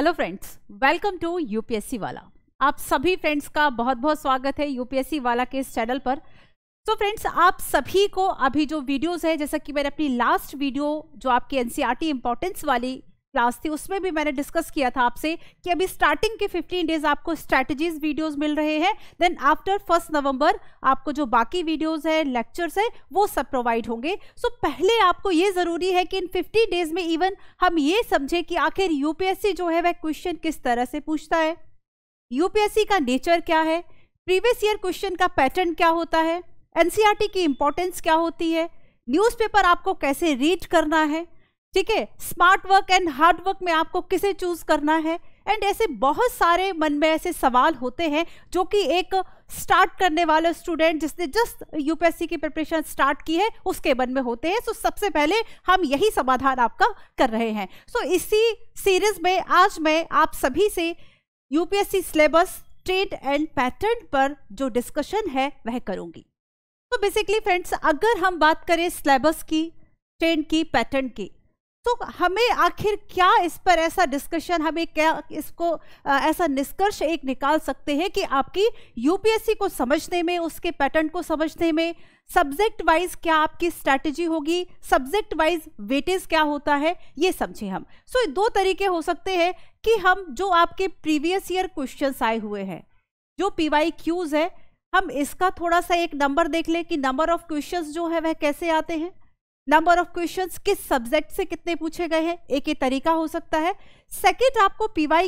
Hello friends welcome to UPSC वाला आप सभी फ्रेंड्स का बहुत बहुत स्वागत है यूपीएससी वाला के इस चैनल पर तो so फ्रेंड्स आप सभी को अभी जो वीडियोस है जैसा कि मैंने अपनी लास्ट वीडियो जो आपकी एनसीईआरटी इंपॉर्टेंस e वाली क्लास थी उसमें भी मैंने डिस्कस किया था आपसे कि अभी स्टार्टिंग के 15 डेज आपको स्ट्रेटजीज वीडियोस मिल रहे हैं देन आफ्टर फर्स्ट नवंबर आपको जो बाकी वीडियोस है लेक्चर्स है वो सब प्रोवाइड होंगे सो so, पहले आपको ये ज़रूरी है कि इन 15 डेज में इवन हम ये समझे कि आखिर यूपीएससी जो है वह क्वेश्चन किस तरह से पूछता है यूपीएससी का नेचर क्या है प्रीवियस ईयर क्वेश्चन का पैटर्न क्या होता है एनसीआरटी e की इंपॉर्टेंस क्या होती है न्यूज आपको कैसे रीड करना है ठीक है smart work and hard work में आपको किसे चूज करना है एंड ऐसे बहुत सारे मन में ऐसे सवाल होते हैं जो कि एक स्टार्ट करने वाला स्टूडेंट जिसने जस्ट यूपीएससी की प्रिपरेशन स्टार्ट की है उसके मन में होते हैं सो so, सबसे पहले हम यही समाधान आपका कर रहे हैं सो so, इसी सीरीज में आज मैं आप सभी से UPSC syllabus trend and pattern पर जो डिस्कशन है वह करूंगी तो बेसिकली फ्रेंड्स अगर हम बात करें सिलेबस की ट्रेंड की पैटर्न की तो हमें आखिर क्या इस पर ऐसा डिस्कशन हमें क्या इसको आ, ऐसा निष्कर्ष एक निकाल सकते हैं कि आपकी यूपीएससी को समझने में उसके पैटर्न को समझने में सब्जेक्ट वाइज क्या आपकी स्ट्रैटेजी होगी सब्जेक्ट वाइज वेटेज क्या होता है ये समझें हम सो so, दो तरीके हो सकते हैं कि हम जो आपके प्रीवियस ईयर क्वेश्चन आए हुए हैं जो पी क्यूज है हम इसका थोड़ा सा एक नंबर देख लें कि नंबर ऑफ क्वेश्चन जो है वह कैसे आते हैं नंबर ऑफ क्वेश्चंस किस सब्जेक्ट से कितने पूछे गए हैं एक ये तरीका हो सकता है सेकेंड आपको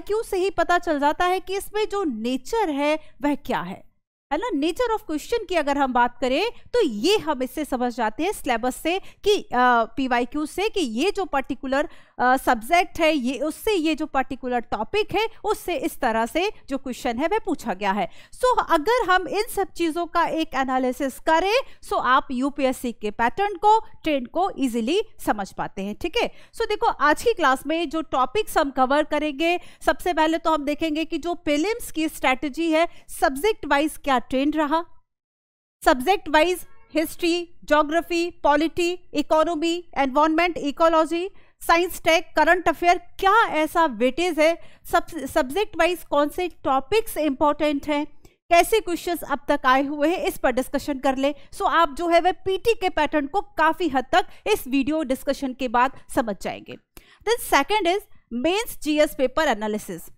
क्यू से ही पता चल जाता है कि इसमें जो नेचर है वह क्या है है ना नेचर ऑफ क्वेश्चन की अगर हम बात करें तो ये हम इससे समझ जाते हैं सिलेबस से कि क्यू से कि ये जो पर्टिकुलर सब्जेक्ट है ये उससे ये जो पर्टिकुलर टॉपिक है उससे इस तरह से जो क्वेश्चन है वह पूछा गया है सो so, अगर हम इन सब चीज़ों का एक एनालिसिस करें सो so आप यूपीएससी के पैटर्न को ट्रेंड को इजिली समझ पाते हैं ठीक है सो देखो आज की क्लास में जो टॉपिक्स हम कवर करेंगे सबसे पहले तो हम देखेंगे कि जो फिलिम्स की स्ट्रेटजी है सब्जेक्ट वाइज क्या ट्रेंड रहा subject wise history geography polity economy environment ecology science tech current affair क्या ऐसा वेटेज है सब सब्जेक्ट वाइज कौन से टॉपिक्स इंपॉर्टेंट हैं कैसे क्वेश्चंस अब तक आए हुए हैं इस पर डिस्कशन कर ले सो आप जो है वह पीटी के पैटर्न को काफ़ी हद तक इस वीडियो डिस्कशन के बाद समझ जाएंगे then second is mains GS paper analysis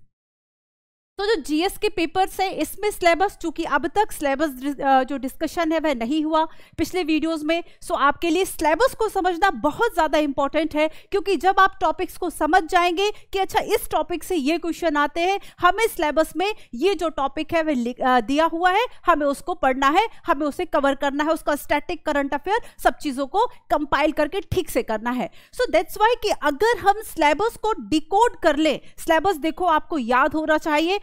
तो जो जीएस के पेपर्स है इसमें सिलेबस चूंकि अब तक सिलेबस जो डिस्कशन है वह नहीं हुआ पिछले वीडियोस में सो आपके लिए सिलेबस को समझना बहुत ज़्यादा इंपॉर्टेंट है क्योंकि जब आप टॉपिक्स को समझ जाएंगे कि अच्छा इस टॉपिक से ये क्वेश्चन आते हैं हमें सिलेबस में ये जो टॉपिक है वह दिया हुआ है हमें उसको पढ़ना है हमें उसे कवर करना है उसका स्टैटिक करंट अफेयर सब चीज़ों को कंपाइल करके ठीक से करना है सो दैट्स वाई कि अगर हम सिलेबस को डिकोड कर ले सिलेबस देखो आपको याद होना चाहिए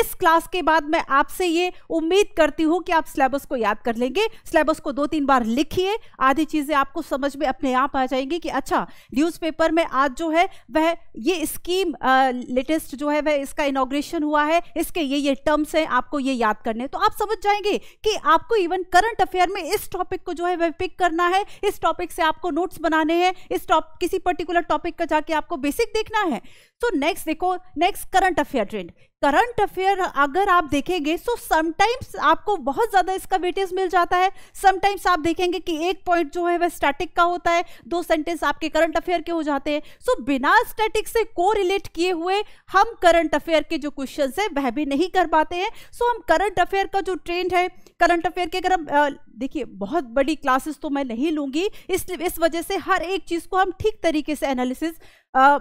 इस क्लास के बाद मैं आपसे ये उम्मीद करती हूँ कि आप सिलेबस को याद कर लेंगे सिलेबस को दो तीन बार लिखिए आधी चीज़ें आपको समझ में अपने आप आ जाएंगी कि अच्छा न्यूज़पेपर में आज जो है वह ये स्कीम लेटेस्ट जो है वह इसका इनाग्रेशन हुआ है इसके ये ये टर्म्स हैं आपको ये याद करने तो आप समझ जाएंगे कि आपको इवन करंट अफेयर में इस टॉपिक को जो है वह पिक करना है इस टॉपिक से आपको नोट्स बनाने हैं इस टॉप किसी पर्टिकुलर टॉपिक का जाके आपको बेसिक देखना है तो नेक्स्ट देखो next current affair trend current affair फिर अगर आप देखेंगे सो समटाइम्स आपको बहुत ज़्यादा इसका वेटेज मिल जाता है समटाइम्स आप देखेंगे कि एक पॉइंट जो है वह स्टैटिक का होता है दो सेंटेंस आपके करंट अफेयर के हो जाते हैं सो so, बिना स्टैटिक से को रिलेट किए हुए हम करंट अफेयर के जो क्वेश्चन है वह भी नहीं कर पाते हैं सो so, हम करंट अफेयर का जो ट्रेंड है करंट अफेयर के अगर हम देखिए बहुत बड़ी क्लासेस तो मैं नहीं लूंगी इसलिए इस वजह से हर एक चीज़ को हम ठीक तरीके से एनालिसिस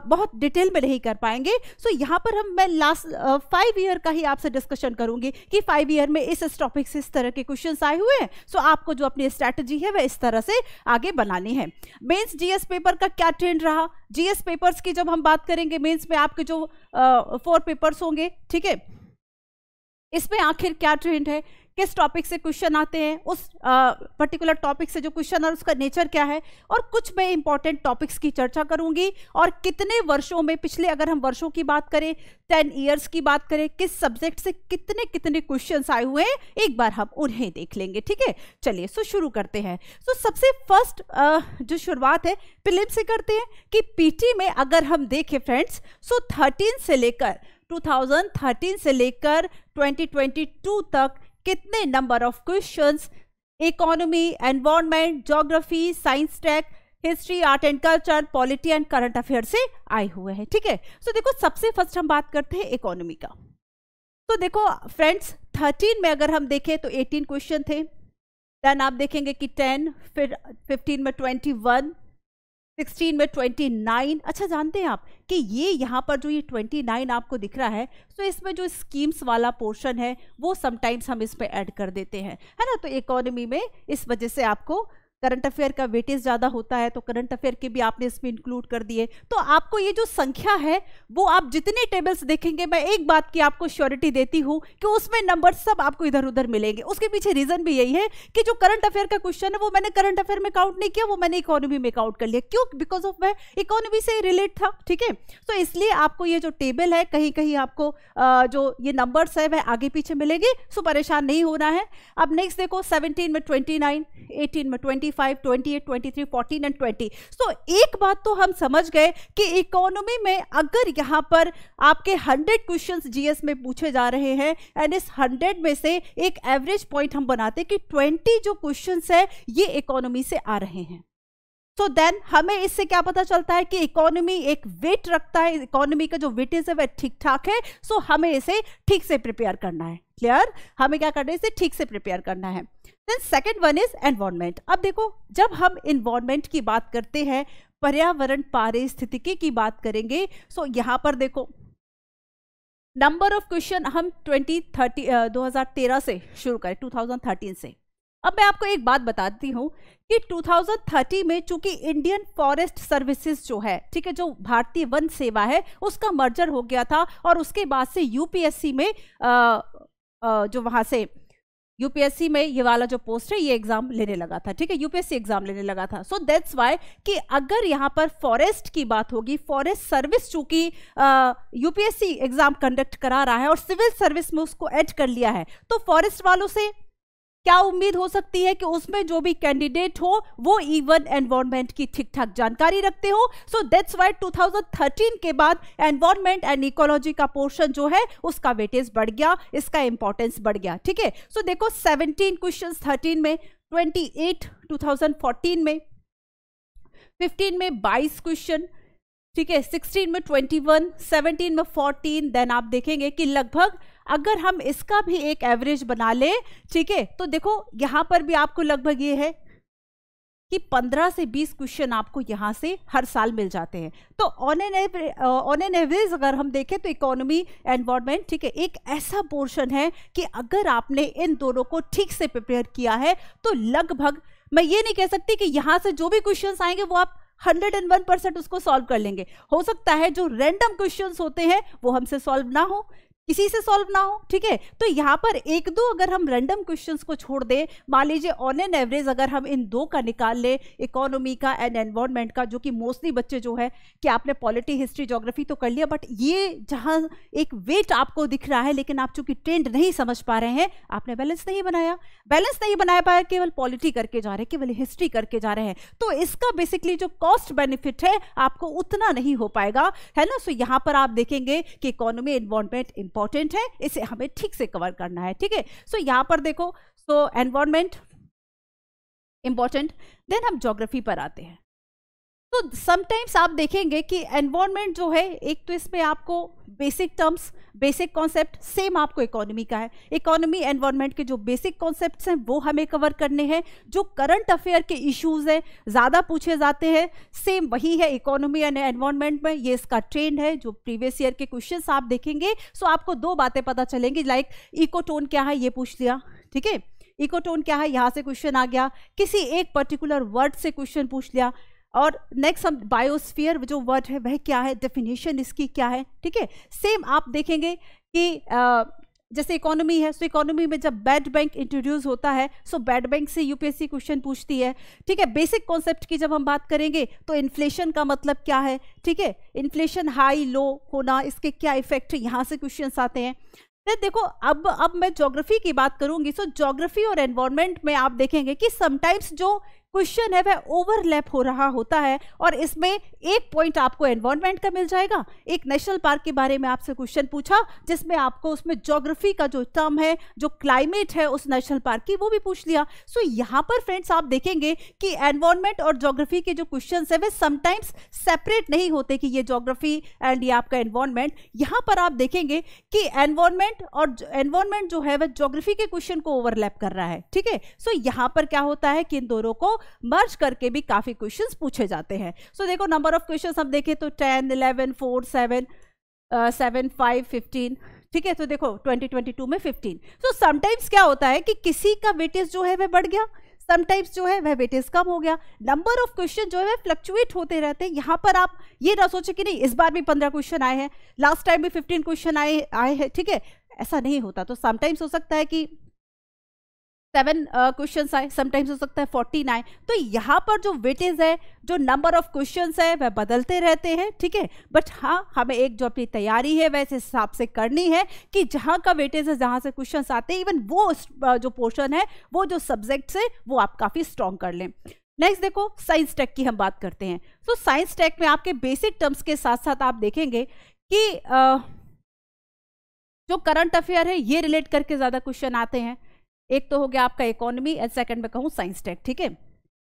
बहुत डिटेल में नहीं कर पाएंगे सो so, यहाँ पर हम मैं लास्ट फाइव ईयर का ही आपसे डिस्कशन करूंगी कि फाइव ईयर में इस टॉपिक से इस तरह के क्वेश्चंस आए हुए हैं सो so, आपको जो अपनी स्ट्रैटेजी है वह इस तरह से आगे बनानी है मेन्स जीएस पेपर का क्या ट्रेंड रहा जीएस पेपर्स की जब हम बात करेंगे मेन्स में आपके जो फोर पेपर्स होंगे ठीक है इसमें आखिर क्या ट्रेंड है किस टॉपिक से क्वेश्चन आते हैं उस पर्टिकुलर टॉपिक से जो क्वेश्चन है उसका नेचर क्या है और कुछ मैं इंपॉर्टेंट टॉपिक्स की चर्चा करूंगी और कितने वर्षों में पिछले अगर हम वर्षों की बात करें टेन ईयर्स की बात करें किस सब्जेक्ट से कितने कितने क्वेश्चन आए हुए हैं एक बार हम उन्हें देख लेंगे ठीक है चलिए सो शुरू करते हैं सो सबसे फर्स्ट जो शुरुआत है फिलिप से करते हैं कि पी में अगर हम देखें फ्रेंड्स सो थर्टीन से लेकर 2013 से लेकर 2022 तक कितने number of questions economy environment geography science tech history art and culture polity and current affair से आए हुए हैं ठीक है सो so, देखो सबसे फर्स्ट हम बात करते हैं इकोनॉमी का तो देखो फ्रेंड्स 13 में अगर हम देखें तो 18 क्वेश्चन थे देन आप देखेंगे कि 10 फिर 15 में 21 सिक्सटीन में ट्वेंटी नाइन अच्छा जानते हैं आप कि ये यहाँ पर जो ये ट्वेंटी नाइन आपको दिख रहा है तो इसमें जो स्कीम्स वाला पोर्शन है वो समटाइम्स हम इसमें ऐड कर देते हैं है ना तो इकोनॉमी में इस वजह से आपको करंट अफेयर का वेटेज ज़्यादा होता है तो करंट अफेयर के भी आपने इसमें इंक्लूड कर दिए तो आपको ये जो संख्या है वो आप जितने टेबल्स देखेंगे मैं एक बात की आपको श्योरिटी देती हूँ कि उसमें नंबर सब आपको इधर उधर मिलेंगे उसके पीछे रीज़न भी यही है कि जो करंट अफेयर का क्वेश्चन है वो मैंने करंट अफेयर में काउंट नहीं किया वो मैंने इकोनॉमी में काउंट कर लिया क्यों बिकॉज ऑफ वह इकोनॉमी से रिलेट था ठीक है तो इसलिए आपको ये जो टेबल है कहीं कहीं आपको जो ये नंबर्स है वह आगे पीछे मिलेंगे सो परेशान नहीं होना है अब नेक्स्ट देखो सेवनटीन में 29, 18 में ट्वेंटी फाइव एंड सो एक बात तो हम समझ गए कि इकोनॉमी में अगर यहां पर आपके हंड्रेड क्वेश्चन जीएस में पूछे जा रहे हैं एंड इस हंड्रेड में से एक एवरेज पॉइंट हम बनाते कि ट्वेंटी जो क्वेश्चन है ये इकोनॉमी से आ रहे हैं सो so देन हमें इससे क्या पता चलता है कि इकोनॉमी एक वेट रखता है इकोनॉमी का जो वेटेज है वह ठीक ठाक है सो so हमें इसे ठीक से प्रिपेयर करना है क्लियर हमें क्या करना है इसे ठीक से प्रिपेयर करना है then second one is environment अब देखो जब हम इन्वायरमेंट की बात करते हैं पर्यावरण पारिस्थितिकी की बात करेंगे सो so यहाँ पर देखो नंबर ऑफ क्वेश्चन हम 2030 uh, 2013 से शुरू करें 2013 से अब मैं आपको एक बात बताती हूँ कि 2030 में चूंकि इंडियन फॉरेस्ट सर्विसेज जो है ठीक है जो भारतीय वन सेवा है उसका मर्जर हो गया था और उसके बाद से यूपीएससी में आ, आ, जो वहां से यूपीएससी में ये वाला जो पोस्ट है ये एग्जाम लेने लगा था ठीक है यूपीएससी एग्जाम लेने लगा था सो दैट्स वाई कि अगर यहाँ पर फॉरेस्ट की बात होगी फॉरेस्ट सर्विस चूंकि यूपीएससी एग्जाम कंडक्ट करा रहा है और सिविल सर्विस में उसको ऐड कर लिया है तो फॉरेस्ट वालों से क्या उम्मीद हो सकती है कि उसमें जो भी कैंडिडेट हो वो इवन एनवायरमेंट की ठीक ठाक जानकारी रखते हो सो दैट्स वाई 2013 के बाद एनवायरमेंट एंड इकोलॉजी का पोर्शन जो है उसका वेटेज बढ़ गया इसका इंपॉर्टेंस बढ़ गया ठीक है सो देखो 17 क्वेश्चन 13 में 28 2014 में 15 में 22 क्वेश्चन ठीक है 16 में 21 17 में 14 देन आप देखेंगे कि लगभग अगर हम इसका भी एक एवरेज बना ले ठीक है तो देखो यहां पर भी आपको लगभग ये है कि 15 से 20 क्वेश्चन आपको यहां से हर साल मिल जाते हैं तो on an on an average अगर हम देखें तो इकोनॉमी एनवायरमेंट ठीक है एक ऐसा पोर्शन है कि अगर आपने इन दोनों को ठीक से प्रिपेयर किया है तो लगभग मैं ये नहीं कह सकती कि यहां से जो भी क्वेश्चन आएंगे वो आप 101 परसेंट उसको सॉल्व कर लेंगे हो सकता है जो रेंडम क्वेश्चन होते हैं वो हमसे सॉल्व ना हो किसी से सॉल्व ना हो ठीक है तो यहाँ पर एक दो अगर हम रैंडम क्वेश्चंस को छोड़ दें मान लीजिए ऑन एन एवरेज अगर हम इन दो का निकाल लें इकोनॉमी का एंड एनवायरमेंट का जो कि मोस्टली बच्चे जो है कि आपने पॉलिटी हिस्ट्री जोग्राफी तो कर लिया बट ये जहाँ एक वेट आपको दिख रहा है लेकिन आप चूंकि ट्रेंड नहीं समझ पा रहे हैं आपने बैलेंस नहीं बनाया बैलेंस नहीं बना पाया केवल पॉलिटी करके जा रहे केवल हिस्ट्री करके जा रहे हैं तो इसका बेसिकली जो कॉस्ट बेनिफिट है आपको उतना नहीं हो पाएगा है ना सो यहाँ पर आप देखेंगे कि इकोनॉमी एनवायरमेंट इंपॉर्टेंट है इसे हमें ठीक से कवर करना है ठीक है सो यहाँ पर देखो सो एनवायरमेंट इंपॉर्टेंट देन हम जोग्राफी पर आते हैं तो समटाइम्स आप देखेंगे कि एनवायरमेंट जो है एक तो इसमें आपको basic terms basic concept same आपको इकोनॉमी का है इकोनॉमी एनवायरमेंट के जो बेसिक कॉन्सेप्ट्स हैं वो हमें कवर करने हैं जो करंट अफेयर के इश्यूज हैं ज़्यादा पूछे जाते हैं सेम वही है इकोनॉमी एंड एनवायरमेंट में ये इसका ट्रेंड है जो प्रीवियस ईयर के क्वेश्चन आप देखेंगे सो आपको दो बातें पता चलेंगी लाइक इकोटोन क्या है ये पूछ लिया ठीक है इकोटोन क्या है यहाँ से क्वेश्चन आ गया किसी एक पर्टिकुलर वर्ड से क्वेश्चन पूछ लिया और नेक्स्ट हम बायोस्फीयर जो वर्ड है वह क्या है डेफिनेशन इसकी क्या है ठीक है सेम आप देखेंगे कि आ, जैसे इकोनॉमी है सो इकोनॉमी में जब बैड बैंक इंट्रोड्यूस होता है सो बैड बैंक से यूपीएससी क्वेश्चन पूछती है ठीक है बेसिक कॉन्सेप्ट की जब हम बात करेंगे तो इन्फ्लेशन का मतलब क्या है ठीक है इन्फ्लेशन हाई लो होना इसके क्या इफेक्ट यहाँ से क्वेश्चन आते हैं देखो अब अब मैं जोग्राफी की बात करूंगी सो जोग्राफी और एनवायरमेंट में आप देखेंगे कि समटाइम्स जो क्वेश्चन है वह ओवरलैप हो रहा होता है और इसमें एक पॉइंट आपको एनवायरमेंट का मिल जाएगा एक नेशनल पार्क के बारे में आपसे क्वेश्चन पूछा जिसमें आपको उसमें ज्योग्राफी का जो टर्म है जो क्लाइमेट है उस नेशनल पार्क की वो भी पूछ लिया सो so, यहाँ पर फ्रेंड्स आप देखेंगे कि एनवायरमेंट और ज्योग्राफी के जो क्वेश्चन है वे समटाइम्स सेपरेट नहीं होते कि ये जोग्राफी एंड ये आपका एनवायरमेंट यहाँ पर आप देखेंगे कि एनवायरमेंट और एनवायरमेंट जो है वह जोग्राफी के क्वेश्चन को ओवरलैप कर रहा है ठीक है सो यहाँ पर क्या होता है कि इन दोनों को मर्ज करके भी काफ़ी क्वेश्चंस पूछे जाते हैं सो so, देखो नंबर ऑफ क्वेश्चंस हम देखें तो ten eleven four seven seven five fifteen ठीक है तो देखो 2022 में 15 सो so, समटाइम्स क्या होता है कि किसी का वेटेज जो है वह बढ़ गया समटाइम्स जो है वह वेटेज कम हो गया नंबर ऑफ क्वेश्चन जो है वह फ्लक्चुएट होते रहते हैं यहाँ पर आप ये ना सोचे कि नहीं इस बार भी पंद्रह क्वेश्चन आए हैं लास्ट टाइम भी फिफ्टीन क्वेश्चन आए आए हैं ठीक है ऐसा नहीं होता तो समटाइम्स हो सकता है कि सेवन क्वेश्चन uh, आए समटाइम्स हो सकता है फोर्टीन आए तो यहाँ पर जो वेटेज है जो नंबर ऑफ क्वेश्चन है वह बदलते रहते हैं ठीक है बट हाँ हमें एक जो अपनी तैयारी है वैसे हिसाब से करनी है कि जहाँ का वेटेज है जहाँ से क्वेश्चन आते हैं इवन वो जो पोर्शन है वो जो सब्जेक्ट है वो आप काफ़ी स्ट्रॉन्ग कर लें नेक्स्ट देखो साइंस टेक की हम बात करते हैं तो साइंस टेक में आपके बेसिक टर्म्स के साथ साथ आप देखेंगे कि आ, जो करंट अफेयर है ये रिलेट करके ज़्यादा क्वेश्चन आते हैं एक तो हो गया आपका इकोनॉमी एंड सेकंड में कहूँ साइंस टेक ठीक है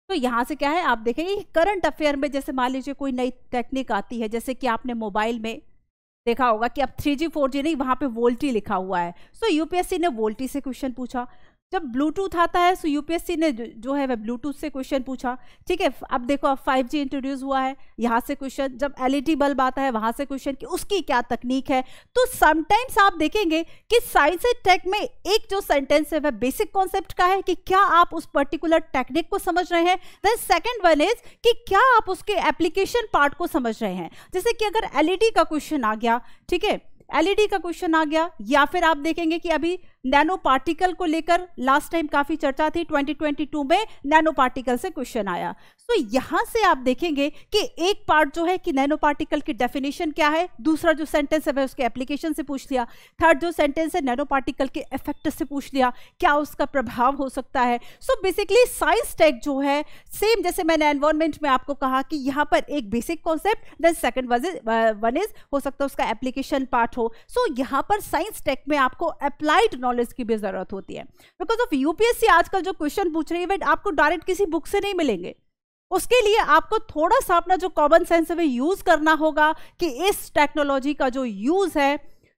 तो यहाँ से क्या है आप देखेंगे करंट अफेयर में जैसे मान लीजिए कोई नई टेक्निक आती है जैसे कि आपने मोबाइल में देखा होगा कि अब थ्री जी फोर जी नहीं वहाँ पे वोल्टी लिखा हुआ है सो so, यूपीएससी ने वोल्टी से क्वेश्चन पूछा जब ब्लूटूथ आता है सो यूपीएससी ने जो है वह ब्लूटूथ से क्वेश्चन पूछा ठीक है अब देखो अब जी इंट्रोड्यूस हुआ है यहाँ से क्वेश्चन जब एलईडी बल्ब e आता है वहाँ से क्वेश्चन कि उसकी क्या तकनीक है तो समटाइम्स आप देखेंगे कि साइंस एंड टेक में एक जो सेंटेंस है वह बेसिक कॉन्सेप्ट का है कि क्या आप उस पर्टिकुलर टेक्निक को समझ रहे हैं देन सेकेंड वन इज कि क्या आप उसके एप्लीकेशन पार्ट को समझ रहे हैं जैसे कि अगर एलईडी e का क्वेश्चन आ गया ठीक है एलईडी e का क्वेश्चन आ गया या फिर आप देखेंगे कि अभी नैनो पार्टिकल को लेकर लास्ट टाइम काफ़ी चर्चा थी 2022 में नैनो पार्टिकल से क्वेश्चन आया तो so, यहाँ से आप देखेंगे कि एक पार्ट जो है कि नैनो पार्टिकल की डेफिनेशन क्या है दूसरा जो सेंटेंस है उसके एप्लीकेशन से पूछ लिया थर्ड जो सेंटेंस है नैनो पार्टिकल के इफेक्ट से पूछ लिया क्या उसका प्रभाव हो सकता है सो बेसिकली साइंस टेक जो है सेम जैसे मैंने एनवायरमेंट में आपको कहा कि यहां पर एक basic concept then second one is हो सकता है उसका एप्लीकेशन पार्ट हो सो so, यहां पर साइंस टेक में आपको अप्लाइड नॉलेज नॉलेज की भी ज़रूरत होती है बिकॉज ऑफ यूपीएससी आजकल जो क्वेश्चन पूछ रही है वह आपको डायरेक्ट किसी बुक से नहीं मिलेंगे उसके लिए आपको थोड़ा सा अपना जो कॉमन सेंस है वे यूज़ करना होगा कि इस टेक्नोलॉजी का जो यूज़ है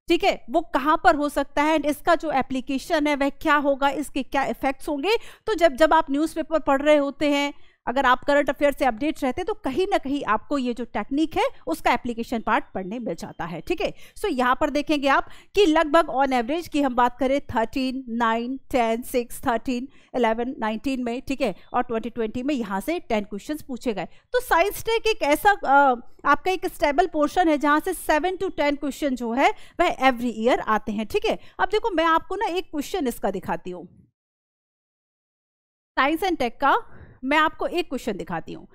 ठीक है वो कहां पर हो सकता है एंड इसका जो एप्लीकेशन है वह क्या होगा इसके क्या इफेक्ट्स होंगे तो जब जब आप न्यूज़पेपर पढ़ रहे होते हैं अगर आप करंट अफेयर से अपडेट रहते तो कहीं ना कहीं आपको ये जो टेक्निक है उसका एप्लीकेशन पार्ट पढ़ने मिल जाता है ठीक है सो यहाँ पर देखेंगे आप कि लगभग ऑन एवरेज की हम बात करें thirteen nine ten six thirteen eleven nineteen में ठीक है और ट्वेंटी ट्वेंटी में यहाँ से टेन क्वेश्चन पूछे गए तो साइंस टेक एक ऐसा आपका एक स्टेबल पोर्शन है जहाँ से सेवन टू टेन क्वेश्चन जो है वह एवरी ईयर आते हैं ठीक है अब देखो मैं आपको ना एक क्वेश्चन इसका दिखाती हूँ साइंस एंड टेक का मैं आपको एक क्वेश्चन दिखाती हूँ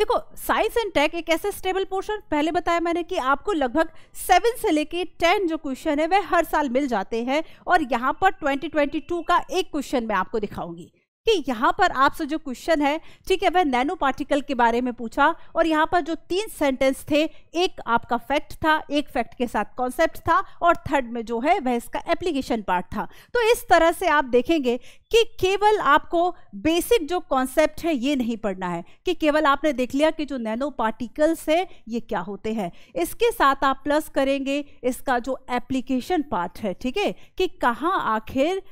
देखो साइंस एंड टेक एक ऐसे स्टेबल पोर्शन पहले बताया मैंने कि आपको लगभग सेवन से लेके टेन जो क्वेश्चन है वह हर साल मिल जाते हैं और यहाँ पर 2022 का एक क्वेश्चन मैं आपको दिखाऊंगी कि यहाँ पर आपसे जो क्वेश्चन है ठीक है वह नैनो पार्टिकल के बारे में पूछा और यहाँ पर जो तीन सेंटेंस थे एक आपका फैक्ट था एक फैक्ट के साथ कॉन्सेप्ट था और थर्ड में जो है वह इसका एप्लीकेशन पार्ट था तो इस तरह से आप देखेंगे कि केवल आपको बेसिक जो कॉन्सेप्ट है ये नहीं पढ़ना है कि केवल आपने देख लिया कि जो नैनो पार्टिकल्स है ये क्या होते हैं इसके साथ आप प्लस करेंगे इसका जो एप्लीकेशन पार्ट है ठीक है कि कहाँ आखिर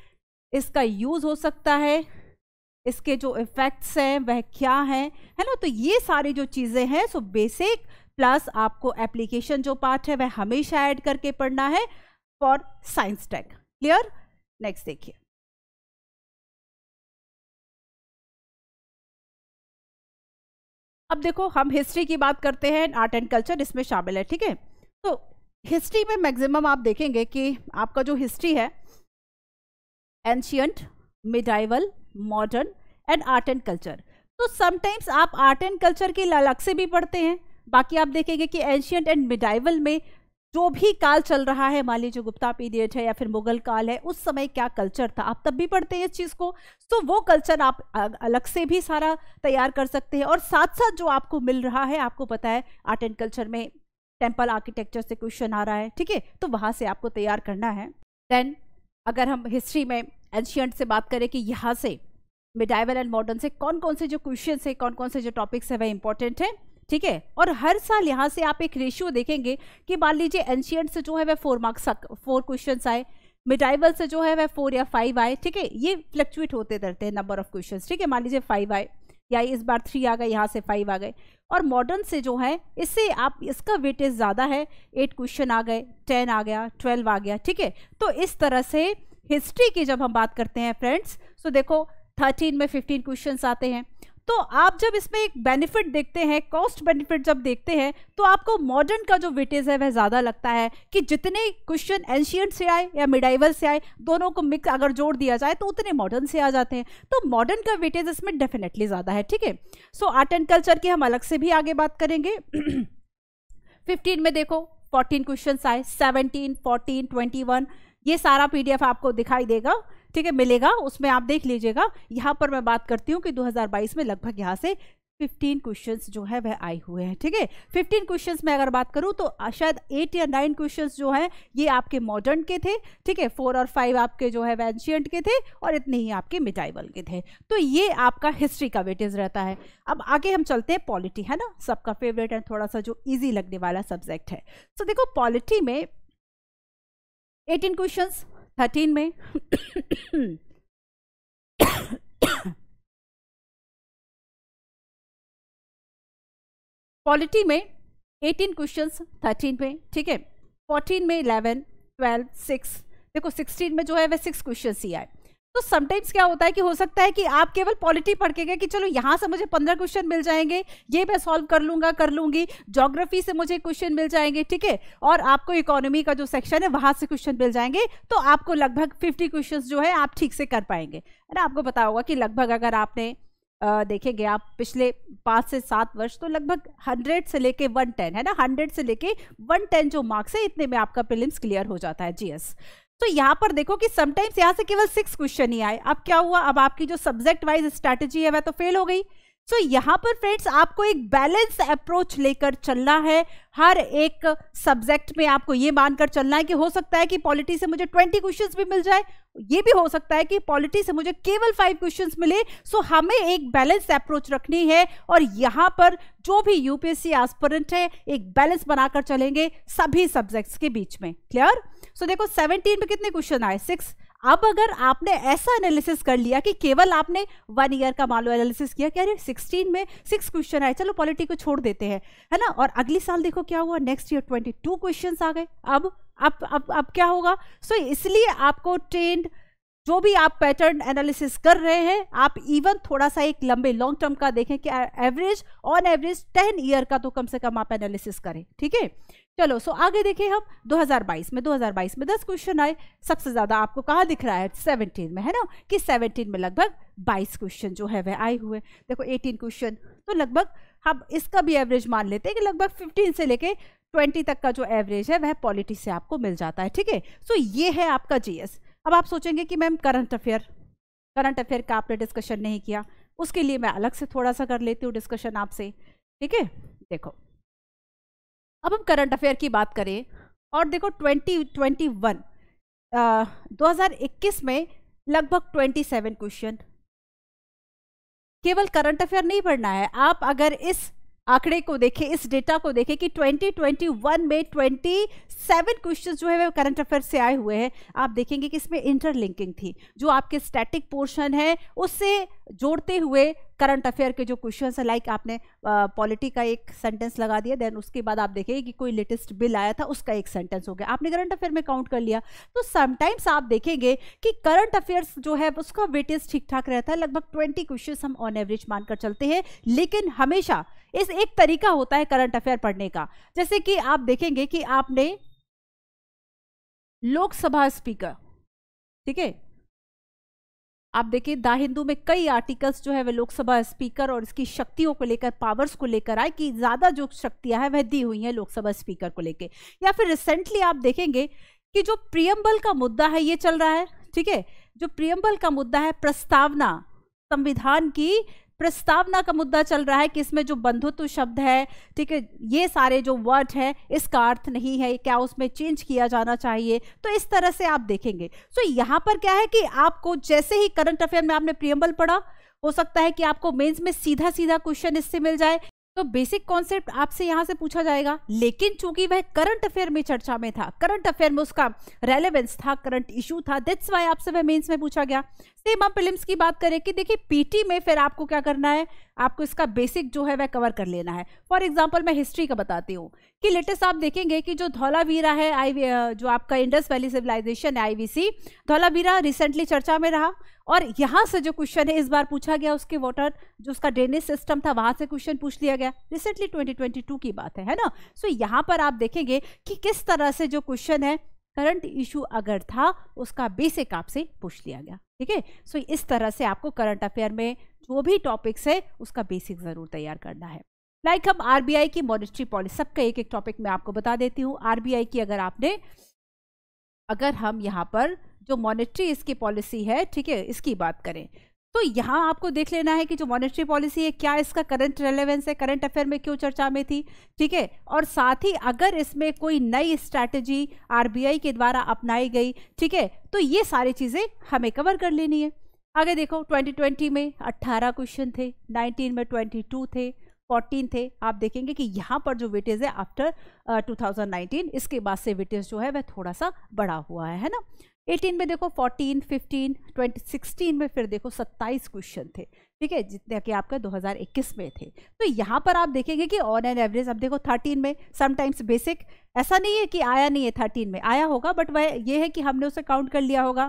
इसका यूज हो सकता है इसके जो इफ़ेक्ट्स हैं वह क्या हैं है ना तो ये सारी जो चीज़ें हैं सो बेसिक प्लस आपको एप्लीकेशन जो पार्ट है वह हमेशा ऐड करके पढ़ना है for science tech clear next देखिए अब देखो हम हिस्ट्री की बात करते हैं आर्ट एंड कल्चर इसमें शामिल है ठीक है तो हिस्ट्री में मैक्सिमम आप देखेंगे कि आपका जो हिस्ट्री है ancient medieval modern and art and culture तो समटाइम्स आप आर्ट एंड कल्चर के अलग से भी पढ़ते हैं बाकी आप देखेंगे कि एंशियंट एंड मिडाइवल में जो भी काल चल रहा है मान लीजिए गुप्ता पीरियड है या फिर मुगल काल है उस समय क्या कल्चर था आप तब भी पढ़ते हैं इस चीज़ को तो वो कल्चर आप अलग से भी सारा तैयार कर सकते हैं और साथ साथ जो आपको मिल रहा है आपको पता है आर्ट एंड कल्चर में टेम्पल आर्किटेक्चर से क्वेश्चन आ रहा है ठीक है तो वहाँ से आपको तैयार करना है देन अगर हम हिस्ट्री में एंशियंट से बात करें कि यहाँ से मिडाइवल एंड मॉडर्न से कौन कौन से जो क्वेश्चन है कौन कौन से जो टॉपिक्स है वह इंपॉर्टेंट है ठीक है और हर साल यहाँ से आप एक रेशियो देखेंगे कि मान लीजिए एंशियंट से जो है वह फोर मार्क्स फोर क्वेश्चन आए मिडाइवल से जो है वह फोर या फाइव आए ठीक है ये फ्लक्चुएट होते रहते हैं नंबर ऑफ क्वेश्चन ठीक है मान लीजिए फाइव आए या इस बार थ्री आ गए यहाँ से फाइव आ गए और मॉडर्न से जो है इससे आप इसका वेटेज ज़्यादा है एट क्वेश्चन आ गए टेन आ गया ट्वेल्व आ गया ठीक है तो इस तरह से हिस्ट्री की जब हम बात करते हैं फ्रेंड्स तो देखो थर्टीन में फिफ्टीन क्वेश्चन आते हैं तो आप जब इसमें एक बेनिफिट देखते हैं कॉस्ट बेनिफिट जब देखते हैं तो आपको मॉडर्न का जो वेटेज है वह ज़्यादा लगता है कि जितने क्वेश्चन एंशियंट से आए या मिडाइवल से आए दोनों को मिक्स अगर जोड़ दिया जाए तो उतने मॉडर्न से आ जाते हैं तो मॉडर्न का वेटेज इसमें डेफिनेटली ज़्यादा है ठीक है सो आर्ट एंड कल्चर की हम अलग से भी आगे बात करेंगे फिफ्टीन में देखो फोर्टीन क्वेश्चन आए सेवनटीन फोर्टीन ट्वेंटी वन ये सारा पीडीएफ आपको दिखाई देगा ठीक है मिलेगा उसमें आप देख लीजिएगा यहाँ पर मैं बात करती हूँ कि 2022 में लगभग यहाँ से 15 क्वेश्चंस जो है वह आए हुए हैं ठीक है 15 क्वेश्चंस में अगर बात करूँ तो शायद 8 या 9 क्वेश्चंस जो हैं ये आपके मॉडर्न के थे ठीक है फोर और फाइव आपके जो है एंशियंट के थे और इतने ही आपके मिटाइवल के थे तो ये आपका हिस्ट्री का वेटेज रहता है अब आगे हम चलते हैं पॉलिटी है ना सबका फेवरेट एंड थोड़ा सा जो ईजी लगने वाला सब्जेक्ट है सो so, देखो पॉलिटी में एटीन क्वेश्चन थर्टीन में क्वालिटी में एटीन क्वेश्चन थर्टीन में ठीक है फोर्टीन में इलेवन ट्वेल्व सिक्स देखो सिक्सटीन में जो है वह सिक्स क्वेश्चन ही आए तो समटाइम्स क्या होता है कि हो सकता है कि आप केवल पॉलिटी पढ़ के गए कि चलो यहाँ से मुझे पंद्रह क्वेश्चन मिल जाएंगे ये मैं सॉल्व कर लूंगा कर लूंगी जोग्राफी से मुझे क्वेश्चन मिल जाएंगे ठीक है और आपको इकोनॉमी का जो सेक्शन है वहां से क्वेश्चन मिल जाएंगे तो आपको लगभग फिफ्टी क्वेश्चन जो है आप ठीक से कर पाएंगे है ना आपको पता होगा कि लगभग अगर आपने देखेंगे आप पिछले पाँच से सात वर्ष तो लगभग हंड्रेड से लेके वन टेन है ना हंड्रेड से लेके वन टेन जो मार्क्स है इतने में आपका प्रिलिम्स क्लियर हो जाता है जीएस तो यहाँ पर देखो कि समटाइम्स यहाँ से केवल सिक्स क्वेश्चन ही आए अब क्या हुआ अब आपकी जो सब्जेक्ट वाइज स्ट्रैटेजी है वह तो फेल हो गई सो so, यहाँ पर फ्रेंड्स आपको एक बैलेंस अप्रोच लेकर चलना है हर एक सब्जेक्ट में आपको ये मानकर चलना है कि हो सकता है कि पॉलिटी से मुझे ट्वेंटी क्वेश्चंस भी मिल जाए ये भी हो सकता है कि पॉलिटी से मुझे केवल फाइव क्वेश्चंस मिले सो so, हमें एक बैलेंस अप्रोच रखनी है और यहाँ पर जो भी यूपीएससी एस्परेंट है एक बैलेंस बनाकर चलेंगे सभी सब्जेक्ट्स के बीच में क्लियर सो so, देखो सेवनटीन में कितने क्वेश्चन आए सिक्स अब अगर आपने ऐसा एनालिसिस कर लिया कि केवल आपने वन ईयर का मान लो एनालिसिस किया कि अरे सिक्सटीन में सिक्स क्वेश्चन आए चलो पॉलिटी को छोड़ देते हैं है ना और अगले साल देखो क्या हुआ next year twenty two question आ गए अब अब अब अब क्या होगा सो so, इसलिए आपको ट्रेंड जो भी आप पैटर्न एनालिसिस कर रहे हैं आप इवन थोड़ा सा एक लंबे लॉन्ग टर्म का देखें कि average on average ten year का तो कम से कम आप एनालिसिस करें ठीक है चलो सो आगे देखिए हम 2022 में 2022 में 10 क्वेश्चन आए सबसे ज़्यादा आपको कहाँ दिख रहा है 17 में है ना कि 17 में लगभग 22 क्वेश्चन जो है वह आए हुए देखो 18 क्वेश्चन तो लगभग हम इसका भी एवरेज मान लेते हैं कि लगभग 15 से लेके 20 तक का जो एवरेज है वह पॉलिटिक्स से आपको मिल जाता है ठीक है सो ये है आपका जीएस अब आप सोचेंगे कि ma'am current affair current affair का आपने डिस्कशन नहीं किया उसके लिए मैं अलग से थोड़ा सा कर लेती हूँ डिस्कशन आपसे ठीक है देखो अब हम करंट अफेयर की बात करें और देखो 2021 ट्वेंटी वन में लगभग 27 क्वेश्चन केवल करंट अफेयर नहीं पढ़ना है आप अगर इस आंकड़े को देखें इस डेटा को देखें कि 2021 में 27 क्वेश्चंस जो है वह करंट अफेयर से आए हुए हैं आप देखेंगे कि इसमें इंटरलिंकिंग थी जो आपके स्टैटिक पोर्शन है उससे जोड़ते हुए करंट अफेयर के जो क्वेश्चन है लाइक आपने पॉलिटी का एक सेंटेंस लगा दिया देन उसके बाद आप देखेंगे कि कोई लेटेस्ट बिल आया था उसका एक सेंटेंस हो गया आपने करंट अफेयर में काउंट कर लिया तो समटाइम्स आप देखेंगे कि करंट अफेयर्स जो है उसका वेटेज ठीक ठाक रहता है लगभग ट्वेंटी क्वेश्चन हम ऑन एवरेज मानकर चलते हैं लेकिन हमेशा इस एक तरीका होता है करंट अफेयर पढ़ने का जैसे कि आप देखेंगे कि आपने लोकसभा स्पीकर ठीक है आप देखिए द हिंदू में कई आर्टिकल्स जो है वह लोकसभा स्पीकर और इसकी शक्तियों को लेकर पावर्स को लेकर आए कि ज़्यादा जो शक्तियां हैं वह दी हुई हैं लोकसभा स्पीकर को लेकर या फिर रिसेंटली आप देखेंगे कि जो प्रियम्बल का मुद्दा है ये चल रहा है ठीक है जो प्रियम्बल का मुद्दा है प्रस्तावना संविधान की प्रस्तावना का मुद्दा चल रहा है कि इसमें जो बंधुत्व शब्द है ठीक है ये सारे जो वर्ड है इसका अर्थ नहीं है क्या उसमें चेंज किया जाना चाहिए तो इस तरह से आप देखेंगे सो so, यहाँ पर क्या है कि आपको जैसे ही करंट अफेयर में आपने प्रियम्बल पढ़ा हो सकता है कि आपको मेंस में सीधा सीधा क्वेश्चन इससे मिल जाए तो बेसिक कॉन्सेप्ट आपसे यहां से पूछा जाएगा लेकिन चूंकि वह करंट अफेयर में चर्चा में था करंट अफेयर में उसका रेलेवेंस था करंट इशू था दैट्स वाई आपसे वह मेंस में पूछा गया सेम आप फिल्म की बात करें कि देखिए पीटी में फिर आपको क्या करना है आपको इसका बेसिक जो है वह कवर कर लेना है फॉर एग्जाम्पल मैं हिस्ट्री का बताती हूँ कि लेटेस्ट आप देखेंगे कि जो धौलावीरा है आई जो आपका इंडस वैली सिविलाइजेशन है आईवीसी धौलावीरा रिसेंटली चर्चा में रहा और यहाँ से जो क्वेश्चन है इस बार पूछा गया उसके वाटर जो उसका ड्रेनेज सिस्टम था वहाँ से क्वेश्चन पूछ लिया गया रिसेंटली 2022 की बात है है ना सो so, यहाँ पर आप देखेंगे कि किस तरह से जो क्वेश्चन है करंट इशू अगर था उसका बेसिक आपसे पूछ लिया गया ठीक है सो इस तरह से आपको करंट अफेयर में जो भी टॉपिक्स है उसका बेसिक ज़रूर तैयार करना है लाइक like हम आरबीआई की मॉनिटरी पॉलिसी सबका एक एक टॉपिक मैं आपको बता देती हूँ आरबीआई की अगर आपने अगर हम यहाँ पर जो मॉनिटरी इसकी पॉलिसी है ठीक है इसकी बात करें तो यहाँ आपको देख लेना है कि जो मॉनेटरी पॉलिसी है क्या इसका करंट रेलेवेंस है करंट अफेयर में क्यों चर्चा में थी ठीक है और साथ ही अगर इसमें कोई नई स्ट्रेटेजी आरबीआई के द्वारा अपनाई गई ठीक है तो ये सारी चीज़ें हमें कवर कर लेनी है आगे देखो 2020 में 18 क्वेश्चन थे 19 में 22 थे 14 थे आप देखेंगे कि यहाँ पर जो वेटेज है आफ्टर टू uh, इसके बाद से वेटेज जो है वह थोड़ा सा बड़ा हुआ है, है ना 18 में देखो 14, 15, ट्वेंटी सिक्सटीन में फिर देखो 27 क्वेश्चन थे ठीक है जितने कि आपका 2021 में थे तो यहाँ पर आप देखेंगे कि ऑन एन एवरेज अब देखो 13 में समटाइम्स बेसिक ऐसा नहीं है कि आया नहीं है 13 में आया होगा बट वह ये है कि हमने उसे काउंट कर लिया होगा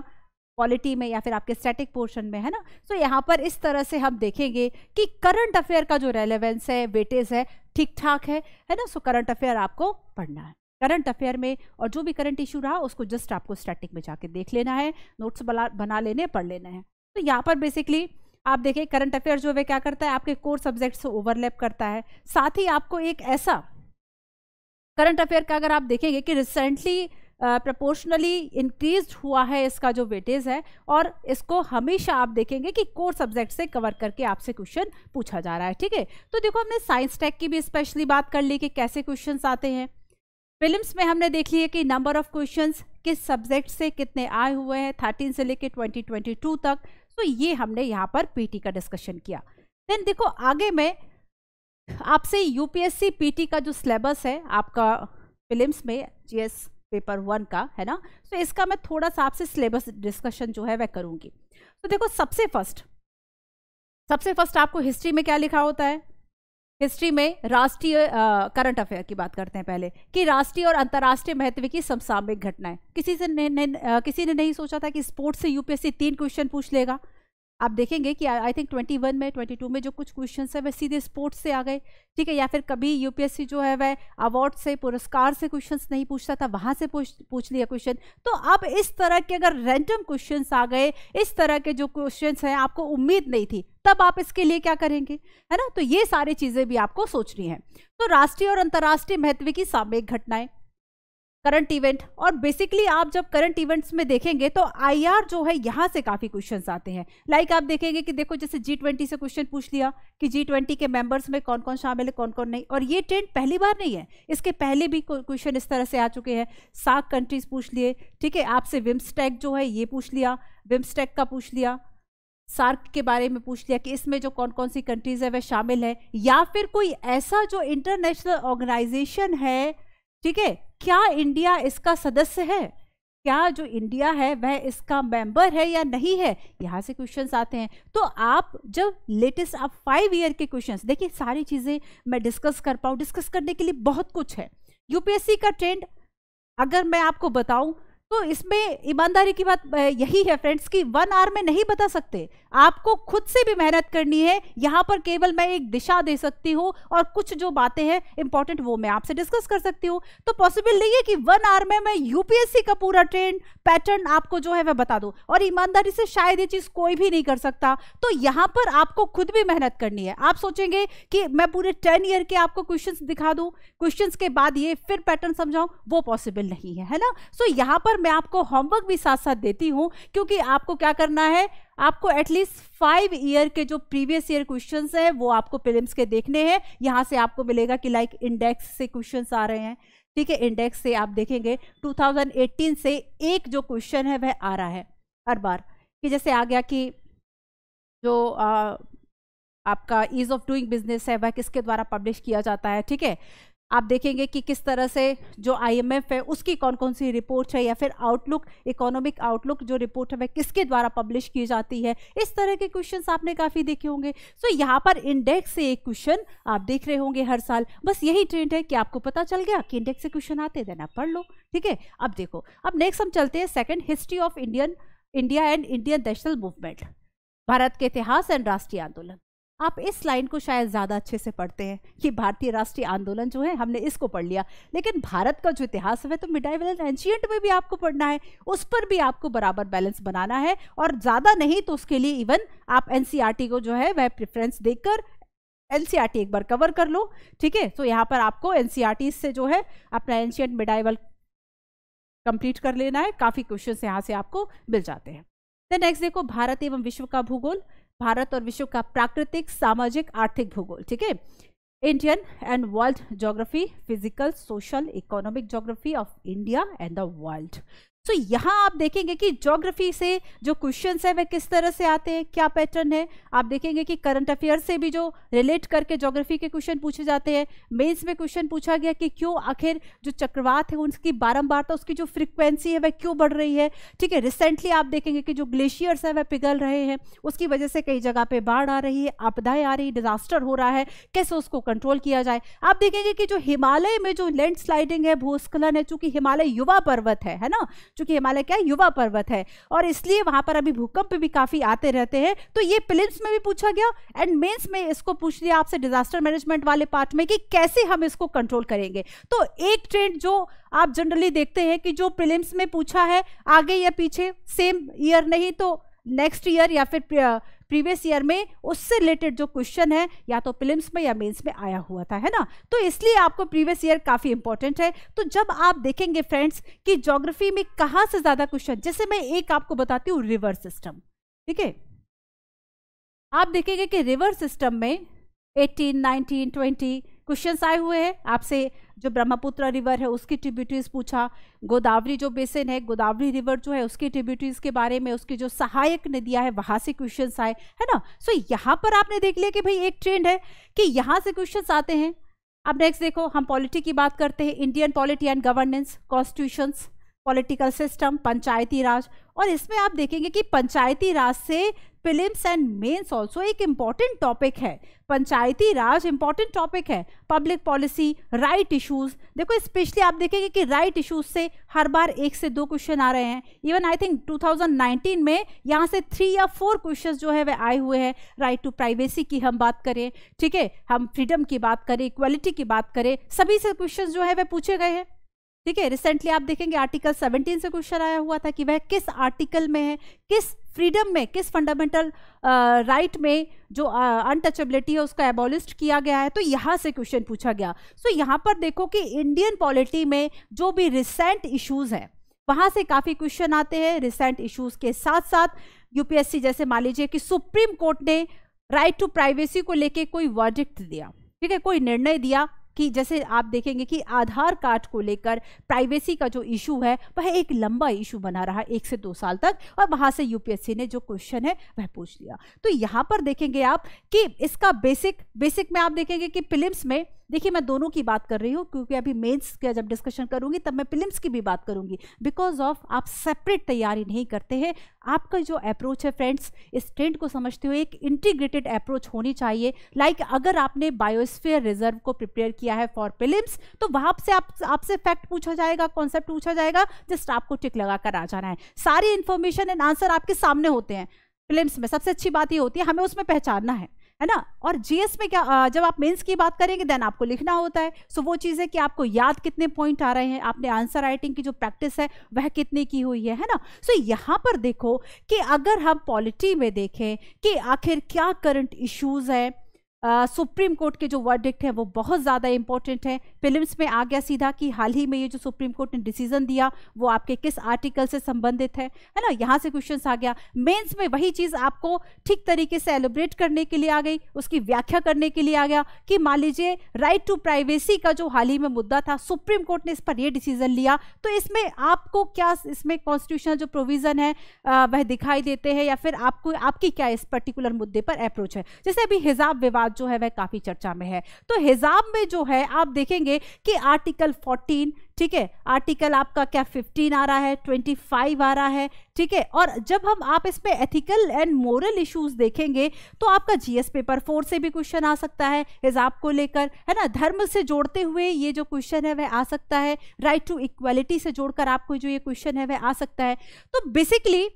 क्वालिटी में या फिर आपके स्टैटिक पोर्शन में है ना सो so, यहाँ पर इस तरह से हम देखेंगे कि करंट अफेयर का जो रेलेवेंस है वेटेज है ठीक ठाक है है ना सो करंट अफेयर आपको पढ़ना है करंट अफेयर में और जो भी करंट इशू रहा उसको जस्ट आपको स्टैटिक में जाके देख लेना है नोट्स बना लेने पढ़ लेना है तो यहाँ पर बेसिकली आप देखें करंट अफेयर जो है क्या करता है आपके कोर सब्जेक्ट से ओवरलैप करता है साथ ही आपको एक ऐसा करंट अफेयर का अगर आप देखेंगे कि रिसेंटली प्रपोर्शनली इंक्रीज हुआ है इसका जो वेटेज है और इसको हमेशा आप देखेंगे कि कोर सब्जेक्ट से कवर करके आपसे क्वेश्चन पूछा जा रहा है ठीक है तो देखो हमने साइंस टेक की भी स्पेशली बात कर ली कि कैसे क्वेश्चन आते हैं फिल्म्स में हमने देख है कि नंबर ऑफ क्वेश्चंस किस सब्जेक्ट से कितने आए हुए हैं थर्टीन से लेकर ट्वेंटी ट्वेंटी टू तक तो ये हमने यहाँ पर पीटी का डिस्कशन किया देन देखो आगे में आपसे यूपीएससी पीटी का जो सिलेबस है आपका फिल्म्स में जीएस पेपर वन का है ना तो so, इसका मैं थोड़ा सा आपसे सिलेबस डिस्कशन जो है वह करूँगी तो देखो सबसे फर्स्ट सबसे फर्स्ट आपको हिस्ट्री में क्या लिखा होता है हिस्ट्री में राष्ट्रीय करंट अफेयर की बात करते हैं पहले कि राष्ट्रीय और अंतर्राष्ट्रीय महत्व की समसामयिक घटनाएं किसी से ने, ने, आ, किसी ने नहीं सोचा था कि स्पोर्ट्स से यूपीएससी तीन क्वेश्चन पूछ लेगा आप देखेंगे कि आई थिंक 21 में 22 में जो कुछ क्वेश्चन है वह सीधे स्पोर्ट्स से आ गए ठीक है या फिर कभी यूपीएससी जो है वह अवार्ड से पुरस्कार से क्वेश्चन नहीं पूछता था वहां से पूछ पूछ लिया क्वेश्चन तो अब इस तरह के अगर रैंडम क्वेश्चन आ गए इस तरह के जो क्वेश्चन हैं आपको उम्मीद नहीं थी तब आप इसके लिए क्या करेंगे है ना तो ये सारी चीज़ें भी आपको सोचनी है तो राष्ट्रीय और अंतर्राष्ट्रीय महत्व की सामयिक घटनाएं करंट इवेंट और बेसिकली आप जब करंट इवेंट्स में देखेंगे तो आईआर जो है यहाँ से काफ़ी क्वेश्चंस आते हैं लाइक like आप देखेंगे कि देखो जैसे जी ट्वेंटी से क्वेश्चन पूछ लिया कि जी ट्वेंटी के मेंबर्स में कौन कौन शामिल है कौन कौन नहीं और ये ट्रेंड पहली बार नहीं है इसके पहले भी क्वेश्चन इस तरह से आ चुके हैं सात कंट्रीज पूछ लिए ठीक है आपसे विम्सटेक जो है ये पूछ लिया विम्सटेक का पूछ लिया सार्क के बारे में पूछ लिया कि इसमें जो कौन कौन सी कंट्रीज है वह शामिल है या फिर कोई ऐसा जो इंटरनेशनल ऑर्गेनाइजेशन है ठीक है क्या इंडिया इसका सदस्य है क्या जो इंडिया है वह इसका मेंबर है या नहीं है यहाँ से क्वेश्चंस आते हैं तो आप जब लेटेस्ट आप फाइव ईयर के क्वेश्चंस देखिए सारी चीज़ें मैं डिस्कस कर पाऊँ डिस्कस करने के लिए बहुत कुछ है यूपीएससी का ट्रेंड अगर मैं आपको बताऊं तो इसमें ईमानदारी की बात यही है फ्रेंड्स कि वन आवर में नहीं बता सकते आपको खुद से भी मेहनत करनी है यहाँ पर केवल मैं एक दिशा दे सकती हूँ और कुछ जो बातें हैं इंपॉर्टेंट वो मैं आपसे डिस्कस कर सकती हूँ तो पॉसिबल नहीं है कि वन आर में मैं यूपीएससी का पूरा ट्रेंड पैटर्न आपको जो है वह बता दूँ और ईमानदारी से शायद ये चीज़ कोई भी नहीं कर सकता तो यहाँ पर आपको खुद भी मेहनत करनी है आप सोचेंगे कि मैं पूरे टेन ईयर के आपको क्वेश्चन दिखा दूँ क्वेश्चन के बाद ये फिर पैटर्न समझाऊँ वो पॉसिबल नहीं है है ना सो so, यहाँ पर मैं आपको होमवर्क भी साथ साथ देती हूँ क्योंकि आपको क्या करना है आपको एटलीस्ट फाइव ईयर के जो प्रीवियस ईयर क्वेश्चन है वो आपको फिल्म के देखने हैं यहाँ से आपको मिलेगा कि लाइक इंडेक्स से क्वेश्चन आ रहे हैं ठीक है इंडेक्स से आप देखेंगे 2018 से एक जो क्वेश्चन है वह आ रहा है हर बार कि जैसे आ गया कि जो आ, आपका ईज ऑफ डूइंग बिजनेस है वह किसके द्वारा पब्लिश किया जाता है ठीक है आप देखेंगे कि किस तरह से जो आईएमएफ है उसकी कौन कौन सी रिपोर्ट है या फिर आउटलुक इकोनॉमिक आउटलुक जो रिपोर्ट है वह किसके द्वारा पब्लिश की जाती है इस तरह के क्वेश्चन आपने काफ़ी देखे होंगे सो so, यहाँ पर इंडेक्स से एक क्वेश्चन आप देख रहे होंगे हर साल बस यही ट्रेंड है कि आपको पता चल गया कि इंडेक्स से क्वेश्चन आते हैं देना पढ़ लो ठीक है अब देखो अब नेक्स्ट हम चलते हैं second history of Indian India and Indian national movement Bharat के इतिहास एंड राष्ट्रीय आंदोलन आप इस लाइन को शायद ज़्यादा अच्छे से पढ़ते हैं कि भारतीय राष्ट्रीय आंदोलन जो है हमने इसको पढ़ लिया लेकिन भारत का जो इतिहास है तो मिडाइवल एंशियंट में भी आपको पढ़ना है उस पर भी आपको बराबर बैलेंस बनाना है और ज़्यादा नहीं तो उसके लिए इवन आप एनसीआरटी को जो है वह प्रिफरेंस देकर एनसीआरटी एक बार कवर कर लो ठीक है तो यहाँ पर आपको एनसीआरटी से जो है अपना एंशियंट मिडाइवल कंप्लीट कर लेना है काफ़ी क्वेश्चन यहाँ से आपको मिल जाते हैं नेक्स्ट देखो भारत एवं विश्व का भूगोल भारत और विश्व का प्राकृतिक सामाजिक आर्थिक भूगोल ठीक है Indian and world geography physical social economic geography of India and the world so so, यहाँ आप देखेंगे कि ज्योग्राफी से जो क्वेश्चन है वे किस तरह से आते हैं क्या पैटर्न है आप देखेंगे कि करंट अफेयर से भी जो रिलेट करके ज्योग्राफी के क्वेश्चन पूछे जाते हैं मेंस में क्वेश्चन पूछा गया कि क्यों आखिर जो चक्रवात है उनकी बारंबारता उसकी जो फ्रिक्वेंसी है वह क्यों बढ़ रही है ठीक है रिसेंटली आप देखेंगे कि जो ग्लेशियर्स है वह पिघल रहे हैं उसकी वजह से कई जगह पर बाढ़ आ रही है आपदाएं आ रही डिजास्टर हो रहा है कैसे उसको कंट्रोल किया जाए आप देखेंगे कि जो हिमालय में जो लैंडस्लाइडिंग है भूस्खलन है चूंकि हिमालय युवा पर्वत है ना चूंकि हिमालय क्या युवा पर्वत है और इसलिए वहां पर अभी भूकंप भी काफ़ी आते रहते हैं तो ये पिलिम्स में भी पूछा गया एंड मेन्स में इसको पूछ लिया आपसे डिजास्टर मैनेजमेंट वाले पार्ट में कि कैसे हम इसको कंट्रोल करेंगे तो एक ट्रेंड जो आप जनरली देखते हैं कि जो प्रिलिम्स में पूछा है आगे या पीछे सेम ईयर नहीं तो नेक्स्ट ईयर या फिर प्रीवियस ईयर uh, में उससे रिलेटेड जो क्वेश्चन है या तो फिल्म्स में या मेंस में आया हुआ था है ना तो इसलिए आपको प्रीवियस ईयर काफ़ी इंपॉर्टेंट है तो जब आप देखेंगे फ्रेंड्स कि जोग्राफी में कहाँ से ज़्यादा क्वेश्चन जैसे मैं एक आपको बताती हूँ रिवर सिस्टम ठीक है आप देखेंगे कि रिवर सिस्टम में एटीन नाइनटीन ट्वेंटी क्वेश्चन आए हुए हैं आपसे जो ब्रह्मपुत्र रिवर है उसकी ट्रिब्यूटरीज पूछा गोदावरी जो बेसिन है गोदावरी रिवर जो है उसकी ट्रिब्यूटरीज के बारे में उसकी जो सहायक नदियां है वहां से क्वेश्चन आए है ना सो so, यहाँ पर आपने देख लिया कि भाई एक ट्रेंड है कि यहाँ से क्वेश्चन आते हैं अब नेक्स्ट देखो हम पॉलिटी की बात करते हैं Indian polity and governance constitutions political system Panchayati Raj और इसमें आप देखेंगे कि पंचायती राज से फिल्म्स एंड मेन्स ऑल्सो एक इम्पॉर्टेंट टॉपिक है पंचायती राज इम्पॉर्टेंट टॉपिक है पब्लिक पॉलिसी राइट इश्यूज देखो स्पेशली आप देखेंगे कि राइट इश्यूज से हर बार एक से दो क्वेश्चन आ रहे हैं इवन आई थिंक 2019 में यहाँ से थ्री या फोर क्वेश्चन जो है वे आए हुए हैं राइट टू प्राइवेसी की हम बात करें ठीक है हम फ्रीडम की बात करें इक्वलिटी की बात करें सभी से क्वेश्चन जो है वे पूछे गए हैं ठीक है रिसेंटली आप देखेंगे आर्टिकल 17 से क्वेश्चन आया हुआ था कि वह किस आर्टिकल में है किस फ्रीडम में किस फंडामेंटल राइट में जो अनटचेबिलिटी है उसका एबोलिस्ट किया गया है तो यहाँ से क्वेश्चन पूछा गया सो so, यहाँ पर देखो कि इंडियन पॉलिटी में जो भी रिसेंट इशूज़ हैं वहां से काफ़ी क्वेश्चन आते हैं रिसेंट इशूज़ के साथ साथ यूपीएससी जैसे मान लीजिए कि सुप्रीम कोर्ट ने राइट टू प्राइवेसी को लेके कोई वर्डिक्ट दिया ठीक है कोई निर्णय दिया कि जैसे आप देखेंगे कि आधार कार्ड को लेकर प्राइवेसी का जो इशू है वह एक लंबा इशू बना रहा एक से दो साल तक और वहां से यूपीएससी ने जो क्वेश्चन है वह पूछ लिया तो यहां पर देखेंगे आप कि इसका बेसिक बेसिक में आप देखेंगे कि फिल्म में देखिए मैं दोनों की बात कर रही हूँ क्योंकि अभी मेंस का जब डिस्कशन करूँगी तब मैं फिल्म्स की भी बात करूँगी बिकॉज ऑफ आप सेपरेट तैयारी नहीं करते हैं आपका जो अप्रोच है फ्रेंड्स इस ट्रेंड को समझते हुए एक इंटीग्रेटेड अप्रोच होनी चाहिए लाइक like अगर आपने बायोस्फेयर रिजर्व को प्रिपेयर किया है फॉर फिल्म्स तो वहाँ से आप आपसे फैक्ट पूछा जाएगा कॉन्सेप्ट पूछा जाएगा जस्ट आपको टिक लगा कर आ जाना है सारी इन्फॉर्मेशन एंड आंसर आपके सामने होते हैं फिल्म में सबसे अच्छी बात ये होती है हमें उसमें पहचानना है है ना और जीएस में क्या जब आप मेंस की बात करेंगे देन आपको लिखना होता है सो so, वो चीज़ है कि आपको याद कितने पॉइंट आ रहे हैं आपने आंसर राइटिंग की जो प्रैक्टिस है वह कितने की हुई है है ना सो so, यहाँ पर देखो कि अगर हम पॉलिटी में देखें कि आखिर क्या करंट इश्यूज़ है सुप्रीम कोर्ट के जो वर्डिक्ट है वो बहुत ज़्यादा इंपॉर्टेंट है फिल्म्स में आ गया सीधा कि हाल ही में ये जो सुप्रीम कोर्ट ने डिसीजन दिया वो आपके किस आर्टिकल से संबंधित है है ना यहाँ से क्वेश्चन आ गया मेन्स में वही चीज़ आपको ठीक तरीके से एलिब्रेट करने के लिए आ गई उसकी व्याख्या करने के लिए आ गया कि मान लीजिए राइट टू प्राइवेसी का जो हाल ही में मुद्दा था सुप्रीम कोर्ट ने इस पर यह डिसीजन लिया तो इसमें आपको क्या इसमें कॉन्स्टिट्यूशनल जो प्रोविज़न है वह दिखाई देते हैं या फिर आपको आपकी क्या इस पर्टिकुलर मुद्दे पर अप्रोच है जैसे अभी हिजाब विवाद बात जो है वह काफ़ी चर्चा में है तो हिजाब में जो है आप देखेंगे कि आर्टिकल 14 ठीक है आर्टिकल आपका क्या 15 आ रहा है 25 आ रहा है ठीक है और जब हम आप इसमें एथिकल एंड मोरल इश्यूज देखेंगे तो आपका जीएस पेपर फोर से भी क्वेश्चन आ सकता है हिजाब को लेकर है ना धर्म से जोड़ते हुए ये जो क्वेश्चन है वह आ सकता है राइट टू इक्वालिटी से जोड़कर आपको जो ये क्वेश्चन है वह आ सकता है तो बेसिकली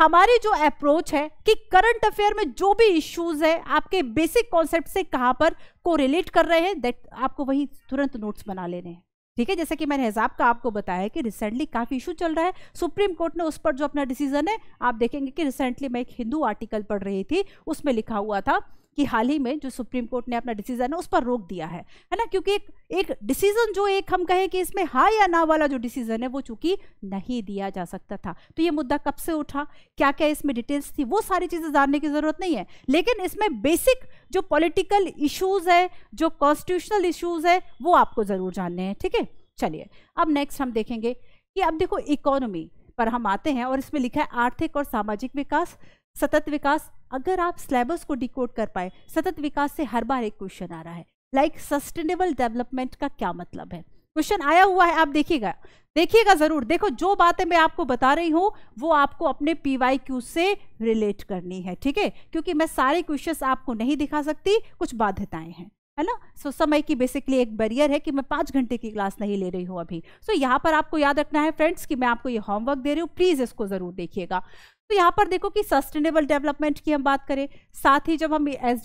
हमारी जो अप्रोच है कि करंट अफेयर में जो भी इश्यूज है आपके बेसिक कॉन्सेप्ट से कहां पर को रिलेट कर रहे हैं दैट आपको वही तुरंत नोट्स बना लेने हैं ठीक है जैसे कि मैंने हिसाब का आपको बताया कि रिसेंटली काफ़ी इशू चल रहा है सुप्रीम कोर्ट ने उस पर जो अपना डिसीजन है आप देखेंगे कि रिसेंटली मैं एक हिंदू आर्टिकल पढ़ रही थी उसमें लिखा हुआ था कि हाल ही में जो सुप्रीम कोर्ट ने अपना डिसीजन है उस पर रोक दिया है है ना क्योंकि एक एक डिसीजन जो एक हम कहें कि इसमें हाँ या ना वाला जो डिसीजन है वो चूंकि नहीं दिया जा सकता था तो ये मुद्दा कब से उठा क्या क्या इसमें डिटेल्स थी वो सारी चीज़ें जानने की ज़रूरत नहीं है लेकिन इसमें बेसिक जो पॉलिटिकल इशूज़ है जो कॉन्स्टिट्यूशनल इशूज़ है वो आपको ज़रूर जानने हैं ठीक है चलिए अब नेक्स्ट हम देखेंगे कि अब देखो इकोनॉमी पर हम आते हैं और इसमें लिखा है आर्थिक और सामाजिक विकास सतत विकास अगर आप सिलेबस को डिकोड कर पाए सतत विकास से हर बार एक क्वेश्चन आ रहा है लाइक सस्टेनेबल डेवलपमेंट का क्या मतलब है क्वेश्चन आया हुआ है आप देखिएगा देखिएगा जरूर देखो जो बातें मैं आपको बता रही हूँ वो आपको अपने पी वाई क्यू से रिलेट करनी है ठीक है क्योंकि मैं सारे क्वेश्चंस आपको नहीं दिखा सकती कुछ बाध्यताएं हैं है ना सो so, समय की बेसिकली एक बैरियर है कि मैं पांच घंटे की क्लास नहीं ले रही हूं अभी सो so, यहाँ पर आपको याद रखना है फ्रेंड्स कि मैं आपको ये होमवर्क दे रही हूँ प्लीज़ इसको ज़रूर देखिएगा तो यहाँ पर देखो कि सस्टेनेबल डेवलपमेंट की हम बात करें साथ ही जब हम एस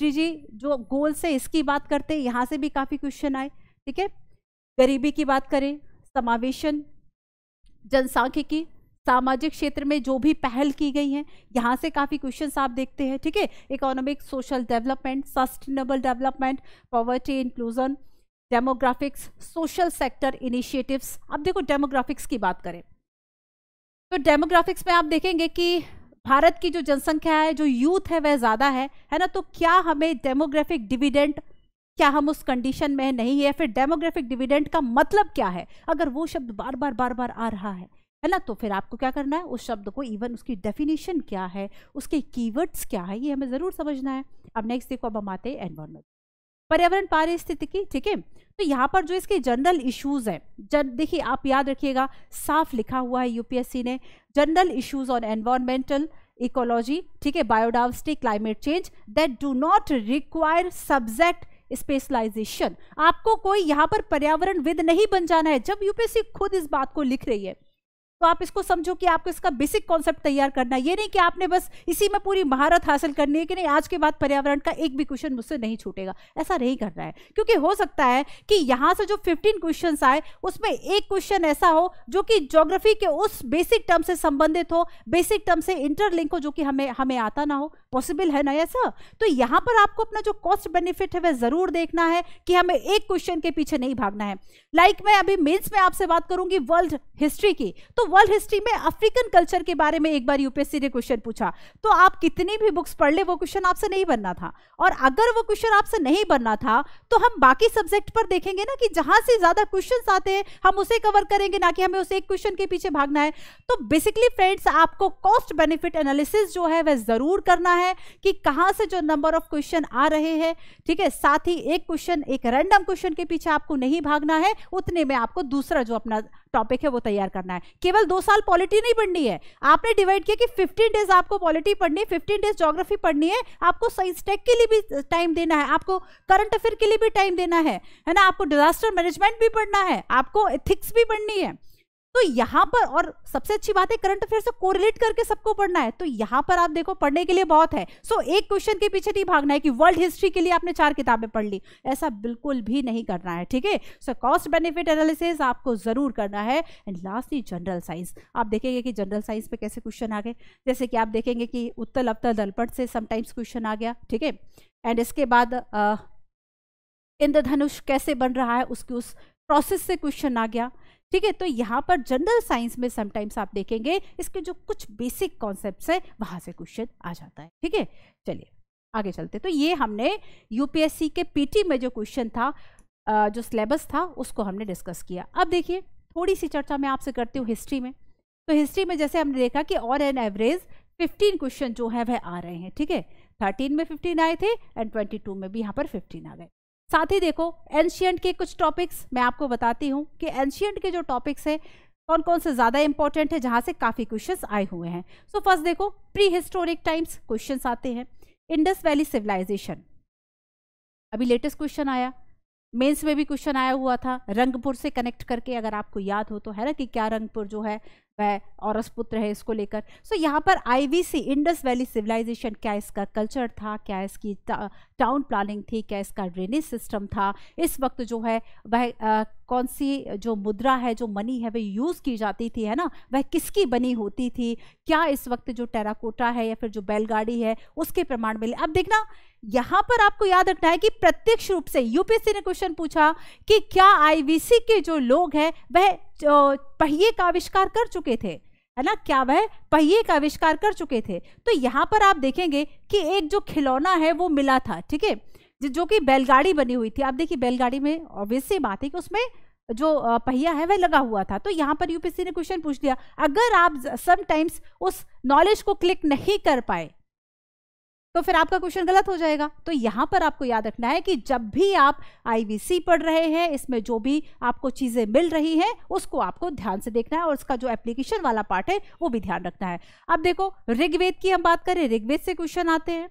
जो गोल्स है इसकी बात करते हैं यहाँ से भी काफ़ी क्वेश्चन आए ठीक है गरीबी की बात करें समावेशन जनसांख्यिकी सामाजिक क्षेत्र में जो भी पहल की गई हैं यहाँ से काफ़ी क्वेश्चन आप देखते हैं ठीक है economic social development sustainable development poverty inclusion demographics social sector initiatives अब देखो डेमोग्राफिक्स की बात करें तो डेमोग्राफिक्स में आप देखेंगे कि भारत की जो जनसंख्या है जो यूथ है वह ज़्यादा है है ना तो क्या हमें डेमोग्राफिक डिविडेंट क्या हम उस कंडीशन में नहीं है फिर डेमोग्राफिक डिविडेंट का मतलब क्या है अगर वो शब्द बार बार बार बार आ रहा है है ना तो फिर आपको क्या करना है उस शब्द को इवन उसकी डेफिनेशन क्या है उसके कीवर्ड्स क्या है ये हमें ज़रूर समझना है अब नेक्स्ट देखो अब हम आते हैं एनवायरमेंट पर्यावरण पारिस्थितिकी ठीक है तो यहाँ पर जो इसके जनरल इश्यूज हैं जन देखिए आप याद रखिएगा साफ लिखा हुआ है यूपीएससी ने general issues on environmental ecology ठीक है biodiversity climate change that do not require subject specialization आपको कोई यहाँ पर पर्यावरण विद नहीं बन जाना है जब यूपीएससी खुद इस बात को लिख रही है तो आप इसको समझो कि आपको इसका बेसिक कॉन्सेप्ट तैयार करना ये नहीं कि आपने बस इसी में पूरी महारत हासिल करनी है कि नहीं आज के बाद पर्यावरण का एक भी क्वेश्चन मुझसे नहीं छूटेगा ऐसा नहीं करना है क्योंकि हो सकता है कि यहाँ से जो फिफ्टीन क्वेश्चन आए उसमें एक क्वेश्चन ऐसा हो जो कि जोग्राफी के उस बेसिक टर्म से संबंधित हो बेसिक टर्म से इंटरलिंक हो जो कि हमें हमें आता ना हो पॉसिबल है ना ऐसा तो यहाँ पर आपको अपना जो कॉस्ट बेनिफिट है वह जरूर देखना है कि हमें एक क्वेश्चन के पीछे नहीं भागना है लाइक like मैं अभी मेन्स में आपसे बात करूंगी वर्ल्ड हिस्ट्री की तो वर्ल्ड हिस्ट्री में अफ्रीकन कल्चर के बारे में एक बार यूपीएससी ने क्वेश्चन पूछा तो आप कितनी भी बुक्स पढ़ ले वो क्वेश्चन आपसे नहीं बनना था और अगर वो क्वेश्चन आपसे नहीं बनना था तो हम बाकी सब्जेक्ट पर देखेंगे ना कि जहां से ज्यादा क्वेश्चन आते हैं हम उसे कवर करेंगे ना कि हमें उसे एक क्वेश्चन के पीछे भागना है तो बेसिकली फ्रेंड्स आपको कॉस्ट बेनिफिट एनालिसिस जो है वह जरूर करना है कि कहाँ से जो नंबर ऑफ क्वेश्चन आ रहे हैं ठीक है साथ ही एक क्वेश्चन एक रैंडम क्वेश्चन के पीछे आपको नहीं भागना है उतने में आपको दूसरा जो अपना टॉपिक है वो तैयार करना है केवल दो साल पॉलिटी नहीं पढ़नी है आपने डिवाइड किया कि फिफ्टीन डेज आपको पॉलिटी पढ़नी है फिफ्टीन डेज जोग्राफी पढ़नी है आपको साइंस टेक के लिए भी टाइम देना है आपको करंट अफेयर के लिए भी टाइम देना है है ना आपको डिजास्टर मैनेजमेंट भी पढ़ना है आपको एथिक्स भी पढ़नी है तो यहाँ पर और सबसे अच्छी बात है करंट अफेयर से कोरिलेट करके सबको पढ़ना है तो यहाँ पर आप देखो पढ़ने के लिए बहुत है सो so, एक क्वेश्चन के पीछे नहीं भागना है कि वर्ल्ड हिस्ट्री के लिए आपने चार किताबें पढ़ ली ऐसा बिल्कुल भी नहीं करना है ठीक है सो कॉस्ट बेनिफिट एनालिसिस आपको जरूर करना है एंड लास्टली जनरल साइंस आप देखेंगे कि जनरल साइंस पे कैसे क्वेश्चन आ गए जैसे कि आप देखेंगे कि उत्तल अवतल दलपट से समटाइम्स क्वेश्चन आ गया ठीक है एंड इसके बाद इंद्रधनुष कैसे बन रहा है उसकी उस प्रोसेस से क्वेश्चन आ गया ठीक है तो यहाँ पर जनरल साइंस में समटाइम्स आप देखेंगे इसके जो कुछ बेसिक कॉन्सेप्ट है वहां से क्वेश्चन आ जाता है ठीक है चलिए आगे चलते तो ये हमने यूपीएससी के पीटी में जो क्वेश्चन था जो सिलेबस था उसको हमने डिस्कस किया अब देखिए थोड़ी सी चर्चा मैं आपसे करती हूँ हिस्ट्री में तो हिस्ट्री में जैसे हमने देखा कि और एन एवरेज 15 क्वेश्चन जो है वह आ रहे हैं ठीक है 13 में 15 आए थे एंड 22 में भी यहाँ पर 15 आ गए साथ ही देखो एंशियंट के कुछ टॉपिक्स मैं आपको बताती हूँ कि एंशियंट के जो टॉपिक्स हैं कौन कौन से ज़्यादा इंपॉर्टेंट है जहाँ से काफ़ी क्वेश्चन आए हुए हैं सो so फर्स्ट देखो प्री हिस्टोरिक टाइम्स क्वेश्चन आते हैं इंडस वैली सिविलाइजेशन अभी लेटेस्ट क्वेश्चन आया मेंस में भी क्वेश्चन आया हुआ था रंगपुर से कनेक्ट करके अगर आपको याद हो तो है ना कि क्या रंगपुर जो है वह औरस पुत्र है इसको लेकर सो so, यहाँ पर आईवीसी इंडस वैली सिविलाइजेशन क्या इसका कल्चर था क्या इसकी टाउन प्लानिंग थी क्या इसका ड्रेनेज सिस्टम था इस वक्त जो है वह कौन सी जो मुद्रा है जो मनी है वह यूज़ की जाती थी है ना वह किसकी बनी होती थी क्या इस वक्त जो टेराकोटा है या फिर जो बैलगाड़ी है उसके प्रमाण मिले अब देखना यहाँ पर आपको याद रखना है कि प्रत्यक्ष रूप से यूपीएससी ने क्वेश्चन पूछा कि क्या आईवीसी के जो लोग हैं वह पहिए का आविष्कार कर चुके थे है ना क्या वह पहिए का आविष्कार कर चुके थे तो यहाँ पर आप देखेंगे कि एक जो खिलौना है वो मिला था ठीक है जो कि बैलगाड़ी बनी हुई थी आप देखिए बैलगाड़ी में ऑब्वियसली बात है कि उसमें जो पहिया है वह लगा हुआ था तो यहाँ पर यूपीसी ने क्वेश्चन पूछ लिया अगर आप समटाइम्स उस नॉलेज को क्लिक नहीं कर पाए तो फिर आपका क्वेश्चन गलत हो जाएगा तो यहां पर आपको याद रखना है कि जब भी आप आईवीसी पढ़ रहे हैं इसमें जो भी आपको चीज़ें मिल रही हैं उसको आपको ध्यान से देखना है और उसका जो एप्लीकेशन वाला पार्ट है वो भी ध्यान रखना है अब देखो ऋग्वेद की हम बात करें ऋग्वेद से क्वेश्चन आते हैं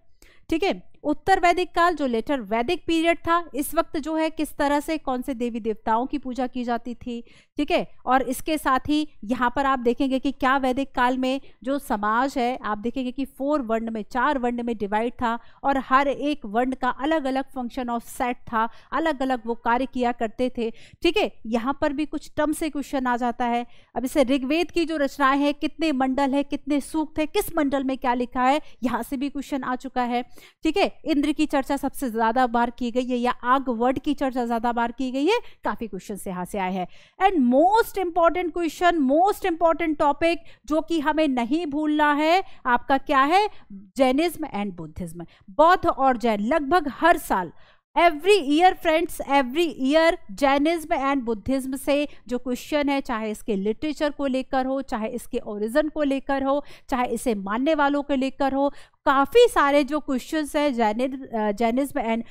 ठीक है उत्तर वैदिक काल जो लेटर वैदिक पीरियड था इस वक्त जो है किस तरह से कौन से देवी देवताओं की पूजा की जाती थी ठीक है और इसके साथ ही यहाँ पर आप देखेंगे कि क्या वैदिक काल में जो समाज है आप देखेंगे कि फोर वर्ण में चार वर्ण में डिवाइड था और हर एक वर्ण का अलग अलग फंक्शन ऑफ सेट था अलग अलग वो कार्य किया करते थे ठीक है यहाँ पर भी कुछ टर्म से क्वेश्चन आ जाता है अब इसे ऋग्वेद की जो रचनाएं हैं कितने मंडल है कितने सूक्त है किस मंडल में क्या लिखा है यहाँ से भी क्वेश्चन आ चुका है ठीक है इंद्र की चर्चा सबसे ज्यादा बार की गई है या आग वर्ड की चर्चा ज्यादा बार की गई है काफी क्वेश्चन यहां से आए हैं and most important question most important topic जो कि हमें नहीं भूलना है आपका क्या है जैनिज्म एंड बुद्धिज्म बौद्ध और जैन लगभग हर साल every year friends every year Jainism and Buddhism से जो क्वेश्चन है चाहे इसके लिटरेचर को लेकर हो चाहे इसके ओरिजन को लेकर हो चाहे इसे मानने वालों को लेकर हो काफ़ी सारे जो क्वेश्चन है जैनिज जैनिज्म एंड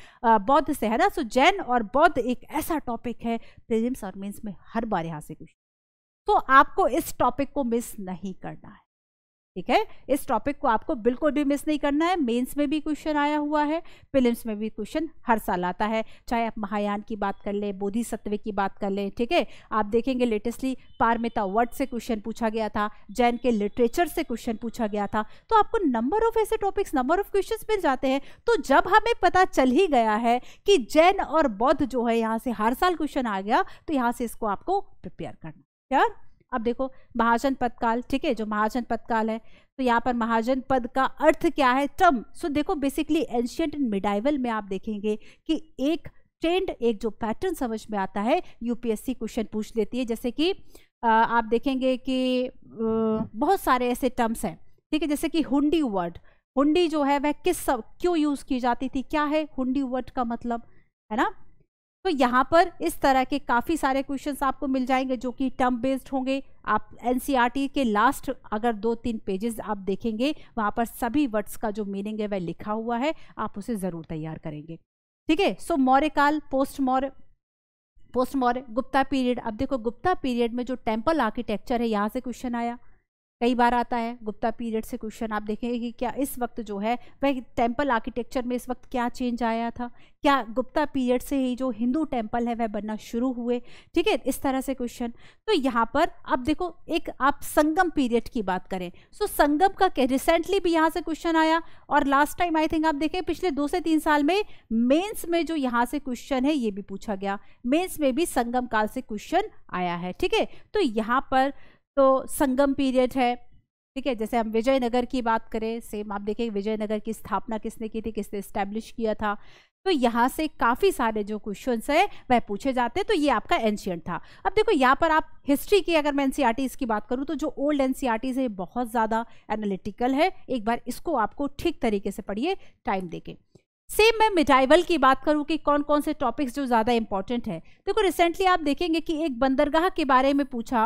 बौद्ध से है ना सो जैन और बौद्ध एक ऐसा टॉपिक है प्रिलिम्स और मीन्स में हर बार यहाँ से क्वेश्चन तो आपको इस टॉपिक को मिस नहीं करना है ठीक है इस टॉपिक को आपको बिल्कुल भी मिस नहीं करना है मेंस में भी क्वेश्चन आया हुआ है फिल्म्स में भी क्वेश्चन हर साल आता है चाहे आप महायान की बात कर लें बोधि सत्व की बात कर लें ठीक है आप देखेंगे लेटेस्टली पारमिता वर्ड से क्वेश्चन पूछा गया था जैन के लिटरेचर से क्वेश्चन पूछा गया था तो आपको नंबर ऑफ ऐसे टॉपिक्स नंबर ऑफ क्वेश्चन मिल जाते हैं तो जब हमें पता चल ही गया है कि जैन और बौद्ध जो है यहाँ से हर साल क्वेश्चन आ गया तो यहाँ से इसको आपको प्रिपेयर करना क्लियर अब देखो महाजन पदकाल ठीक है जो महाजन पदकाल है तो यहाँ पर महाजन पद का अर्थ क्या है टर्म सो so, देखो बेसिकली एंशियंट एंड मिडाइवल में आप देखेंगे कि एक ट्रेंड एक जो पैटर्न समझ में आता है यूपीएससी क्वेश्चन पूछ लेती है जैसे कि आप देखेंगे कि बहुत सारे ऐसे टर्म्स हैं ठीक है जैसे कि हुंडी वर्ड हुंडी जो है वह किस सब क्यों यूज़ की जाती थी क्या है हुंडी वर्ड का मतलब है ना तो यहाँ पर इस तरह के काफ़ी सारे क्वेश्चन आपको मिल जाएंगे जो कि टर्म बेस्ड होंगे आप एन e के लास्ट अगर दो तीन पेजेस आप देखेंगे वहाँ पर सभी वर्ड्स का जो मीनिंग है वह लिखा हुआ है आप उसे ज़रूर तैयार करेंगे ठीक है सो मौर्य काल post Maurya post Maurya Gupta period अब देखो गुप्ता पीरियड में जो टेम्पल आर्किटेक्चर है यहाँ से क्वेश्चन आया कई बार आता है गुप्ता पीरियड से क्वेश्चन आप देखेंगे कि क्या इस वक्त जो है वह टेम्पल आर्किटेक्चर में इस वक्त क्या चेंज आया था क्या गुप्ता पीरियड से ही जो हिंदू टेम्पल है वह बनना शुरू हुए ठीक है इस तरह से क्वेश्चन तो यहाँ पर आप देखो एक आप संगम पीरियड की बात करें सो so, संगम का क्या रिसेंटली भी यहाँ से क्वेश्चन आया और लास्ट टाइम आई थिंक आप देखें पिछले दो से तीन साल में मेन्स में जो यहाँ से क्वेश्चन है ये भी पूछा गया मेन्स में भी संगम काल से क्वेश्चन आया है ठीक है तो यहाँ पर तो संगम पीरियड है ठीक है जैसे हम विजयनगर की बात करें सेम आप देखें विजयनगर की स्थापना किसने की थी किसने इस्टेब्लिश किया था तो यहाँ से काफ़ी सारे जो क्वेश्चन है वह पूछे जाते तो ये आपका एंशियंट था अब देखो यहाँ पर आप हिस्ट्री की अगर मैं एन e की बात करूँ तो जो ओल्ड एन है बहुत ज़्यादा एनालिटिकल है एक बार इसको आपको ठीक तरीके से पढ़िए टाइम देके सेम मैं मिडाइवल की बात करूं कि कौन कौन से टॉपिक्स जो ज़्यादा इंपॉर्टेंट है देखो रिसेंटली आप देखेंगे कि एक बंदरगाह के बारे में पूछा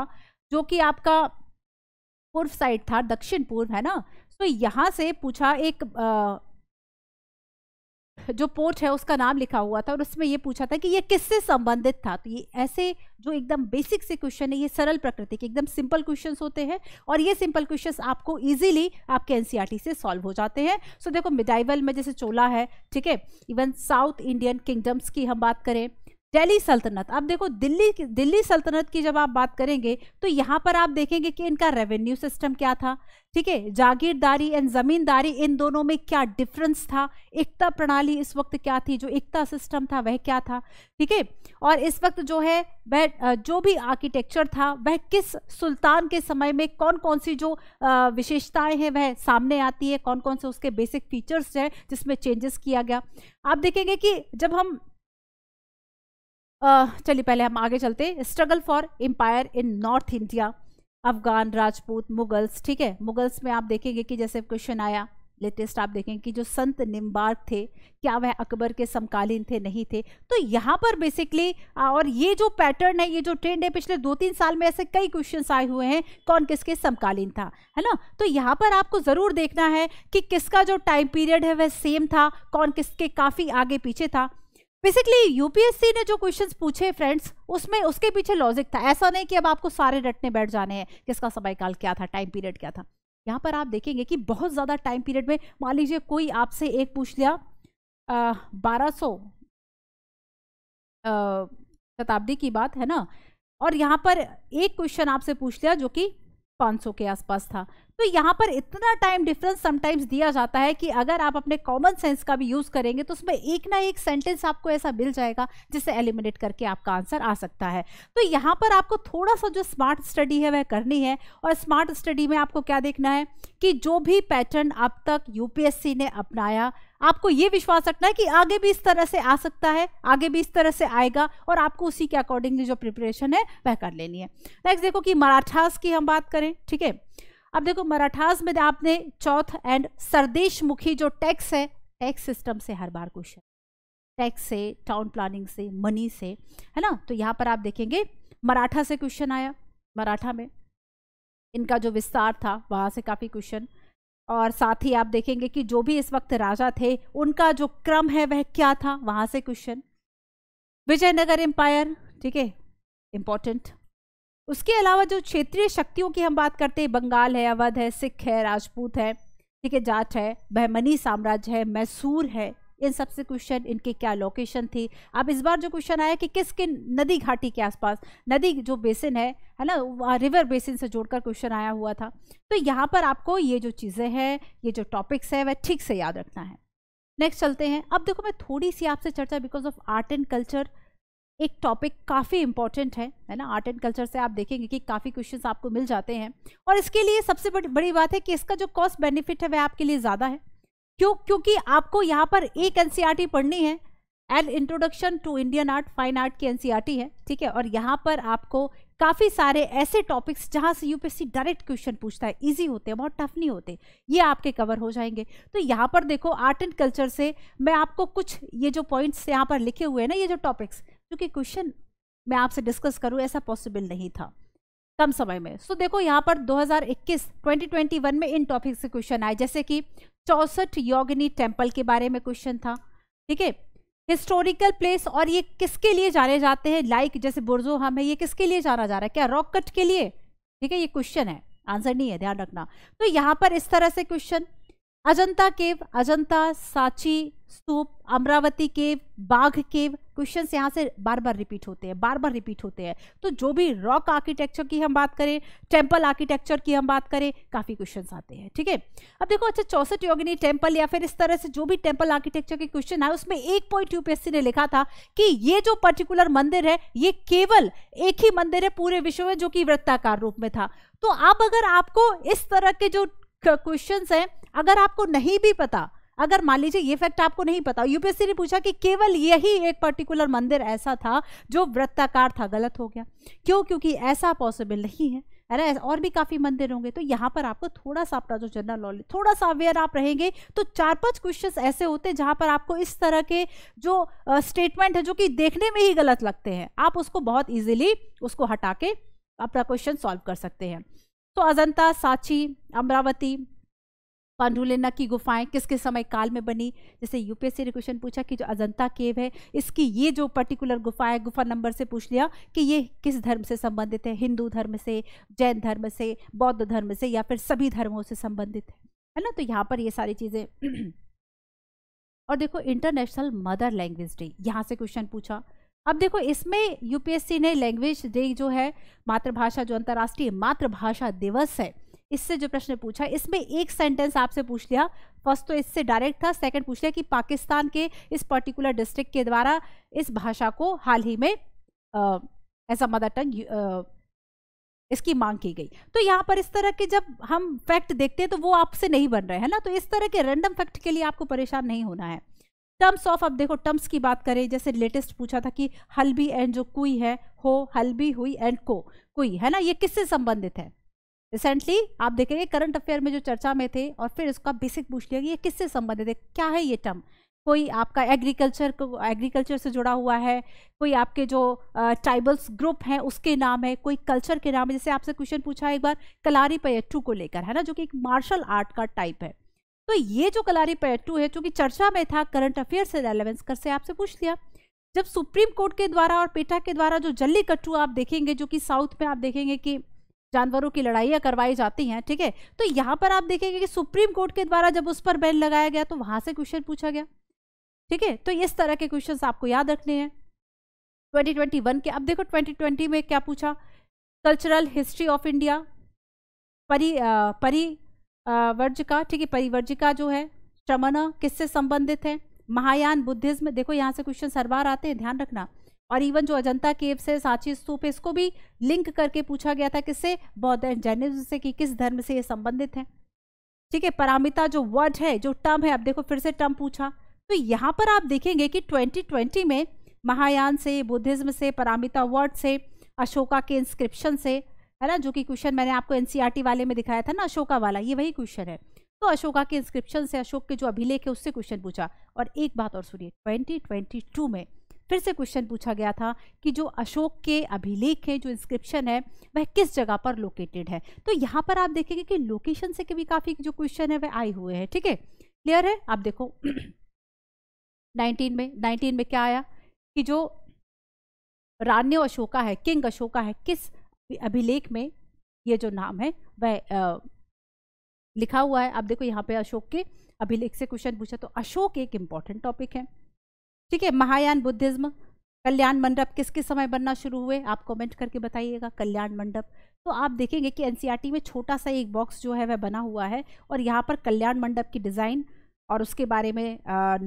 जो कि आपका पूर्व साइड था दक्षिण पूर्व है ना तो यहां से पूछा एक आ, जो पोर्ट है उसका नाम लिखा हुआ था और उसमें ये पूछा था कि ये किससे संबंधित था तो ये ऐसे जो एकदम बेसिक से क्वेश्चन है ये सरल प्रकृति के एकदम सिंपल क्वेश्चंस होते हैं और ये सिंपल क्वेश्चंस आपको इजीली आपके एनसीईआरटी e से सॉल्व हो जाते हैं सो देखो मिडाइवल में जैसे चोला है ठीक है इवन साउथ इंडियन किंगडम्स की हम बात करें दिल्ली सल्तनत आप देखो दिल्ली दिल्ली सल्तनत की जब आप बात करेंगे तो यहाँ पर आप देखेंगे कि इनका रेवेन्यू सिस्टम क्या था ठीक है जागीरदारी एंड ज़मींदारी इन दोनों में क्या डिफरेंस था एकता प्रणाली इस वक्त क्या थी जो एकता सिस्टम था वह क्या था ठीक है और इस वक्त जो है वह जो भी आर्किटेक्चर था वह किस सुल्तान के समय में कौन कौन सी जो विशेषताएं हैं वह सामने आती है कौन कौन से उसके बेसिक फीचर्स हैं जिसमें चेंजेस किया गया आप देखेंगे कि जब हम चलिए पहले हम आगे चलते struggle for empire in North India Afghan Rajput Mughals ठीक है मुगल्स में आप देखेंगे कि जैसे क्वेश्चन आया लेटेस्ट आप देखेंगे कि जो संत निम्बार्क थे क्या वह अकबर के समकालीन थे नहीं थे तो यहाँ पर बेसिकली और ये जो पैटर्न है ये जो ट्रेंड है पिछले दो तीन साल में ऐसे कई क्वेश्चन आए हुए हैं कौन किसके समकालीन था है ना तो यहाँ पर आपको ज़रूर देखना है कि किसका जो टाइम पीरियड है वह सेम था कौन किसके काफ़ी आगे पीछे था बेसिकली यूपीएससी ने जो क्वेश्चंस पूछे फ्रेंड्स उसमें उसके पीछे लॉजिक था ऐसा नहीं कि अब आपको सारे रटने बैठ जाने हैं किसका समय काल क्या था टाइम पीरियड क्या था यहाँ पर आप देखेंगे कि बहुत ज़्यादा टाइम पीरियड में मान लीजिए कोई आपसे एक पूछ लिया बारह सौ शताब्दी की बात है ना और यहाँ पर एक क्वेश्चन आपसे पूछ लिया जो कि 500 के आसपास था तो यहाँ पर इतना टाइम डिफरेंस समटाइम्स दिया जाता है कि अगर आप अपने कॉमन सेंस का भी यूज़ करेंगे तो उसमें एक ना एक सेंटेंस आपको ऐसा मिल जाएगा जिसे एलिमिनेट करके आपका आंसर आ सकता है तो यहाँ पर आपको थोड़ा सा जो स्मार्ट स्टडी है वह करनी है और स्मार्ट स्टडी में आपको क्या देखना है कि जो भी पैटर्न अब तक यू ने अपनाया आपको ये विश्वास रखना है कि आगे भी इस तरह से आ सकता है आगे भी इस तरह से आएगा और आपको उसी के अकॉर्डिंगली जो प्रिपरेशन है वह कर लेनी है नेक्स्ट देखो कि मराठास की हम बात करें ठीक है अब देखो मराठास में आपने चौथ एंड सरदेश मुखी जो टैक्स है टैक्स सिस्टम से हर बार क्वेश्चन टैक्स से टाउन प्लानिंग से मनी से है ना तो यहाँ पर आप देखेंगे मराठा से क्वेश्चन आया मराठा में इनका जो विस्तार था वहाँ से काफ़ी क्वेश्चन और साथ ही आप देखेंगे कि जो भी इस वक्त राजा थे उनका जो क्रम है वह क्या था वहां से क्वेश्चन विजयनगर एम्पायर ठीक है इंपॉर्टेंट उसके अलावा जो क्षेत्रीय शक्तियों की हम बात करते हैं बंगाल है अवध है सिख है राजपूत है ठीक है जाट है बहमनी साम्राज्य है मैसूर है इन सबसे क्वेश्चन इनके क्या लोकेशन थी अब इस बार जो क्वेश्चन आया कि किस किन नदी घाटी के आसपास नदी जो बेसिन है है ना रिवर बेसिन से जोड़कर क्वेश्चन आया हुआ था तो यहाँ पर आपको ये जो चीज़ें हैं ये जो टॉपिक्स है वह ठीक से याद रखना है नेक्स्ट चलते हैं अब देखो मैं थोड़ी सी आपसे चर्चा because of art and culture एक टॉपिक काफ़ी इंपॉर्टेंट है है ना आर्ट एंड कल्चर से आप देखेंगे कि काफ़ी क्वेश्चन आपको मिल जाते हैं और इसके लिए सबसे बड़ी बड़ी बात है कि इसका जो कॉस्ट बेनिफिट है वह आपके लिए ज़्यादा है क्यों क्योंकि आपको यहाँ पर एक एनसीईआरटी e पढ़नी है an introduction to Indian art fine art की एनसीईआरटी e है ठीक है और यहाँ पर आपको काफ़ी सारे ऐसे टॉपिक्स जहाँ से यूपीएससी डायरेक्ट क्वेश्चन पूछता है इजी होते हैं बहुत टफ नहीं होते ये आपके कवर हो जाएंगे तो यहाँ पर देखो आर्ट एंड कल्चर से मैं आपको कुछ ये जो पॉइंट्स यहाँ पर लिखे हुए हैं ना ये जो टॉपिक्स क्योंकि क्वेश्चन मैं आपसे डिस्कस करूँ ऐसा पॉसिबल नहीं था कम समय में सो so, देखो यहाँ पर 2021 2021 में इन टॉपिक से क्वेश्चन आए जैसे कि चौसठ योगिनी टेम्पल के बारे में क्वेश्चन था ठीक है हिस्टोरिकल प्लेस और ये किसके लिए जाने जाते हैं लाइक like, जैसे बुरजो हम है ये किसके लिए जाना जा रहा है क्या रॉक कट के लिए ठीक है ये क्वेश्चन है आंसर नहीं है ध्यान रखना तो यहाँ पर इस तरह से क्वेश्चन अजंता केव अजंता साची स्तूप अमरावती केव बाघ केव क्वेश्चन यहाँ से बार बार रिपीट होते हैं बार बार रिपीट होते हैं तो जो भी रॉक आर्किटेक्चर की हम बात करें टेम्पल आर्किटेक्चर की हम बात करें काफ़ी क्वेश्चन आते हैं ठीक है थीके? अब देखो अच्छा चौसठ योगिनी टेम्पल या फिर इस तरह से जो भी टेम्पल आर्किटेक्चर के क्वेश्चन आए उसमें एक पॉइंट यूपीएससी ने लिखा था कि ये जो पर्टिकुलर मंदिर है ये केवल एक ही मंदिर है पूरे विश्व में जो कि वृत्ताकार रूप में था तो अब अगर आपको इस तरह के जो क्वेश्चंस हैं अगर आपको नहीं भी पता अगर मान लीजिए ये फैक्ट आपको नहीं पता यूपीएससी ने पूछा कि केवल यही एक पर्टिकुलर मंदिर ऐसा था जो वृत्ताकार था गलत हो गया क्यों क्योंकि ऐसा पॉसिबल नहीं है अरे और भी काफ़ी मंदिर होंगे तो यहाँ पर आपको थोड़ा सा अपना जो जनरल नॉलेज थोड़ा सा अवेयर आप रहेंगे तो चार पांच क्वेश्चंस ऐसे होते हैं जहाँ पर आपको इस तरह के जो स्टेटमेंट है जो कि देखने में ही गलत लगते हैं आप उसको बहुत ईजिली उसको हटा के अपना क्वेश्चन सॉल्व कर सकते हैं तो अजंता साची अमरावती पांडुलेना की गुफाएं किस किस समय काल में बनी जैसे यूपीएससी ने क्वेश्चन पूछा कि जो अजंता केव है इसकी ये जो पर्टिकुलर गुफा है गुफा नंबर से पूछ लिया कि ये किस धर्म से संबंधित है हिंदू धर्म से जैन धर्म से बौद्ध धर्म से या फिर सभी धर्मों से संबंधित है है ना तो यहाँ पर ये सारी चीज़ें और देखो इंटरनेशनल मदर लैंग्वेज डे यहाँ से क्वेश्चन पूछा अब देखो इसमें यूपीएससी ने लैंग्वेज डे जो है मातृभाषा जो अंतर्राष्ट्रीय मातृभाषा दिवस है इससे जो प्रश्न पूछा इसमें एक सेंटेंस आपसे पूछ लिया फर्स्ट तो इससे डायरेक्ट था सेकंड पूछ लिया कि पाकिस्तान के इस पर्टिकुलर डिस्ट्रिक्ट के द्वारा इस भाषा को हाल ही में एज अ मदर टंग इसकी मांग की गई तो यहाँ पर इस तरह के जब हम फैक्ट देखते हैं तो वो आपसे नहीं बन रहे हैं ना तो इस तरह के रैंडम फैक्ट के लिए आपको परेशान नहीं होना है टर्म्स ऑफ अब देखो टर्म्स की बात करें जैसे लेटेस्ट पूछा था कि हल्बी एंड जो कुई है हो हल्बी हुई एंड को कुई है ना ये किससे संबंधित है रिसेंटली आप देखेंगे करंट अफेयर में जो चर्चा में थे और फिर उसका बेसिक पूछ लिया कि ये किससे संबंधित है क्या है ये टर्म कोई आपका एग्रीकल्चर को एग्रीकल्चर से जुड़ा हुआ है कोई आपके जो ट्राइबल्स ग्रुप हैं उसके नाम है कोई कल्चर के नाम है जैसे आपसे क्वेश्चन पूछा है एक बार कलारी पयट्टू को लेकर है ना जो कि एक मार्शल आर्ट का टाइप है तो ये जो कलारी पयट्टू है चूँकि चर्चा में था करंट अफेयर से रेलिवेंस कर से आपसे पूछ लिया जब सुप्रीम कोर्ट के द्वारा और पेटा के द्वारा जो जल्ली कट्टू आप देखेंगे जो कि साउथ में आप देखेंगे कि जानवरों की लड़ाइयाँ करवाई जाती हैं ठीक है तो यहाँ पर आप देखेंगे कि सुप्रीम कोर्ट के द्वारा जब उस पर बैन लगाया गया तो वहाँ से क्वेश्चन पूछा गया ठीक है तो इस तरह के क्वेश्चन आपको याद रखने हैं ट्वेंटी के अब देखो ट्वेंटी में क्या पूछा कल्चरल हिस्ट्री ऑफ इंडिया परि आ, परि वर्जिका ठीक है परिवर्जिका जो है श्रमण किससे संबंधित है महायान बुद्धिज्म देखो यहाँ से क्वेश्चन सरवार आते हैं ध्यान रखना और इवन जो अजंता केव्स है सांची स्तूप है इसको भी लिंक करके पूछा गया था किससे बौद्ध एंड जैनिज्म से कि किस धर्म से ये संबंधित है ठीक है परामिता जो वर्ड है जो टर्म है अब देखो फिर से टर्म पूछा तो यहाँ पर आप देखेंगे कि 2020 में महायान से बुद्धिज्म से परामिता वर्ड से अशोका के इंस्क्रिप्शन से है ना जो कि क्वेश्चन मैंने आपको एनसीईआरटी e वाले में दिखाया था ना अशोका वाला ये वही क्वेश्चन है तो अशोका के इंस्क्रिप्शन से अशोक के जो अभिलेख है उससे क्वेश्चन पूछा और एक बात और सुनिए 2022 में फिर से क्वेश्चन पूछा गया था कि जो अशोक के अभिलेख हैं जो इंस्क्रिप्शन है वह किस जगह पर लोकेटेड है तो यहाँ पर आप देखेंगे कि लोकेशन से भी काफ़ी जो क्वेश्चन है वह आए हुए हैं ठीक है क्लियर है आप देखो नाइनटीन में नाइनटीन में क्या आया कि जो रान्य अशोका है किंग अशोका है किस अभिलेख में ये जो नाम है वह लिखा हुआ है आप देखो यहाँ पे अशोक के अभिलेख से क्वेश्चन पूछा तो अशोक एक इम्पॉर्टेंट टॉपिक है ठीक है महायान बुद्धिज्म कल्याण मंडप किस किस समय बनना शुरू हुए आप कमेंट करके बताइएगा कल्याण मंडप तो आप देखेंगे कि एनसीईआरटी e में छोटा सा एक बॉक्स जो है वह बना हुआ है और यहाँ पर कल्याण मंडप की डिज़ाइन और उसके बारे में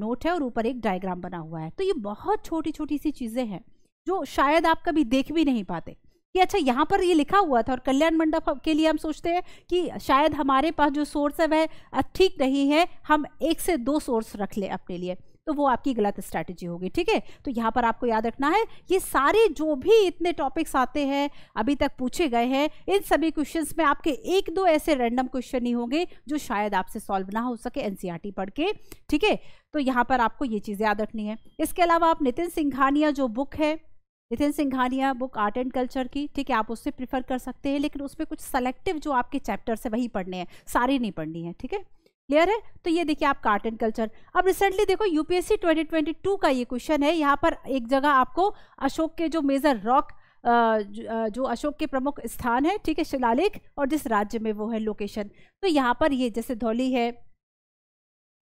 नोट है और ऊपर एक डायग्राम बना हुआ है तो ये बहुत छोटी छोटी सी चीज़ें हैं जो शायद आप कभी देख भी नहीं पाते कि अच्छा यहाँ पर ये लिखा हुआ था और कल्याण मंडप के लिए हम सोचते हैं कि शायद हमारे पास जो सोर्स है वह ठीक नहीं है हम एक से दो सोर्स रख लें अपने लिए तो वो आपकी गलत स्ट्रैटेजी होगी ठीक है तो यहाँ पर आपको याद रखना है ये सारे जो भी इतने टॉपिक्स आते हैं अभी तक पूछे गए हैं इन सभी क्वेश्चन में आपके एक दो ऐसे रैंडम क्वेश्चन ही होंगे जो शायद आपसे सॉल्व ना हो सके एनसीईआरटी e पढ़ के ठीक है तो यहाँ पर आपको ये चीज़ याद रखनी है इसके अलावा आप नितिन सिंघानिया जो बुक है Nitin Singhania book art and culture की ठीक है आप उससे प्रिफर कर सकते हैं लेकिन उसमें कुछ सेलेक्टिव जो आपके चैप्टर्स है वही पढ़ने हैं सारे नहीं पढ़नी है ठीक है क्लियर है तो ये देखिए आप कार्ट एंड कल्चर अब रिसेंटली देखो यूपीएससी 2022 का ये क्वेश्चन है यहाँ पर एक जगह आपको अशोक के जो मेजर रॉक जो अशोक के प्रमुख स्थान है ठीक है शिलालेख और जिस राज्य में वो है लोकेशन तो यहाँ पर ये जैसे धौली है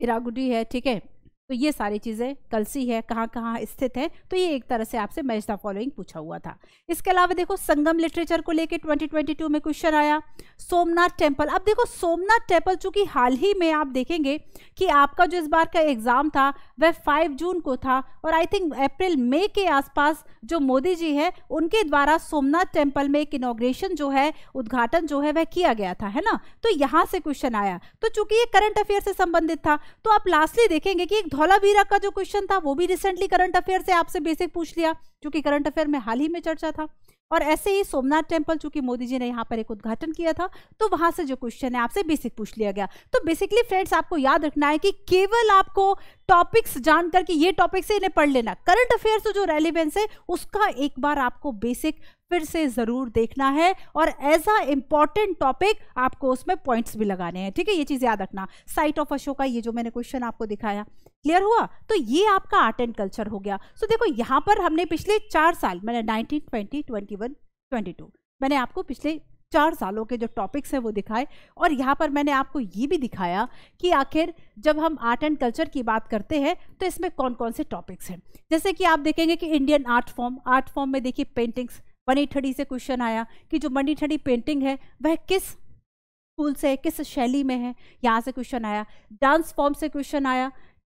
इरागुडी है ठीक है तो ये सारी चीज़ें कलसी है कहाँ कहाँ स्थित है तो ये एक तरह से आपसे मैच द फॉलोइंग पूछा हुआ था इसके अलावा देखो संगम लिटरेचर को लेके 2022 में क्वेश्चन आया सोमनाथ टेम्पल अब देखो सोमनाथ टेम्पल चूंकि हाल ही में आप देखेंगे कि आपका जो इस बार का एग्ज़ाम था वह फाइव जून को था और आई थिंक अप्रैल मई के आसपास जो मोदी जी है उनके द्वारा सोमनाथ टेम्पल में एक इनोग्रेशन जो है उद्घाटन जो है वह किया गया था है ना तो यहाँ से क्वेश्चन आया तो चूंकि ये करंट अफेयर से संबंधित था तो आप लास्टली देखेंगे कि एक धौलावीरा का जो क्वेश्चन था वो भी रिसेंटली करंट अफेयर से आपसे बेसिक पूछ लिया चूंकि करंट अफेयर में हाल ही में चर्चा था और ऐसे ही सोमनाथ टेम्पल चूंकि मोदी जी ने यहाँ पर एक उद्घाटन किया था तो वहां से जो क्वेश्चन है आपसे बेसिक पूछ लिया गया तो बेसिकली फ्रेंड्स आपको याद रखना है कि केवल आपको टॉपिक्स जानकर कि ये टॉपिक्स इन्हें पढ़ लेना करंट अफेयर्स जो रेलिवेंस है उसका एक बार आपको बेसिक फिर से ज़रूर देखना है और एज अ इंपॉर्टेंट टॉपिक आपको उसमें पॉइंट्स भी लगाने हैं ठीक है ये चीज़ याद रखना साइट ऑफ अशोक ये जो मैंने क्वेश्चन आपको दिखाया क्लियर हुआ तो ये आपका आर्ट एंड कल्चर हो गया सो so, देखो यहाँ पर हमने पिछले चार साल मैंने nineteen twenty twenty one twenty two मैंने आपको पिछले चार सालों के जो टॉपिक्स हैं वो दिखाए और यहाँ पर मैंने आपको ये भी दिखाया कि आखिर जब हम आर्ट एंड कल्चर की बात करते हैं तो इसमें कौन कौन से टॉपिक्स हैं जैसे कि आप देखेंगे कि Indian art form art form में देखिए पेंटिंग्स ठंडी से क्वेश्चन आया कि जो ठंडी पेंटिंग है वह किस स्कूल से किस शैली में है यहाँ से क्वेश्चन आया डांस फॉर्म से क्वेश्चन आया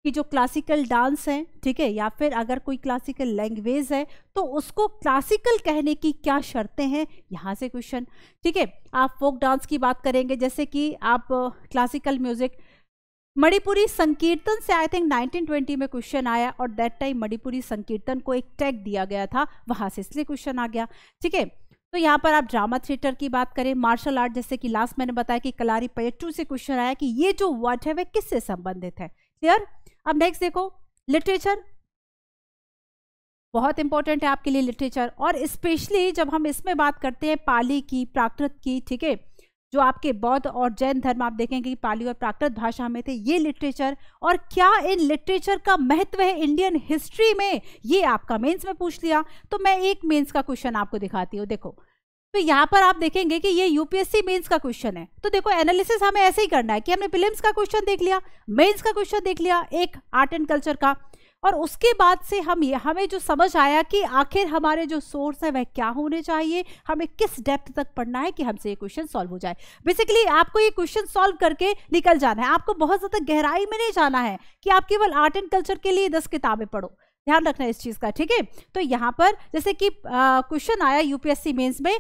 कि जो क्लासिकल डांस है ठीक है या फिर अगर कोई क्लासिकल लैंग्वेज है तो उसको क्लासिकल कहने की क्या शर्तें हैं यहाँ से क्वेश्चन ठीक है आप फोक डांस की बात करेंगे जैसे कि आप क्लासिकल म्यूज़िक मणिपुरी संकीर्तन से आई थिंक 1920 में क्वेश्चन आया और दैट टाइम मणिपुरी संकीर्तन को एक टैग दिया गया था वहां से इसलिए क्वेश्चन आ गया ठीक है तो यहाँ पर आप ड्रामा थिएटर की बात करें मार्शल आर्ट जैसे कि लास्ट मैंने बताया कि कलारी पयटू से क्वेश्चन आया कि ये जो वर्ड है वह किससे संबंधित है क्लियर अब नेक्स्ट देखो लिटरेचर बहुत इंपॉर्टेंट है आपके लिए लिटरेचर और स्पेशली जब हम इसमें बात करते हैं पाली की प्राकृत की ठीक है जो आपके बौद्ध और जैन धर्म आप देखेंगे कि पाली और प्राकृत भाषा में थे ये लिटरेचर और क्या इन लिटरेचर का महत्व है इंडियन हिस्ट्री में ये आपका मेंस में पूछ लिया तो मैं एक मेंस का क्वेश्चन आपको दिखाती हूँ देखो तो यहाँ पर आप देखेंगे कि ये यूपीएससी मेंस का क्वेश्चन है तो देखो एनालिसिस हमें ऐसे ही करना है कि हमने फिल्म का क्वेश्चन देख लिया मेंस का क्वेश्चन देख लिया एक आर्ट एंड कल्चर का और उसके बाद से हम ये हमें जो समझ आया कि आखिर हमारे जो सोर्स है वह क्या होने चाहिए हमें किस डेप्थ तक पढ़ना है कि हमसे ये क्वेश्चन सॉल्व हो जाए बेसिकली आपको ये क्वेश्चन सॉल्व करके निकल जाना है आपको बहुत ज़्यादा गहराई में नहीं जाना है कि आप केवल आर्ट एंड कल्चर के लिए दस किताबें पढ़ो ध्यान रखना इस चीज़ का ठीक है तो यहाँ पर जैसे कि क्वेश्चन आया यूपीएससी मेन्स में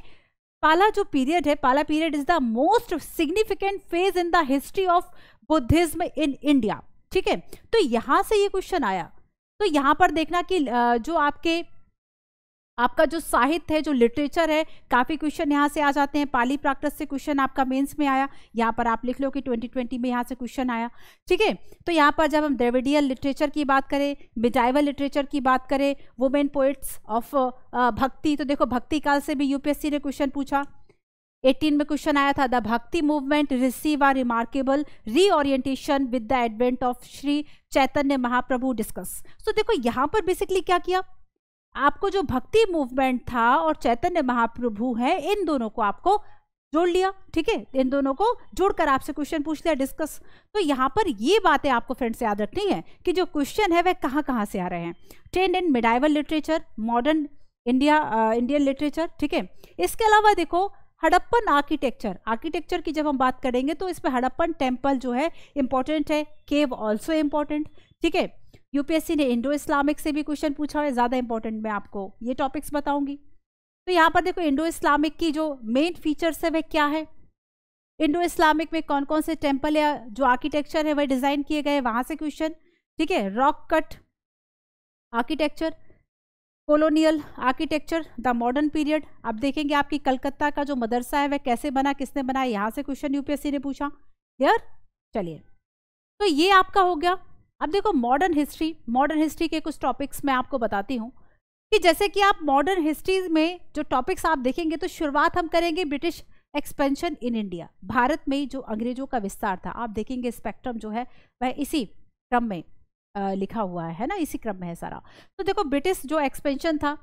पाला जो पीरियड है Pala period is the most significant phase in the history of Buddhism in India ठीक है तो यहां से ये क्वेश्चन आया तो यहाँ पर देखना कि जो आपके आपका जो साहित्य है जो लिटरेचर है काफ़ी क्वेश्चन यहाँ से आ जाते हैं पाली प्रैक्टिस से क्वेश्चन आपका मेंस में आया यहाँ पर आप लिख लो कि 2020 में यहाँ से क्वेश्चन आया ठीक है तो यहाँ पर जब हम द्रविडियल लिटरेचर की बात करें मिजाइवल लिटरेचर की बात करें वुमेन पोइट्स ऑफ भक्ति तो देखो भक्ति काल से भी यूपीएससी ने क्वेश्चन पूछा 18 में क्वेश्चन आया था the bhakti movement receive a remarkable reorientation with the advent of Shri Chaitanya Mahaprabhu discuss so तो देखो यहाँ पर बेसिकली क्या किया आपको जो भक्ति मूवमेंट था और चैतन्य महाप्रभु है इन दोनों को आपको जोड़ लिया ठीक है इन दोनों को जोड़कर आपसे क्वेश्चन पूछ लिया डिस्कस तो यहाँ पर ये बातें आपको फ्रेंड्स याद रखनी है कि जो क्वेश्चन है वह कहाँ कहाँ से आ रहे हैं trend in medieval literature modern India Indian literature ठीक है इसके अलावा देखो हड़प्पन आर्किटेक्चर आर्किटेक्चर की जब हम बात करेंगे तो इसमें हड़प्पन टेम्पल जो है इंपॉर्टेंट है केव ऑल्सो इम्पॉर्टेंट ठीक है यूपीएससी ने इंडो इस्लामिक से भी क्वेश्चन पूछा है ज़्यादा इंपॉर्टेंट मैं आपको ये टॉपिक्स बताऊंगी तो यहाँ पर देखो इंडो इस्लामिक की जो मेन फीचर्स है वह क्या है इंडो इस्लामिक में कौन कौन से टेम्पल या जो आर्किटेक्चर है वह डिज़ाइन किए गए वहां से क्वेश्चन ठीक है rock cut architecture colonial architecture the modern period अब देखेंगे आपकी कलकत्ता का जो मदरसा है वह कैसे बना किसने बनाया यहाँ से क्वेश्चन यूपीएससी ने पूछा क्लियर चलिए तो ये आपका हो गया अब देखो मॉडर्न हिस्ट्री मॉडर्न हिस्ट्री के कुछ टॉपिक्स मैं आपको बताती हूँ कि जैसे कि आप मॉडर्न हिस्ट्री में जो टॉपिक्स आप देखेंगे तो शुरुआत हम करेंगे British expansion in India Bharat में जो अंग्रेजों का विस्तार था आप देखेंगे स्पेक्ट्रम जो है वह इसी क्रम में लिखा हुआ है ना इसी क्रम में है सारा तो देखो ब्रिटिश जो एक्सपेंशन था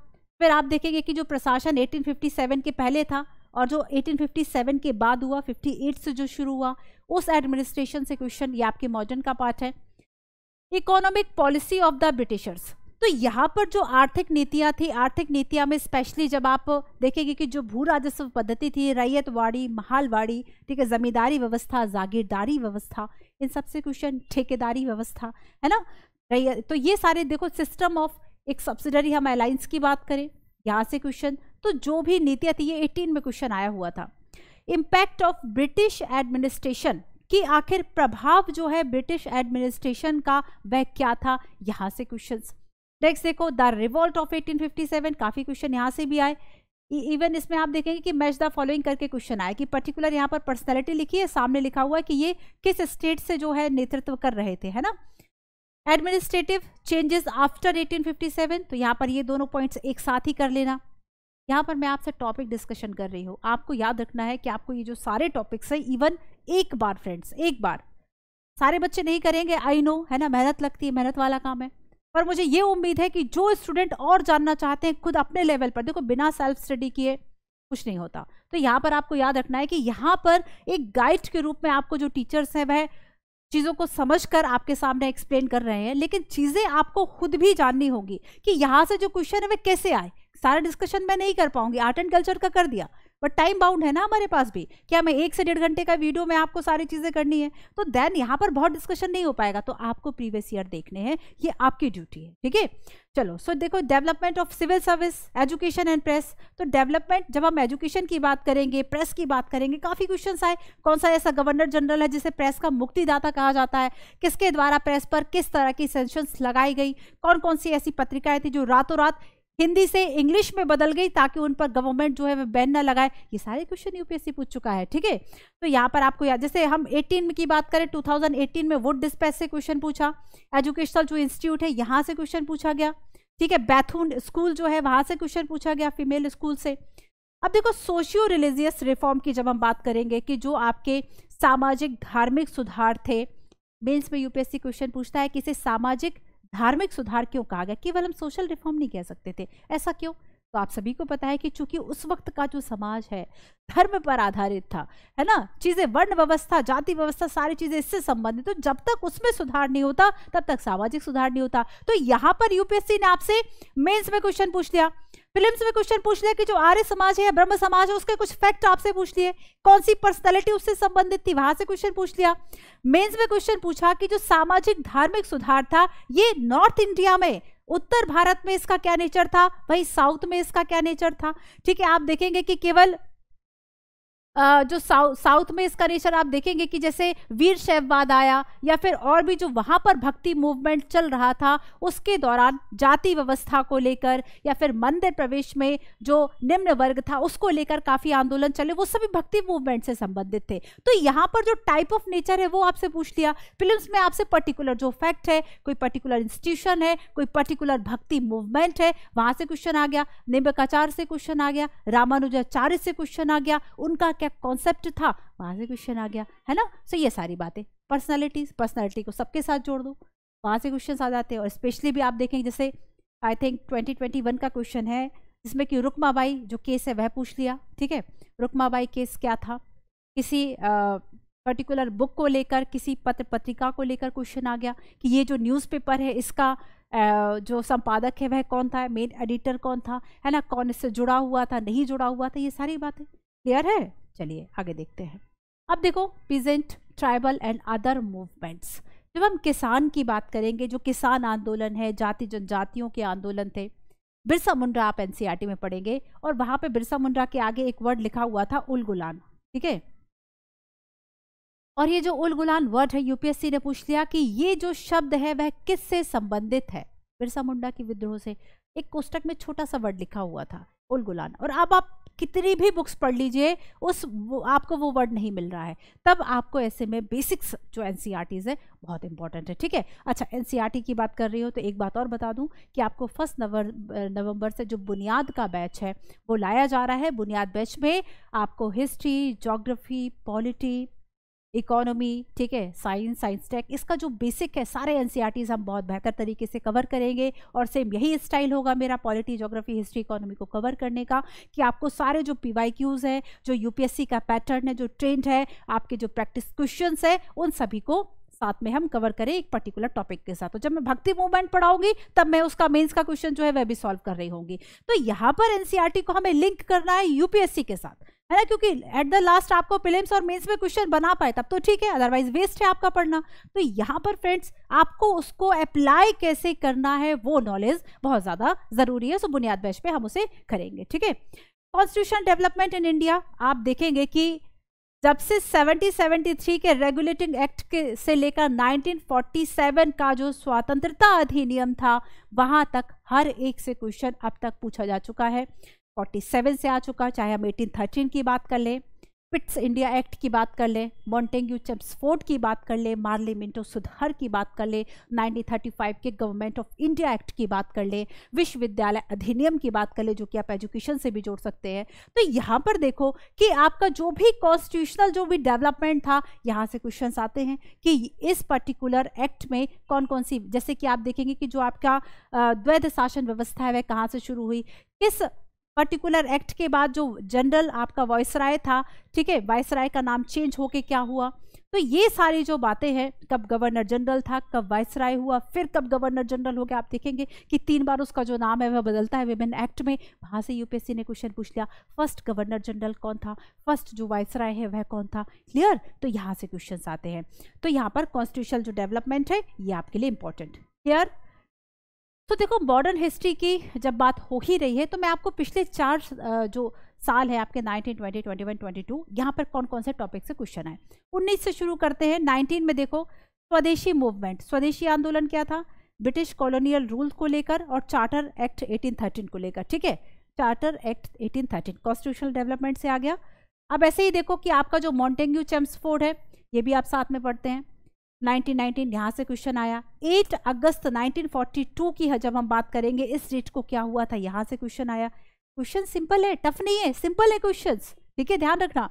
फिर आप देखेंगे कि जो प्रशासन 1857 के पहले था और जो 1857 के बाद हुआ 58 से जो शुरू हुआ उस एडमिनिस्ट्रेशन से क्वेश्चन ये आपके मॉडर्न का पार्ट है economic policy of the Britishers तो यहाँ पर जो आर्थिक नीतियाँ थी आर्थिक नीतियाँ में स्पेशली जब आप देखेंगे कि जो भू राजस्व पद्धति थी रैयतवाड़ी महालवाड़ी ठीक है जमींदारी व्यवस्था जागीरदारी व्यवस्था इन सबसे क्वेश्चन ठेकेदारी व्यवस्था है ना तो ये सारे देखो सिस्टम ऑफ एक सब्सिडरी हम अलाइंस की बात करें यहाँ से क्वेश्चन तो जो भी नीति आती है एटीन में क्वेश्चन आया हुआ था इम्पैक्ट ऑफ ब्रिटिश एडमिनिस्ट्रेशन कि आखिर प्रभाव जो है ब्रिटिश एडमिनिस्ट्रेशन का वह क्या था यहां से क्वेश्चंस नेक्स्ट देखो द रिवोल्ट ऑफ 1857 काफ़ी क्वेश्चन यहां से भी आए इवन e, इसमें आप देखेंगे कि मैच द फॉलोइंग करके क्वेश्चन आया कि पर्टिकुलर यहाँ पर पर्सनैलिटी लिखी है सामने लिखा हुआ है कि ये किस स्टेट से जो है नेतृत्व कर रहे थे है ना एडमिनिस्ट्रेटिव चेंजेस आफ्टर 1857 तो यहाँ पर ये दोनों पॉइंट्स एक साथ ही कर लेना यहाँ पर मैं आपसे टॉपिक डिस्कशन कर रही हूँ आपको याद रखना है कि आपको ये जो सारे टॉपिक्स हैं इवन एक बार फ्रेंड्स एक बार सारे बच्चे नहीं करेंगे आई नो है ना मेहनत लगती है मेहनत वाला काम है पर मुझे ये उम्मीद है कि जो स्टूडेंट और जानना चाहते हैं खुद अपने लेवल पर देखो बिना सेल्फ स्टडी किए कुछ नहीं होता तो यहाँ पर आपको याद रखना है कि यहाँ पर एक गाइड के रूप में आपको जो टीचर्स हैं वह चीज़ों को समझ कर आपके सामने एक्सप्लेन कर रहे हैं लेकिन चीज़ें आपको खुद भी जाननी होगी कि यहाँ से जो क्वेश्चन है वह कैसे आए सारा डिस्कशन मैं नहीं कर पाऊंगी आर्ट एंड कल्चर का कर दिया बट टाइम बाउंड है ना हमारे पास भी क्या मैं एक से डेढ़ घंटे का वीडियो में आपको सारी चीज़ें करनी है तो देन यहाँ पर बहुत डिस्कशन नहीं हो पाएगा तो आपको प्रीवियस ईयर देखने हैं ये आपकी ड्यूटी है ठीक है चलो सो so देखो development of civil service education and press तो डेवलपमेंट जब हम एजुकेशन की बात करेंगे प्रेस की बात करेंगे काफ़ी क्वेश्चन आए कौन सा ऐसा गवर्नर जनरल है जिसे प्रेस का मुक्तिदाता कहा जाता है किसके द्वारा प्रेस पर किस तरह की सेंशन लगाई गई कौन कौन सी ऐसी पत्रिकाएं थी जो रातों रात हिंदी से इंग्लिश में बदल गई ताकि उन पर गवर्नमेंट जो है वह बैन ना लगाए ये सारे क्वेश्चन यूपीएससी पूछ चुका है ठीक है तो यहाँ पर आपको याद जैसे हम 18 की बात करें 2018 में वुड डिस्पैच से क्वेश्चन पूछा एजुकेशनल जो इंस्टीट्यूट है यहाँ से क्वेश्चन पूछा गया ठीक है बैथून स्कूल जो है वहाँ से क्वेश्चन पूछा गया फीमेल स्कूल से अब देखो सोशियो रिलीजियस रिफॉर्म की जब हम बात करेंगे कि जो आपके सामाजिक धार्मिक सुधार थे मेन्स में यूपीएससी क्वेश्चन पूछता है कि इसे सामाजिक धार्मिक सुधार क्यों कहा गया केवल हम सोशल रिफॉर्म नहीं कह सकते थे ऐसा क्यों तो आप सभी को पता है कि चूंकि उस वक्त का जो समाज है धर्म पर आधारित था है ना चीज़ें वर्ण व्यवस्था जाति व्यवस्था सारी चीज़ें इससे संबंधित तो जब तक उसमें सुधार नहीं होता तब तक सामाजिक सुधार नहीं होता तो यहां पर यूपीएससी ने आपसे मेंस में क्वेश्चन पूछ लिया फिल्म में क्वेश्चन पूछ लिया कि जो आर्य समाज है ब्रह्म समाज है उसके कुछ फैक्ट आपसे पूछ लिए कौन सी पर्सनैलिटी उससे संबंधित थी वहां से क्वेश्चन पूछ लिया मेंस में क्वेश्चन पूछा कि जो सामाजिक धार्मिक सुधार था ये नॉर्थ इंडिया में उत्तर भारत में इसका क्या नेचर था वही साउथ में इसका क्या नेचर था ठीक है आप देखेंगे कि केवल जो साउथ साउथ में इसका नेचर आप देखेंगे कि जैसे वीर शैववाद आया या फिर और भी जो वहाँ पर भक्ति मूवमेंट चल रहा था उसके दौरान जाति व्यवस्था को लेकर या फिर मंदिर प्रवेश में जो निम्न वर्ग था उसको लेकर काफ़ी आंदोलन चले वो सभी भक्ति मूवमेंट से संबंधित थे तो यहाँ पर जो टाइप ऑफ नेचर है वो आपसे पूछ लिया फिल्म में आपसे पर्टिकुलर जो फैक्ट है कोई पर्टिकुलर इंस्टीट्यूशन है कोई पर्टिकुलर भक्ति मूवमेंट है वहाँ से क्वेश्चन आ गया निम्बकाचार से क्वेश्चन आ गया रामानुजाचार्य से क्वेश्चन आ गया उनका क्या कॉन्सेप्ट था वहाँ से क्वेश्चन आ गया है ना सो so ये सारी बातें पर्सनैलिटीज पर्सनैलिटी को सबके साथ जोड़ दो वहाँ से क्वेश्चन आ जाते हैं और स्पेशली भी आप देखेंगे जैसे आई थिंक 2021 का क्वेश्चन है जिसमें कि रुकमाबाई जो केस है वह पूछ लिया ठीक है रुकमाबाई केस क्या था किसी पर्टिकुलर बुक को लेकर किसी पत्र पत्रिका को लेकर क्वेश्चन आ गया कि ये जो न्यूज़पेपर है इसका आ, जो संपादक है वह कौन था मेन एडिटर कौन था है ना कौन इससे जुड़ा हुआ था नहीं जुड़ा हुआ था ये सारी बातें क्लियर है चलिए आगे देखते हैं अब देखो peasant tribal and other movements जब हम किसान की बात करेंगे जो किसान आंदोलन है जाति जनजातियों के आंदोलन थे बिरसा मुंडा आप एनसीईआरटी e में पढ़ेंगे और वहां पे बिरसा मुंडा के आगे एक वर्ड लिखा हुआ था उल गुलान ठीक है और ये जो उल गुलान वर्ड है यूपीएससी ने पूछ लिया कि ये जो शब्द है वह किससे संबंधित है बिरसा मुंडा के विद्रोह से एक कोष्टक में छोटा सा वर्ड लिखा हुआ था उल गुलान और अब आप कितनी भी बुक्स पढ़ लीजिए उस वो, आपको वो वर्ड नहीं मिल रहा है तब आपको ऐसे में बेसिक्स जो एन e है बहुत इंपॉर्टेंट है ठीक है अच्छा एन e की बात कर रही हो तो एक बात और बता दूँ कि आपको फर्स्ट नवंबर से जो बुनियाद का बैच है वो लाया जा रहा है बुनियाद बैच में आपको हिस्ट्री जोग्राफी पॉलिटी इकोनॉमी ठीक है साइंस साइंस टेक इसका जो बेसिक है सारे एन हम बहुत बेहतर तरीके से कवर करेंगे और सेम यही स्टाइल होगा मेरा पॉलिटी जोग्राफी हिस्ट्री इकोनॉमी को कवर करने का कि आपको सारे जो पी हैं जो यूपीएससी का पैटर्न है जो ट्रेंड है आपके जो प्रैक्टिस क्वेश्चन है उन सभी को साथ में हम कवर करें एक पर्टिकुलर टॉपिक के साथ तो जब मैं भक्ति मूवमेंट पढ़ाऊंगी तब मैं उसका मेंस का क्वेश्चन जो है वह भी सॉल्व कर रही होंगी तो यहाँ पर एनसीआरटी को हमें लिंक करना है यूपीएससी के साथ है ना क्योंकि एट द लास्ट आपको प्रिलिम्स और मेंस में क्वेश्चन बना पाए तब तो ठीक है अदरवाइज वेस्ट है आपका पढ़ना तो यहाँ पर फ्रेंड्स आपको उसको अप्लाई कैसे करना है वो नॉलेज बहुत ज़्यादा ज़रूरी है सो बुनियाद बैच पे हम उसे करेंगे ठीक है कॉन्स्टिट्यूशन डेवलपमेंट इन इंडिया आप देखेंगे कि जब से 1773 के रेगुलेटिंग एक्ट के से लेकर 1947 का जो स्वतंत्रता अधिनियम था वहां तक हर एक से क्वेश्चन अब तक पूछा जा चुका है 47 से आ चुका चाहे हम 1813 की बात कर लें पिट्स इंडिया एक्ट की बात कर लें मॉन्टेंग्यू चेम्सफोर्ड की बात कर लें मार्ली मिंटो सुधार की बात कर लें 1935 के गवर्नमेंट ऑफ इंडिया एक्ट की बात कर लें विश्वविद्यालय अधिनियम की बात कर लें जो कि आप एजुकेशन से भी जोड़ सकते हैं तो यहाँ पर देखो कि आपका जो भी कॉन्स्टिट्यूशनल जो भी डेवलपमेंट था यहाँ से क्वेश्चन आते हैं कि इस पर्टिकुलर एक्ट में कौन कौन सी जैसे कि आप देखेंगे कि जो आपका द्वैध शासन व्यवस्था है वह कहाँ से शुरू हुई किस पर्टिकुलर एक्ट के बाद जो जनरल आपका राय था ठीक है राय का नाम चेंज होके क्या हुआ तो ये सारी जो बातें हैं कब गवर्नर जनरल था कब वाइस राय हुआ फिर कब गवर्नर जनरल हो गया आप देखेंगे कि तीन बार उसका जो नाम है वह बदलता है विमेन एक्ट में वहाँ से यूपीएससी ने क्वेश्चन पूछ लिया फर्स्ट गवर्नर जनरल कौन था फर्स्ट जो वाइस राय है वह कौन था क्लियर तो यहाँ से क्वेश्चन आते हैं तो यहाँ पर कॉन्स्टिट्यूशन जो डेवलपमेंट है ये आपके लिए इंपॉर्टेंट क्लियर तो देखो मॉडर्न हिस्ट्री की जब बात हो ही रही है तो मैं आपको पिछले चार जो साल है आपके 19, 20, 21, 22 यहाँ पर कौन कौन से टॉपिक से क्वेश्चन आए 19 से शुरू करते हैं 19 में देखो स्वदेशी मूवमेंट स्वदेशी आंदोलन क्या था ब्रिटिश कॉलोनियल रूल को लेकर और चार्टर एक्ट 1813 को लेकर ठीक है चार्टर एक्ट 1813 कॉन्स्टिट्यूशनल डेवलपमेंट से आ गया अब ऐसे ही देखो कि आपका जो मॉन्टेंग्यू चेम्सफोर्ड है ये भी आप साथ में पढ़ते हैं 1919 यहाँ से क्वेश्चन आया 8 अगस्त 1942 की जब हम बात करेंगे इस डेट को क्या हुआ था यहाँ से क्वेश्चन आया क्वेश्चन सिंपल है टफ नहीं है सिंपल है क्वेश्चन ठीक है ध्यान रखना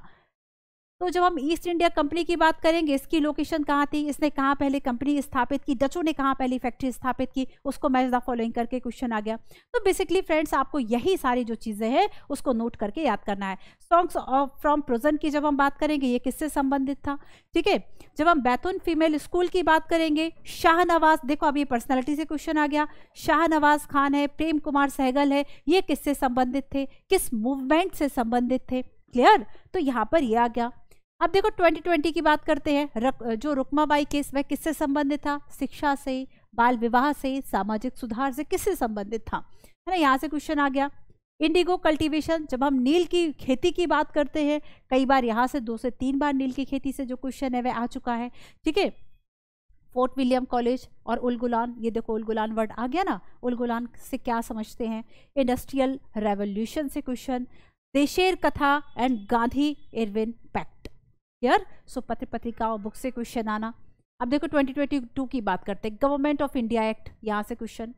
तो जब हम ईस्ट इंडिया कंपनी की बात करेंगे इसकी लोकेशन कहाँ थी इसने कहाँ पहले कंपनी स्थापित की डचों ने कहाँ पहली फैक्ट्री स्थापित की उसको मैच द फॉलोइंग करके क्वेश्चन आ गया तो बेसिकली फ्रेंड्स आपको यही सारी जो चीज़ें हैं उसको नोट करके याद करना है सॉन्ग्स फ्रॉम प्रोजन की जब हम बात करेंगे ये किससे संबंधित था ठीक है जब हम बैतून फीमेल स्कूल की बात करेंगे शाहनवाज देखो अभी पर्सनैलिटी से क्वेश्चन आ गया शाहनवाज खान है प्रेम कुमार सहगल है ये किससे संबंधित थे किस मूवमेंट से संबंधित थे क्लियर तो यहाँ पर ये आ गया अब देखो 2020 की बात करते हैं रक, जो रुकमाबाई केस वह किससे संबंधित था शिक्षा से बाल विवाह से सामाजिक सुधार से किससे संबंधित था है ना यहाँ से क्वेश्चन आ गया इंडिगो कल्टीवेशन जब हम नील की खेती की बात करते हैं कई बार यहाँ से दो से तीन बार नील की खेती से जो क्वेश्चन है वह आ चुका है ठीक है फोर्ट विलियम कॉलेज और उलगुलान ये देखो उलगुलान वर्ड आ गया ना उलगुलान से क्या समझते हैं इंडस्ट्रियल रेवोल्यूशन से question Desher Katha and Gandhi Irwin pact clear so पत्र पत्रिकाओं बुक से क्वेश्चन आना अब देखो 2022 की बात करते हैं गवर्नमेंट ऑफ इंडिया एक्ट यहाँ से question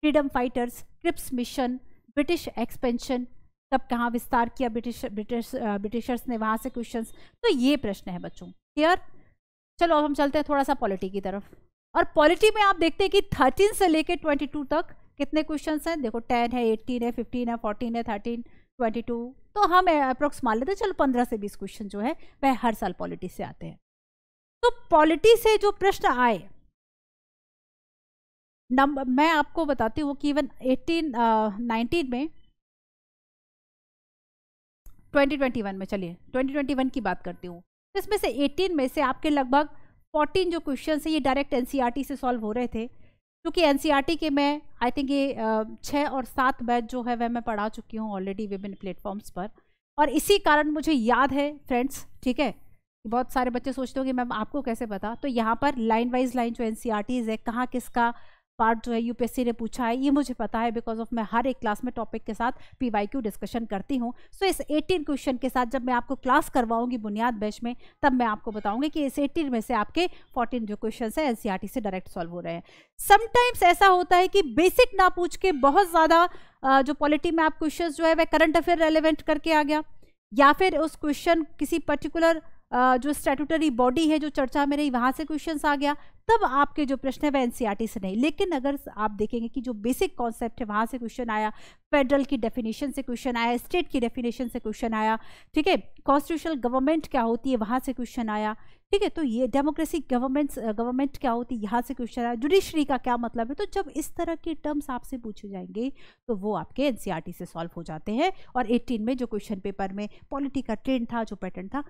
freedom fighters Cripps mission British expansion कब कहाँ विस्तार किया ब्रिटिश ब्रिटिश ब्रिटिशर्स ने वहाँ से क्वेश्चन तो ये प्रश्न है बच्चों क्लियर चलो अब हम चलते हैं थोड़ा सा पॉलिटी की तरफ और पॉलिटी में आप देखते हैं कि थर्टीन से लेकर ट्वेंटी तक कितने क्वेश्चन हैं देखो टेन है एट्टीन है फिफ्टीन है फोर्टीन है थर्टीन ट्वेंटी टू तो हम हाँ, अप्रोक्स मान लेते चलो पंद्रह से बीस क्वेश्चन जो है वह हर साल पॉलिटी से आते हैं तो पॉलिटी से जो प्रश्न आए नंबर मैं आपको बताती हूँ कि इवन एटीन नाइनटीन में 2021 में चलिए 2021 की बात करती हूँ इसमें से 18 में से आपके लगभग 14 जो क्वेश्चन है ये डायरेक्ट एनसीईआरटी से सॉल्व हो रहे थे क्योंकि एन e के मैं आई थिंक ये छः और सात बैच जो है वह मैं पढ़ा चुकी हूँ ऑलरेडी विभिन्न प्लेटफॉर्म्स पर और इसी कारण मुझे याद है फ्रेंड्स ठीक है बहुत सारे बच्चे सोचते हो कि मैम आपको कैसे पता तो यहाँ पर लाइन वाइज लाइन जो एन e है कहाँ किसका पार्ट जो है यूपीएससी ने पूछा है ये मुझे पता है बिकॉज ऑफ मैं हर एक क्लास में टॉपिक के साथ पी डिस्कशन करती हूँ सो so, इस एटीन क्वेश्चन के साथ जब मैं आपको क्लास करवाऊंगी बुनियाद बैच में तब मैं आपको बताऊंगी कि इस एटीन में से आपके फोर्टीन जो क्वेश्चन है एनसीआरटी से डायरेक्ट सॉल्व हो रहे हैं समटाइम्स ऐसा होता है कि बेसिक ना पूछ के बहुत ज़्यादा जो पॉलिटी में आप क्वेश्चन जो है वह करंट अफेयर रेलिवेंट करके आ गया या फिर उस क्वेश्चन किसी पर्टिकुलर जो स्टेटूटरी बॉडी है जो चर्चा में रही वहाँ से क्वेश्चन आ गया तब आपके जो प्रश्न है वह एन e से नहीं लेकिन अगर आप देखेंगे कि जो बेसिक कॉन्सेप्ट है वहाँ से क्वेश्चन आया फेडरल की डेफिनेशन से क्वेश्चन आया स्टेट की डेफिनेशन से क्वेश्चन आया ठीक है कॉन्स्टिट्यूशनल गवर्नमेंट क्या होती है वहाँ से क्वेश्चन आया ठीक है तो ये डेमोक्रेसी गवर्नमेंट गवर्नमेंट क्या होती है यहाँ से क्वेश्चन आया जुडिशरी का क्या मतलब है तो जब इस तरह के टर्म्स आपसे पूछे जाएंगे तो वो आपके एनसीईआरटी e से सॉल्व हो जाते हैं और 18 में जो क्वेश्चन पेपर में पॉलिटी का ट्रेंड था जो पैटर्न था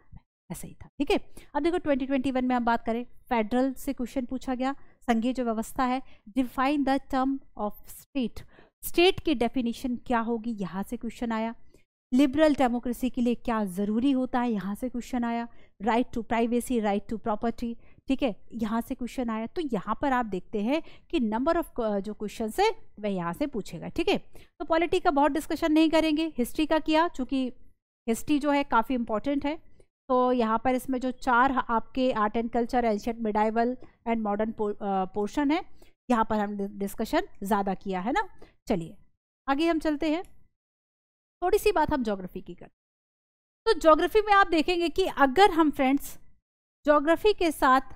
ऐसे ही था ठीक है अब देखो 2021 में हम बात करें फेडरल से क्वेश्चन पूछा गया संघीय जो व्यवस्था है define the term of state state की डेफिनेशन क्या होगी यहाँ से क्वेश्चन आया लिबरल डेमोक्रेसी के लिए क्या ज़रूरी होता है यहाँ से क्वेश्चन आया right to privacy right to property ठीक है यहाँ से क्वेश्चन आया तो यहाँ पर आप देखते हैं कि नंबर ऑफ जो क्वेश्चन है वह यहाँ से पूछेगा ठीक है तो पॉलिटी का बहुत डिस्कशन नहीं करेंगे हिस्ट्री का किया चूँकि हिस्ट्री जो है काफ़ी इंपॉर्टेंट है तो यहाँ पर इसमें जो चार आपके art and culture ancient medieval and modern portion है यहाँ पर हमने डिस्कशन ज़्यादा किया है ना चलिए आगे हम चलते हैं थोड़ी सी बात हम जोग्राफी की करते तो जोग्राफी में आप देखेंगे कि अगर हम फ्रेंड्स जोग्राफी के साथ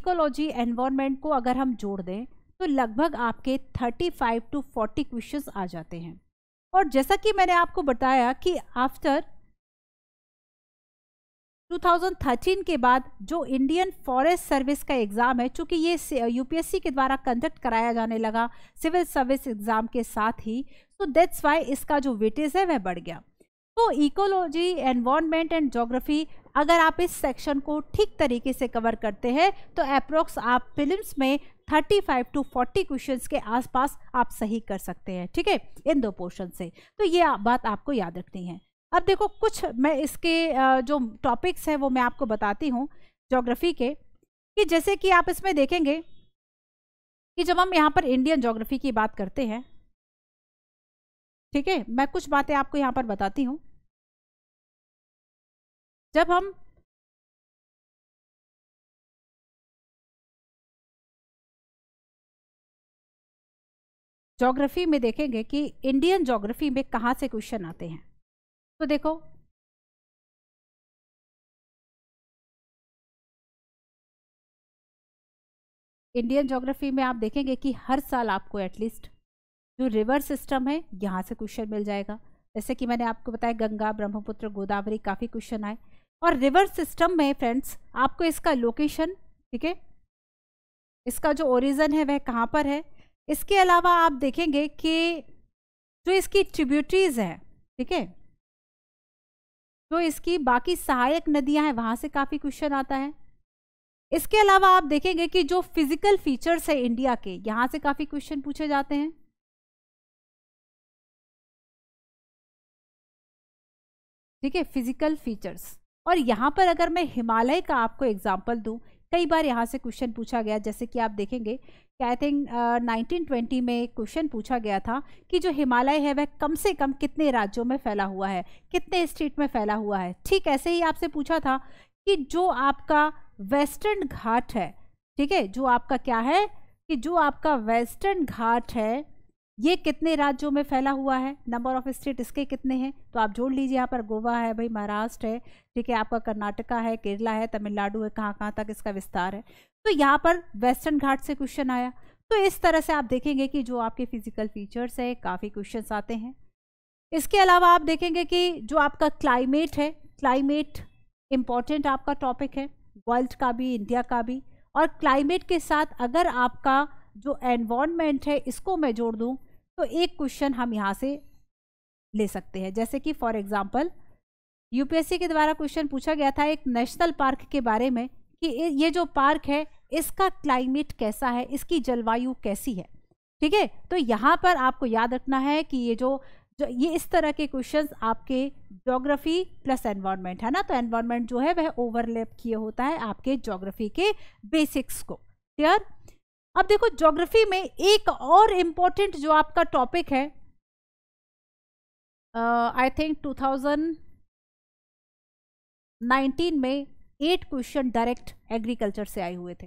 इकोलॉजी एनवायरनमेंट को अगर हम जोड़ दें तो लगभग आपके 35 टू 40 क्वेश्चंस आ जाते हैं और जैसा कि मैंने आपको बताया कि आफ्टर 2013 के बाद जो इंडियन फॉरेस्ट सर्विस का एग्ज़ाम है चूँकि ये यूपीएससी के द्वारा कंडक्ट कराया जाने लगा सिविल सर्विस एग्ज़ाम के साथ ही तो दैट्स वाई इसका जो वेटेज है वह बढ़ गया तो इकोलॉजी एनवायरमेंट एंड जोग्राफी अगर आप इस सेक्शन को ठीक तरीके से कवर करते हैं तो अप्रोक्स आप फिल्म्स में 35 टू फोर्टी क्वेश्चन के आसपास आप सही कर सकते हैं ठीक है इन दो पोर्शन से तो ये बात आपको याद रखनी है अब देखो कुछ मैं इसके जो टॉपिक्स हैं वो मैं आपको बताती हूँ जोग्राफ़ी के कि जैसे कि आप इसमें देखेंगे कि जब हम यहाँ पर इंडियन जोग्राफ़ी की बात करते हैं ठीक है मैं कुछ बातें आपको यहाँ पर बताती हूँ जब हम जोग्राफ़ी में देखेंगे कि इंडियन जोग्राफ़ी में कहाँ से क्वेश्चन आते हैं तो देखो इंडियन जोग्राफी में आप देखेंगे कि हर साल आपको एटलीस्ट जो रिवर सिस्टम है यहाँ से क्वेश्चन मिल जाएगा जैसे कि मैंने आपको बताया गंगा ब्रह्मपुत्र गोदावरी काफ़ी क्वेश्चन आए और रिवर सिस्टम में फ्रेंड्स आपको इसका लोकेशन ठीक है इसका जो ओरिजिन है वह कहाँ पर है इसके अलावा आप देखेंगे कि जो इसकी ट्रिब्यूटरीज हैं ठीक है जो तो इसकी बाकी सहायक नदियां हैं वहां से काफ़ी क्वेश्चन आता है इसके अलावा आप देखेंगे कि जो फिजिकल फीचर्स है इंडिया के यहां से काफ़ी क्वेश्चन पूछे जाते हैं ठीक है फिजिकल फीचर्स और यहां पर अगर मैं हिमालय का आपको एग्जाम्पल दू कई बार यहां से क्वेश्चन पूछा गया जैसे कि आप देखेंगे आई थिंक नाइनटीन ट्वेंटी में क्वेश्चन पूछा गया था कि जो हिमालय है वह कम से कम कितने राज्यों में फैला हुआ है कितने स्टेट में फैला हुआ है ठीक ऐसे ही आपसे पूछा था कि जो आपका वेस्टर्न घाट है ठीक है जो आपका क्या है कि जो आपका वेस्टर्न घाट है ये कितने राज्यों में फैला हुआ है नंबर ऑफ स्टेट इसके कितने हैं तो आप जोड़ लीजिए यहाँ पर गोवा है भाई महाराष्ट्र है ठीक है आपका कर्नाटका है केरला है तमिलनाडु है कहाँ कहाँ तक इसका विस्तार है तो यहाँ पर वेस्टर्न घाट से क्वेश्चन आया तो इस तरह से आप देखेंगे कि जो आपके फिजिकल फीचर्स है काफ़ी क्वेश्चन आते हैं इसके अलावा आप देखेंगे कि जो आपका क्लाइमेट है क्लाइमेट इम्पॉर्टेंट आपका टॉपिक है वर्ल्ड का भी इंडिया का भी और क्लाइमेट के साथ अगर आपका जो एनवायरनमेंट है इसको मैं जोड़ दूँ तो एक क्वेश्चन हम यहाँ से ले सकते हैं जैसे कि फॉर एग्जांपल यूपीएससी के द्वारा क्वेश्चन पूछा गया था एक नेशनल पार्क के बारे में कि ये जो पार्क है इसका क्लाइमेट कैसा है इसकी जलवायु कैसी है ठीक है तो यहाँ पर आपको याद रखना है कि ये जो जो ये इस तरह के क्वेश्चंस आपके जोग्राफी प्लस एनवायरनमेंट है ना तो एनवायरनमेंट जो है वह ओवरलैप किए होता है आपके ज्योग्राफी के बेसिक्स को क्लियर अब देखो ज्योग्राफी में एक और इम्पोर्टेंट जो आपका टॉपिक है आई थिंक 2019 में एट क्वेश्चन डायरेक्ट एग्रीकल्चर से आए हुए थे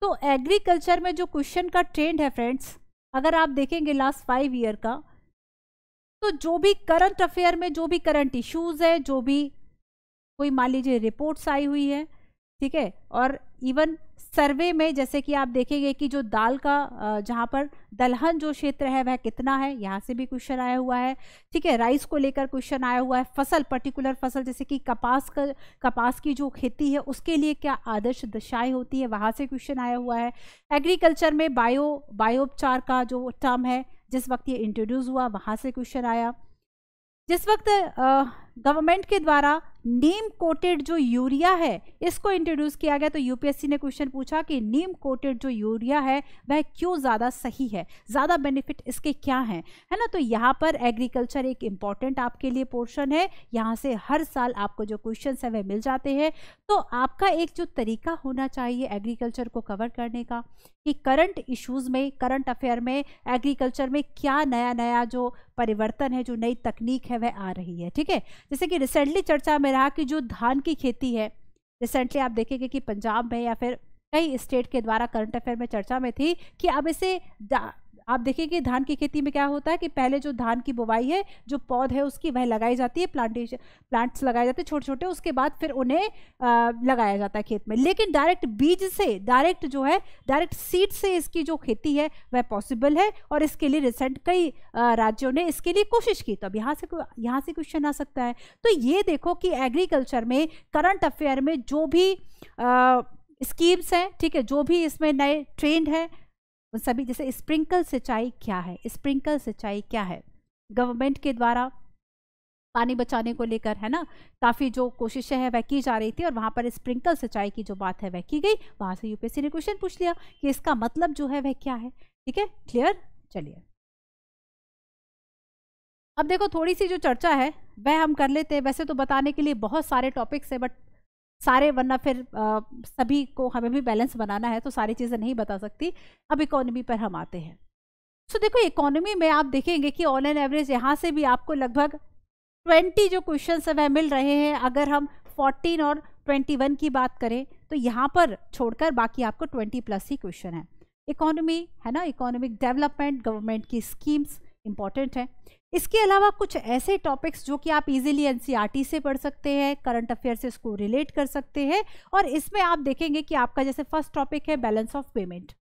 तो एग्रीकल्चर में जो क्वेश्चन का ट्रेंड है फ्रेंड्स अगर आप देखेंगे लास्ट फाइव ईयर का तो जो भी करंट अफेयर में जो भी करंट इश्यूज है जो भी कोई मान लीजिए रिपोर्ट्स आई हुई है ठीक है और इवन सर्वे में जैसे कि आप देखेंगे कि जो दाल का जहाँ पर दलहन जो क्षेत्र है वह कितना है यहाँ से भी क्वेश्चन आया हुआ है ठीक है राइस को लेकर क्वेश्चन आया हुआ है फसल पर्टिकुलर फसल जैसे कि कपास का कपास की जो खेती है उसके लिए क्या आदर्श दशाएं होती है वहाँ से क्वेश्चन आया हुआ है एग्रीकल्चर में बायो बायोपचार का जो टर्म है जिस वक्त ये इंट्रोड्यूस हुआ वहाँ से क्वेश्चन आया जिस वक्त आ, गवर्नमेंट के द्वारा नीम कोटेड जो यूरिया है इसको इंट्रोड्यूस किया गया तो यूपीएससी ने क्वेश्चन पूछा कि नीम कोटेड जो यूरिया है वह क्यों ज़्यादा सही है ज़्यादा बेनिफिट इसके क्या हैं है ना तो यहाँ पर एग्रीकल्चर एक इम्पॉर्टेंट आपके लिए पोर्शन है यहाँ से हर साल आपको जो क्वेश्चन है वह मिल जाते हैं तो आपका एक जो तरीका होना चाहिए एग्रीकल्चर को कवर करने का कि करंट इश्यूज़ में करंट अफेयर में एग्रीकल्चर में क्या नया नया जो परिवर्तन है जो नई तकनीक है वह आ रही है ठीक है जैसे कि रिसेंटली चर्चा में रहा कि जो धान की खेती है रिसेंटली आप देखेंगे कि पंजाब में या फिर कई स्टेट के द्वारा करंट अफेयर में चर्चा में थी कि अब इसे आप देखिए कि धान की खेती में क्या होता है कि पहले जो धान की बुवाई है जो पौध है उसकी वह लगाई जाती है प्लांटेशन प्लांट्स लगाए जाते हैं छोटे छोटे उसके बाद फिर उन्हें लगाया जाता है खेत में लेकिन डायरेक्ट बीज से डायरेक्ट जो है डायरेक्ट सीड से इसकी जो खेती है वह पॉसिबल है और इसके लिए रिसेंट कई राज्यों ने इसके लिए कोशिश की तो अब यहाँ से यहाँ से क्वेश्चन आ सकता है तो ये देखो कि एग्रीकल्चर में करंट अफेयर में जो भी स्कीम्स हैं ठीक है जो भी इसमें नए ट्रेंड हैं उन सभी जैसे स्प्रिंकल सिंचाई क्या है स्प्रिंकल सिंचाई क्या है गवर्नमेंट के द्वारा पानी बचाने को लेकर है ना काफ़ी जो कोशिशें हैं वह की जा रही थी और वहाँ पर स्प्रिंकल सिंचाई की जो बात है वह की गई वहाँ से यूपीएससी ने क्वेश्चन पूछ लिया कि इसका मतलब जो है वह क्या है ठीक है क्लियर चलिए अब देखो थोड़ी सी जो चर्चा है वह हम कर लेते हैं वैसे तो बताने के लिए बहुत सारे टॉपिक्स हैं बट सारे वरना फिर आ, सभी को हमें भी बैलेंस बनाना है तो सारी चीज़ें नहीं बता सकती अब इकोनॉमी पर हम आते हैं सो so, देखो इकोनॉमी में आप देखेंगे कि ऑन एन एवरेज यहाँ से भी आपको लगभग ट्वेंटी जो क्वेश्चन है वह मिल रहे हैं अगर हम फोर्टीन और ट्वेंटी वन की बात करें तो यहाँ पर छोड़कर बाकी आपको ट्वेंटी प्लस ही क्वेश्चन है इकोनॉमी है ना इकोनॉमिक डेवलपमेंट गवर्नमेंट की स्कीम्स इम्पॉर्टेंट है इसके अलावा कुछ ऐसे टॉपिक्स जो कि आप इजीली एनसीईआरटी e से पढ़ सकते हैं करंट अफेयर से इसको रिलेट कर सकते हैं और इसमें आप देखेंगे कि आपका जैसे फर्स्ट टॉपिक है balance of payment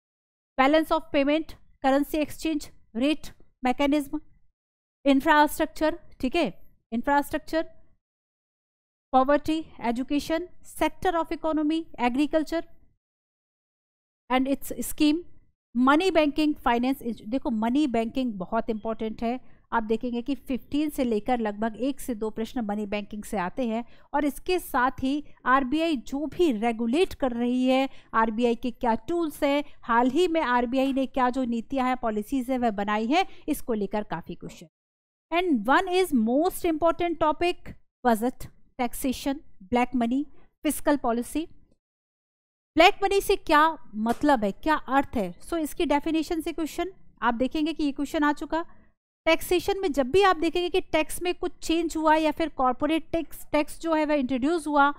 balance of payment currency exchange rate mechanism infrastructure ठीक है infrastructure poverty education sector of economy agriculture and its scheme money banking finance देखो मनी बैंकिंग बहुत इंपॉर्टेंट है आप देखेंगे कि 15 से लेकर लगभग एक से दो प्रश्न मनी बैंकिंग से आते हैं और इसके साथ ही आरबीआई जो भी रेगुलेट कर रही है आरबीआई के क्या टूल्स हैं हाल ही में आरबीआई ने क्या जो नीतियां हैं पॉलिसीज़ हैं वह बनाई हैं इसको लेकर काफ़ी question and one is most important topic budget taxation black money physical policy black money से क्या मतलब है क्या अर्थ है सो so, इसकी डेफिनेशन से क्वेश्चन आप देखेंगे कि ये क्वेश्चन आ चुका टैक्सेशन में जब भी आप देखेंगे कि टैक्स में कुछ चेंज हुआ या फिर कॉरपोरेट टैक्स टैक्स जो है वह इंट्रोड्यूस हुआ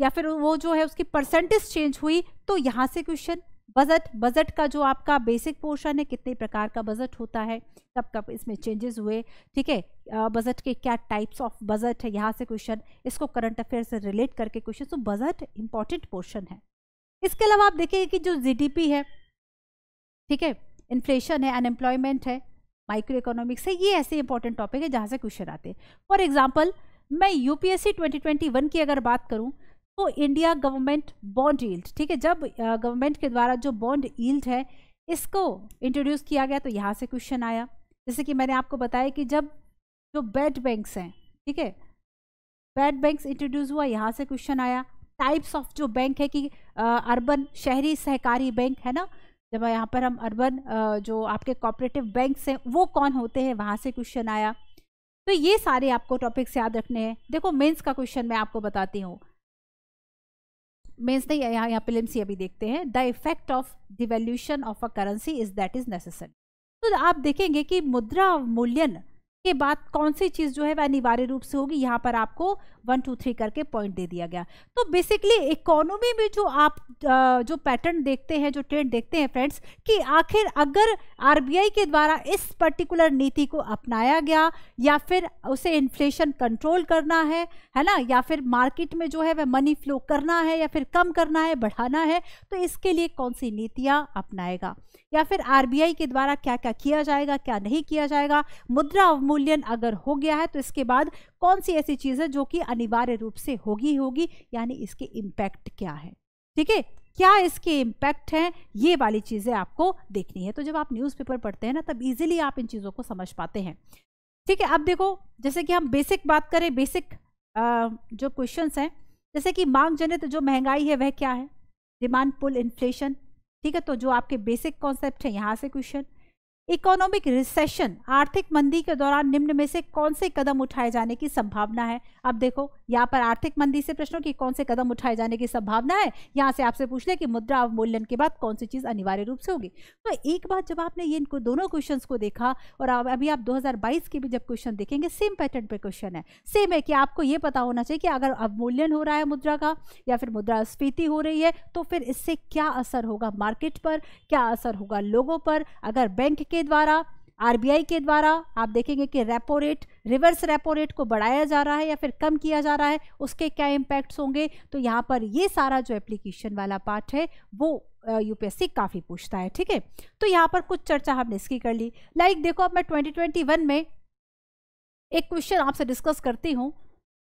या फिर वो जो है उसकी परसेंटेज चेंज हुई तो यहाँ से क्वेश्चन बजट बजट का जो आपका बेसिक पोर्शन है कितने प्रकार का बजट होता है कब कब इसमें चेंजेस हुए ठीक है बजट के क्या टाइप्स ऑफ बजट है यहाँ से क्वेश्चन इसको करंट अफेयर से रिलेट करके क्वेश्चन तो बजट इंपॉर्टेंट पोर्शन है इसके अलावा आप देखिए कि जो जी है ठीक है इन्फ्लेशन है अनएम्प्लॉयमेंट है माइक्रो इकोनॉमिक्स है ये ऐसे इंपॉर्टेंट टॉपिक है जहाँ से क्वेश्चन आते हैं फॉर एग्जाम्पल मैं यूपीएससी 2021 की अगर बात करूँ तो इंडिया गवर्नमेंट बॉन्ड ईल्ड ठीक है जब गवर्नमेंट के द्वारा जो बॉन्ड ईल्ड है इसको इंट्रोड्यूस किया गया तो यहाँ से क्वेश्चन आया जैसे कि मैंने आपको बताया कि जब जो बेड बैंक्स हैं ठीक है बैड बैंक्स इंट्रोड्यूस हुआ यहाँ से क्वेश्चन आया टाइप्स ऑफ जो बैंक है कि आ, अर्बन शहरी सहकारी बैंक है ना जब यहाँ पर हम अर्बन आ, जो आपके कॉपरेटिव बैंक्स हैं वो कौन होते हैं वहाँ से क्वेश्चन आया तो ये सारे आपको टॉपिक्स याद रखने हैं देखो मेंस का क्वेश्चन मैं आपको बताती हूँ मेंस नहीं है यहाँ यहाँ प्रिलिम्स अभी देखते हैं the effect of devaluation of a currency is that is necessary तो आप देखेंगे कि मुद्रा मूल्यन के बाद कौन सी चीज़ जो है वह अनिवार्य रूप से होगी यहाँ पर आपको वन टू थ्री करके पॉइंट दे दिया गया तो बेसिकली इकोनॉमी में जो आप जो पैटर्न देखते हैं जो ट्रेंड देखते हैं फ्रेंड्स कि आखिर अगर आरबीआई के द्वारा इस पर्टिकुलर नीति को अपनाया गया या फिर उसे इन्फ्लेशन कंट्रोल करना है है ना या फिर मार्केट में जो है वह मनी फ्लो करना है या फिर कम करना है बढ़ाना है तो इसके लिए कौन सी नीतियाँ अपनाएगा या फिर आरबीआई के द्वारा क्या क्या किया जाएगा क्या नहीं किया जाएगा मुद्रा अवमूल्यन अगर हो गया है तो इसके बाद कौन सी ऐसी चीज़ है जो कि अनिवार्य रूप से होगी होगी यानी इसके इम्पैक्ट क्या है ठीक है क्या इसके इम्पैक्ट हैं ये वाली चीज़ें आपको देखनी है तो जब आप न्यूज़पेपर पढ़ते हैं ना तब इजीली आप इन चीज़ों को समझ पाते हैं ठीक है अब देखो जैसे कि हम बेसिक बात करें बेसिक आ, जो क्वेश्चंस हैं जैसे कि मांग जनित जो महंगाई है वह क्या है डिमांड पुल इन्फ्लेशन ठीक है तो जो आपके बेसिक कॉन्सेप्ट है यहाँ से क्वेश्चन इकोनॉमिक रिसेशन आर्थिक मंदी के दौरान निम्न में से कौन से कदम उठाए जाने की संभावना है अब देखो यहाँ पर आर्थिक मंदी से प्रश्नों की कौन से कदम उठाए जाने की संभावना है यहाँ से आपसे पूछ लें कि मुद्रा अवमूल्यन के बाद कौन सी चीज़ अनिवार्य रूप से होगी तो एक बात जब आपने ये इनको दोनों क्वेश्चन को देखा और अभी आप 2022 के भी जब क्वेश्चन देखेंगे सेम पैटर्न पे क्वेश्चन है सेम है कि आपको ये पता होना चाहिए कि अगर अवमूल्यन हो रहा है मुद्रा का या फिर मुद्रास्फीति हो रही है तो फिर इससे क्या असर होगा मार्केट पर क्या असर होगा लोगों पर अगर बैंक के द्वारा आरबीआई के द्वारा आप देखेंगे कि repo rate reverse repo rate को बढ़ाया जा रहा है या फिर कम किया जा रहा है उसके क्या इम्पैक्ट्स होंगे तो यहाँ पर ये सारा जो एप्लीकेशन वाला पार्ट है वो यूपीएससी काफ़ी पूछता है ठीक है तो यहाँ पर कुछ चर्चा हमने इसकी कर ली लाइक देखो अब मैं 2021 में एक क्वेश्चन आपसे डिस्कस करती हूँ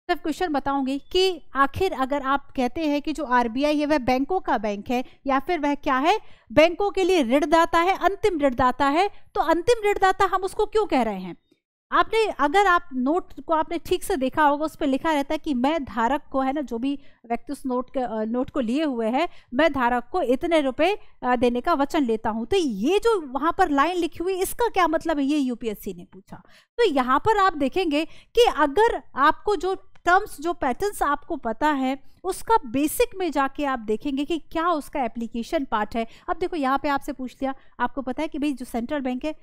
सिर्फ क्वेश्चन बताऊंगी कि आखिर अगर आप कहते हैं कि जो आरबीआई है वह बैंकों का बैंक है या फिर वह क्या है बैंकों के लिए ऋणदाता है अंतिम ऋणदाता है तो अंतिम ऋणदाता हम उसको क्यों कह रहे हैं आपने अगर आप नोट को आपने ठीक से देखा होगा उस पर लिखा रहता है कि मैं धारक को है ना जो भी व्यक्ति उस नोट के नोट को लिए हुए है मैं धारक को इतने रुपए देने का वचन लेता हूं तो ये जो वहां पर लाइन लिखी हुई इसका क्या मतलब है ये यूपीएससी ने पूछा तो यहाँ पर आप देखेंगे कि अगर आपको जो टर्म्स जो पैटर्न्स आपको पता है उसका बेसिक में जाके आप देखेंगे कि क्या उसका एप्लीकेशन पार्ट है अब देखो यहाँ पे आपसे पूछ लिया आपको पता है कि भाई जो सेंट्रल बैंक है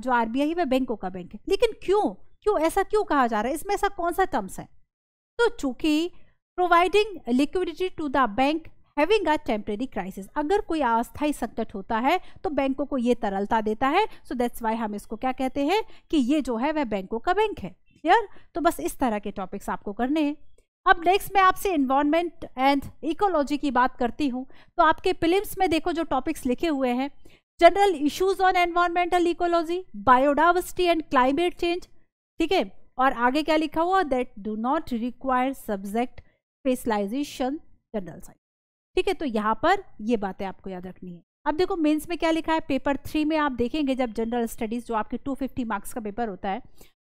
जो आर है वह बैंकों का बैंक है लेकिन क्यों क्यों ऐसा क्यों कहा जा रहा है इसमें ऐसा कौन सा टर्म्स है तो चूंकि providing liquidity to the bank having a temporary crisis अगर कोई अस्थायी संकट होता है तो बैंकों को ये तरलता देता है सो दैट्स वाई हम इसको क्या कहते हैं कि ये जो है वह बैंकों का बैंक है क्लियर तो बस इस तरह के टॉपिक्स आपको करने हैं अब नेक्स्ट मैं आपसे इन्वायरमेंट एंड इकोलॉजी की बात करती हूँ तो आपके फिल्म्स में देखो जो टॉपिक्स लिखे हुए हैं general issues on environmental ecology biodiversity and climate change ठीक है और आगे क्या लिखा हुआ that do not require subject specialisation general science ठीक है तो यहाँ पर ये बातें आपको याद रखनी है अब देखो मेंस में क्या लिखा है पेपर थ्री में आप देखेंगे जब जनरल स्टडीज़ जो आपके 250 मार्क्स का पेपर होता है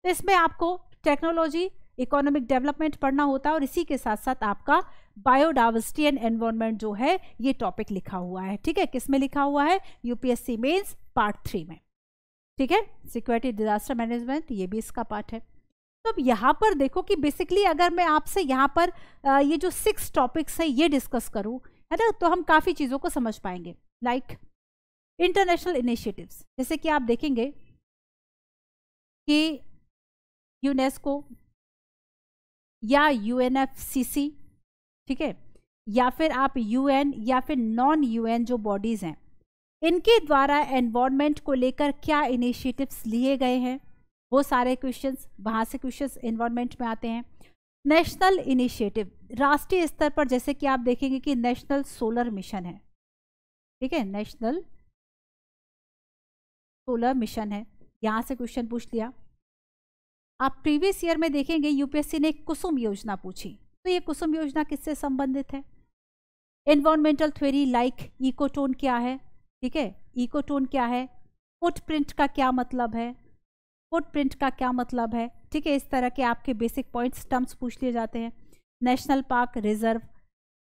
तो इसमें आपको टेक्नोलॉजी इकोनॉमिक डेवलपमेंट पढ़ना होता है और इसी के साथ साथ आपका बायोडावर्सिटी एंड एनवायरमेंट जो है ये टॉपिक लिखा हुआ है ठीक है किस में लिखा हुआ है यूपीएससी मेंस पार्ट थ्री में ठीक है सिक्योरिटी डिजास्टर मैनेजमेंट ये भी इसका पार्ट है तो अब यहाँ पर देखो कि बेसिकली अगर मैं आपसे यहाँ पर आ, ये जो सिक्स टॉपिक्स हैं ये डिस्कस करूँ है ना तो हम काफ़ी चीज़ों को समझ पाएंगे लाइक इंटरनेशनल इनिशिएटिव्स जैसे कि आप देखेंगे कि यूनेस्को या यू ठीक है या फिर आप यूएन या फिर नॉन यूएन जो बॉडीज़ हैं इनके द्वारा एनवायरमेंट को लेकर क्या इनिशिएटिव्स लिए गए हैं वो सारे क्वेश्चंस वहाँ से क्वेश्चंस एनवायरमेंट में आते हैं नेशनल इनिशिएटिव राष्ट्रीय स्तर पर जैसे कि आप देखेंगे कि नेशनल सोलर मिशन है ठीक है नेशनल सोलर मिशन है यहाँ से क्वेश्चन पूछ लिया आप प्रीवियस ईयर में देखेंगे यूपीएससी ने कुसुम योजना पूछी तो ये कुसुम योजना किससे संबंधित है एनवायरमेंटल थ्योरी लाइक इकोटोन क्या है ठीक है इकोटोन क्या है फुटप्रिंट का क्या मतलब है फुटप्रिंट का क्या मतलब है ठीक है इस तरह के आपके बेसिक पॉइंट्स टर्म्स पूछ लिए जाते हैं नेशनल पार्क रिजर्व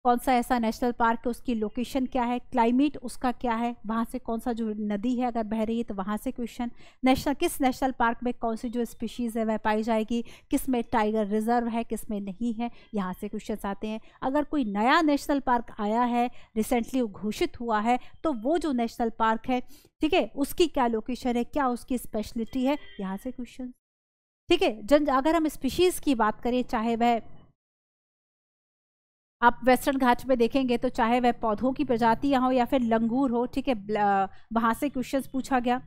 कौन सा ऐसा नेशनल पार्क है उसकी लोकेशन क्या है क्लाइमेट उसका क्या है वहाँ से कौन सा जो नदी है अगर बह रही है तो वहाँ से क्वेश्चन नेशनल किस नेशनल पार्क में कौन सी जो स्पीशीज़ है वह पाई जाएगी किस में टाइगर रिजर्व है किस में नहीं है यहाँ से क्वेश्चन आते हैं अगर कोई नया नेशनल पार्क आया है रिसेंटली घोषित हुआ है तो वो जो नेशनल पार्क है ठीक है उसकी क्या लोकेशन है क्या उसकी स्पेशलिटी है यहाँ से क्वेश्चन ठीक है जन अगर हम स्पीशीज़ की बात करें चाहे वह आप वेस्टर्न घाट में देखेंगे तो चाहे वह पौधों की प्रजातियाँ हो या फिर लंगूर हो ठीक है वहाँ से क्वेश्चन पूछा गया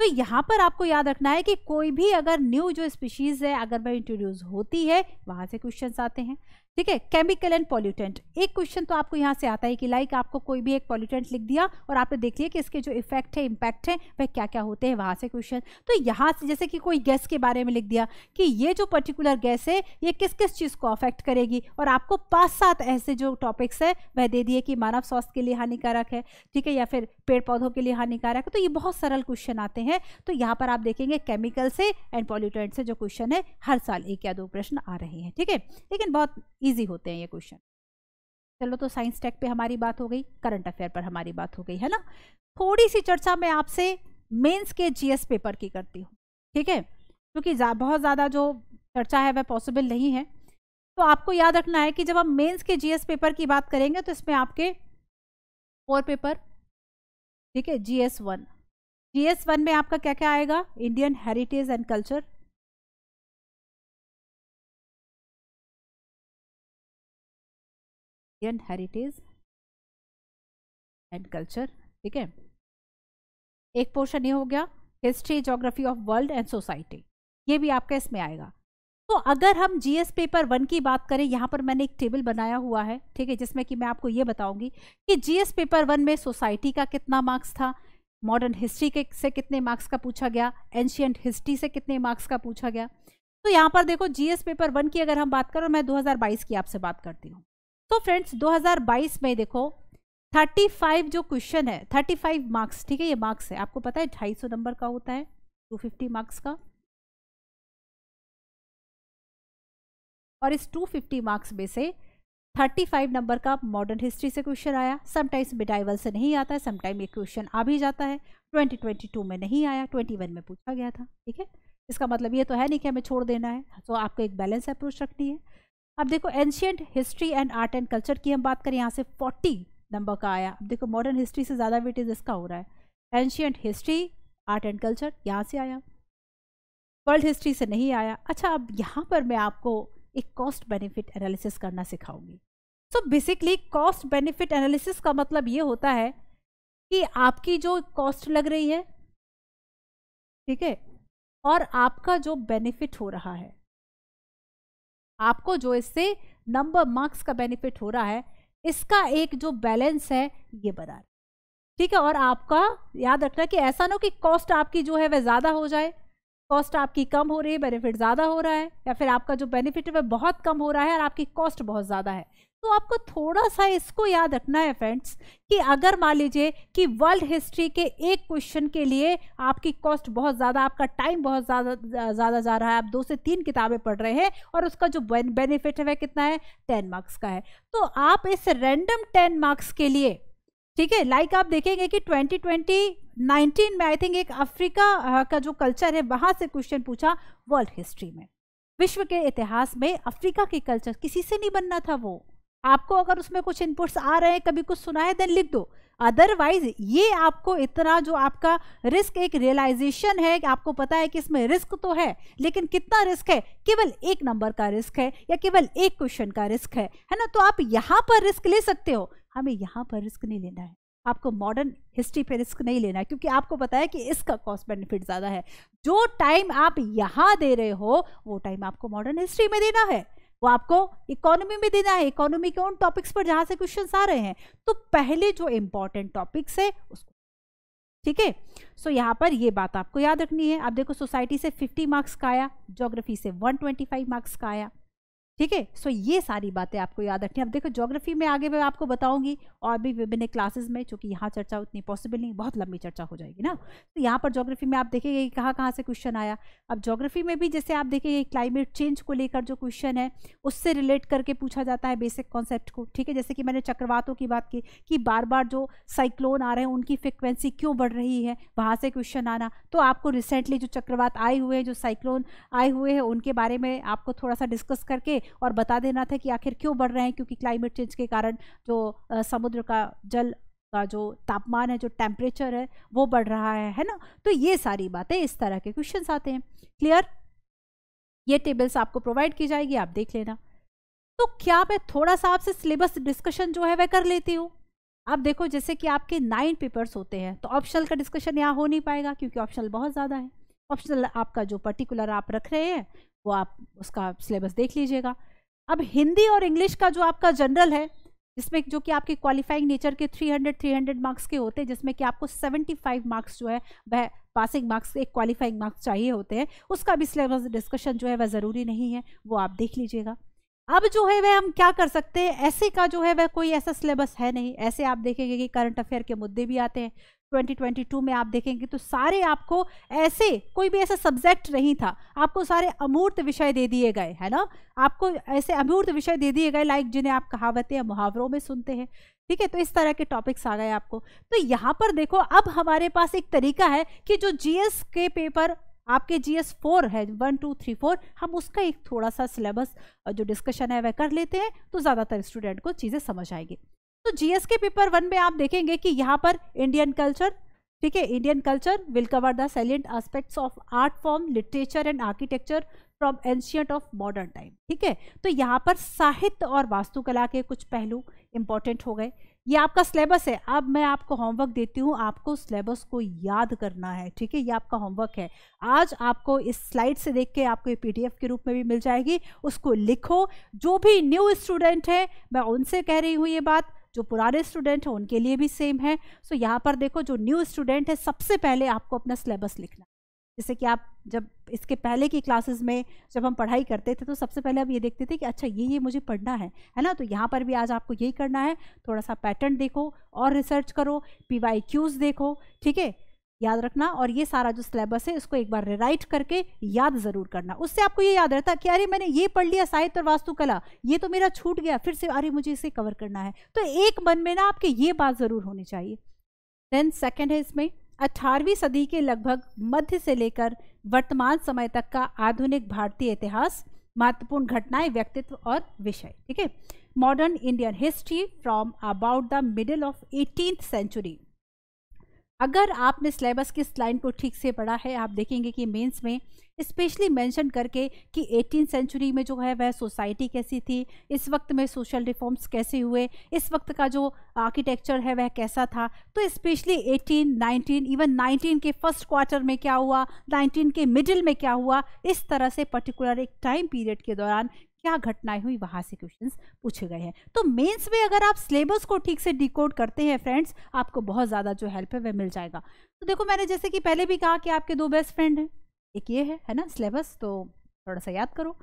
तो यहाँ पर आपको याद रखना है कि कोई भी अगर न्यू जो स्पीशीज़ है अगर वह इंट्रोड्यूस होती है वहाँ से क्वेश्चन आते हैं ठीक है केमिकल एंड पॉल्यूटेंट एक क्वेश्चन तो आपको यहाँ से आता है कि लाइक आपको कोई भी एक पॉल्यूटेंट लिख दिया और आपने देख लिया कि इसके जो इफेक्ट है इम्पैक्ट है वह क्या क्या होते हैं वहाँ से क्वेश्चन तो यहाँ से जैसे कि कोई गैस के बारे में लिख दिया कि ये जो पर्टिकुलर गैस है ये किस किस चीज़ को अफेक्ट करेगी और आपको पाँच सात ऐसे जो टॉपिक्स है वह दे दिए कि मानव स्वास्थ्य के लिए हानिकारक है ठीक है या फिर पेड़ पौधों के लिए हानिकारक है तो ये बहुत सरल क्वेश्चन आते हैं तो यहाँ पर आप देखेंगे केमिकल से एंड पॉल्यूटेंट से जो क्वेश्चन है हर साल एक या दो प्रश्न आ रहे हैं ठीक है लेकिन बहुत ईजी होते हैं ये क्वेश्चन चलो तो साइंस टेक पे हमारी बात हो गई करंट अफेयर पर हमारी बात हो गई है ना थोड़ी सी चर्चा मैं आपसे मेंस के जीएस पेपर की करती हूँ ठीक है क्योंकि जा, बहुत ज़्यादा जो चर्चा है वह पॉसिबल नहीं है तो आपको याद रखना है कि जब हम मेंस के जीएस पेपर की बात करेंगे तो इसमें आपके फोर पेपर ठीक है जी एस वन में आपका क्या क्या आएगा Indian heritage and culture Indian heritage and culture ठीक है एक पोर्शन ये हो गया history geography of world and society ये भी आपका इसमें आएगा तो अगर हम जीएस पेपर वन की बात करें यहाँ पर मैंने एक टेबल बनाया हुआ है ठीक है जिसमें कि मैं आपको ये बताऊंगी कि जीएस पेपर वन में सोसाइटी का कितना मार्क्स था मॉडर्न हिस्ट्री के से कितने मार्क्स का पूछा गया एंशियंट हिस्ट्री से कितने मार्क्स का पूछा गया तो यहाँ पर देखो जीएस पेपर वन की अगर हम बात करें मैं 2022 की आपसे बात करती हूँ तो फ्रेंड्स 2022 में देखो 35 जो क्वेश्चन है 35 मार्क्स ठीक है ये मार्क्स है आपको पता है ढाई नंबर का होता है 250 मार्क्स का और इस 250 मार्क्स में से 35 नंबर का मॉडर्न हिस्ट्री से क्वेश्चन आया समटाइम्स मिडाइवल से नहीं आता है समटाइम ये क्वेश्चन आ भी जाता है 2022 में नहीं आया 21 में पूछा गया था ठीक है इसका मतलब ये तो है नहीं कि हमें छोड़ देना है तो आपको एक बैलेंस अप्रोच रखनी है अब देखो ancient history and art and culture की हम बात करें यहाँ से फोर्टी नंबर का आया अब देखो मॉडर्न हिस्ट्री से ज़्यादा वेटेज इसका हो रहा है ancient history art and culture यहाँ से आया वर्ल्ड हिस्ट्री से नहीं आया अच्छा अब यहाँ पर मैं आपको एक कॉस्ट बेनिफिट एनालिसिस करना सिखाऊंगी so basically cost benefit analysis का मतलब ये होता है कि आपकी जो कॉस्ट लग रही है ठीक है और आपका जो बेनिफिट हो रहा है आपको जो इससे नंबर मार्क्स का बेनिफिट हो रहा है इसका एक जो बैलेंस है ये बना रहे ठीक है और आपका याद रखना कि ऐसा ना हो कि कॉस्ट आपकी जो है वह ज़्यादा हो जाए कॉस्ट आपकी कम हो रही है बेनिफिट ज़्यादा हो रहा है या फिर आपका जो बेनिफिट है वह बहुत कम हो रहा है और आपकी कॉस्ट बहुत ज़्यादा है तो आपको थोड़ा सा इसको याद रखना है फ्रेंड्स कि अगर मान लीजिए कि वर्ल्ड हिस्ट्री के एक क्वेश्चन के लिए आपकी कॉस्ट बहुत ज़्यादा आपका टाइम बहुत ज़्यादा ज़्यादा जा रहा है आप दो से तीन किताबें पढ़ रहे हैं और उसका जो बेनिफिट है वह कितना है टेन मार्क्स का है तो आप इस रैंडम टेन मार्क्स के लिए ठीक है लाइक आप देखेंगे कि 2020 19 में आई थिंक एक अफ्रीका का जो कल्चर है वहाँ से क्वेश्चन पूछा वर्ल्ड हिस्ट्री में विश्व के इतिहास में अफ्रीका के कल्चर किसी से नहीं बनना था वो आपको अगर उसमें कुछ इनपुट्स आ रहे हैं कभी कुछ सुना है देन लिख दो अदरवाइज ये आपको इतना जो आपका रिस्क एक रियलाइजेशन है आपको पता है कि इसमें रिस्क तो है लेकिन कितना रिस्क है केवल एक नंबर का रिस्क है या केवल एक क्वेश्चन का रिस्क है है ना तो आप यहाँ पर रिस्क ले सकते हो हमें यहाँ पर रिस्क नहीं लेना है आपको मॉडर्न हिस्ट्री पे रिस्क नहीं लेना है क्योंकि आपको पता है कि इसका कॉस्ट बेनिफिट ज़्यादा है जो टाइम आप यहाँ दे रहे हो वो टाइम आपको मॉडर्न हिस्ट्री में देना है वो आपको इकोनॉमी में देना है इकोनॉमी के उन टॉपिक्स पर जहां से क्वेश्चन आ रहे हैं तो पहले जो इम्पोर्टेंट टॉपिक्स है उसको ठीक है सो यहाँ पर ये बात आपको याद रखनी है आप देखो सोसाइटी से 50 मार्क्स का आया ज्योग्राफी से 125 मार्क्स का आया ठीक है सो ये सारी बातें आपको याद रखनी है अब देखो ज्योग्राफी में आगे मैं आपको बताऊंगी और भी विभिन्न क्लासेस में चूंकि यहाँ चर्चा उतनी पॉसिबल नहीं बहुत लंबी चर्चा हो जाएगी ना तो यहाँ पर ज्योग्राफी में आप देखेंगे कि कहाँ कहाँ से क्वेश्चन आया अब ज्योग्राफी में भी जैसे आप देखेंगे क्लाइमेट चेंज को लेकर जो क्वेश्चन है उससे रिलेट करके पूछा जाता है बेसिक कॉन्सेप्ट को ठीक है जैसे कि मैंने चक्रवातों की बात की कि बार बार जो साइक्लोन आ रहे हैं उनकी फ्रिक्वेंसी क्यों बढ़ रही है वहाँ से क्वेश्चन आना तो आपको रिसेंटली जो चक्रवात आए हुए हैं जो साइक्लोन आए हुए हैं उनके बारे में आपको थोड़ा सा डिस्कस करके और बता देना था कि आखिर क्यों बढ़ रहे हैं क्योंकि क्लाइमेट चेंज के कारण जो समुद्र का जल का जो तापमान है जो टेम्परेचर है वो बढ़ रहा है है ना तो ये सारी बातें इस तरह के क्वेश्चन आते हैं क्लियर ये टेबल्स आपको प्रोवाइड की जाएगी आप देख लेना तो क्या मैं थोड़ा सा आपसे सिलेबस डिस्कशन जो है वह कर लेती हूँ आप देखो जैसे कि आपके नाइन पेपर्स होते हैं तो ऑप्शनल का डिस्कशन यहाँ हो नहीं पाएगा क्योंकि ऑप्शनल बहुत ज़्यादा है ऑप्शनल आपका जो पर्टिकुलर आप रख रहे हैं वो आप उसका सिलेबस देख लीजिएगा अब हिंदी और इंग्लिश का जो आपका जनरल है जिसमें जो कि आपके क्वालिफाइंग नेचर के 300 300 मार्क्स के होते हैं जिसमें कि आपको 75 मार्क्स जो है वह पासिंग मार्क्स एक क्वालिफाइंग मार्क्स चाहिए होते हैं उसका भी सिलेबस डिस्कशन जो है वह ज़रूरी नहीं है वो आप देख लीजिएगा अब जो है वह हम क्या कर सकते हैं ऐसे का जो है वह कोई ऐसा सिलेबस है नहीं ऐसे आप देखेंगे कि करंट अफेयर के मुद्दे भी आते हैं 2022 में आप देखेंगे तो सारे आपको ऐसे कोई भी ऐसा सब्जेक्ट नहीं था आपको सारे अमूर्त विषय दे दिए गए है ना आपको ऐसे अमूर्त विषय दे दिए गए लाइक जिन्हें आप कहावतें या मुहावरों में सुनते हैं ठीक है तो इस तरह के टॉपिक्स आ गए आपको तो यहाँ पर देखो अब हमारे पास एक तरीका है कि जो जी के पेपर आपके जी एस फोर है वन टू थ्री फोर हम उसका एक थोड़ा सा सिलेबस जो डिस्कशन है वह कर लेते हैं तो ज़्यादातर स्टूडेंट को चीज़ें समझ आएगी तो जीएस के पेपर वन में आप देखेंगे कि यहाँ पर इंडियन कल्चर ठीक है Indian culture will cover the salient aspects of art form literature and architecture from ancient of modern time ठीक है तो यहाँ पर साहित्य और वास्तुकला के कुछ पहलू इंपॉर्टेंट हो गए ये आपका सिलेबस है अब मैं आपको होमवर्क देती हूँ आपको सिलेबस को याद करना है ठीक है ये आपका होमवर्क है आज आपको इस स्लाइड से देख के आपको ये पीडीएफ के रूप में भी मिल जाएगी उसको लिखो जो भी न्यू स्टूडेंट है मैं उनसे कह रही हूँ ये बात जो पुराने स्टूडेंट हैं उनके लिए भी सेम है सो so, यहाँ पर देखो जो न्यू स्टूडेंट है सबसे पहले आपको अपना सिलेबस लिखना जैसे कि आप जब इसके पहले की क्लासेस में जब हम पढ़ाई करते थे तो सबसे पहले हम ये देखते थे कि अच्छा ये ये मुझे पढ़ना है है ना तो यहाँ पर भी आज आपको यही करना है थोड़ा सा पैटर्न देखो और रिसर्च करो पी देखो ठीक है याद रखना और ये सारा जो सिलेबस है इसको एक बार रिराइट करके याद ज़रूर करना उससे आपको ये याद रहता कि अरे मैंने ये पढ़ लिया साहित्य और वास्तुकला ये तो मेरा छूट गया फिर से अरे मुझे इसे कवर करना है तो एक मन में ना आपके ये बात ज़रूर होनी चाहिए देन सेकेंड है इसमें अठारहवीं सदी के लगभग मध्य से लेकर वर्तमान समय तक का आधुनिक भारतीय इतिहास महत्वपूर्ण घटनाएं व्यक्तित्व और विषय ठीक है modern Indian history from about the middle of eighteen century अगर आपने सिलेबस की इस लाइन को ठीक से पढ़ा है आप देखेंगे कि मेंस में स्पेशली मेंशन करके कि एटीन सेंचुरी में जो है वह सोसाइटी कैसी थी इस वक्त में सोशल रिफॉर्म्स कैसे हुए इस वक्त का जो आर्किटेक्चर है वह कैसा था तो specially eighteen nineteen even nineteen के फर्स्ट क्वार्टर में क्या हुआ नाइनटीन के मिडिल में क्या हुआ इस तरह से पर्टिकुलर एक टाइम पीरियड के दौरान क्या घटनाएं हुई वहां से क्वेश्चंस पूछे गए हैं तो मेंस में अगर आप सिलेबस को ठीक से डिकोड करते हैं फ्रेंड्स आपको बहुत ज़्यादा जो हेल्प है वह मिल जाएगा तो देखो मैंने जैसे कि पहले भी कहा कि आपके दो बेस्ट फ्रेंड हैं एक ये है है ना सिलेबस तो थोड़ा सा याद करो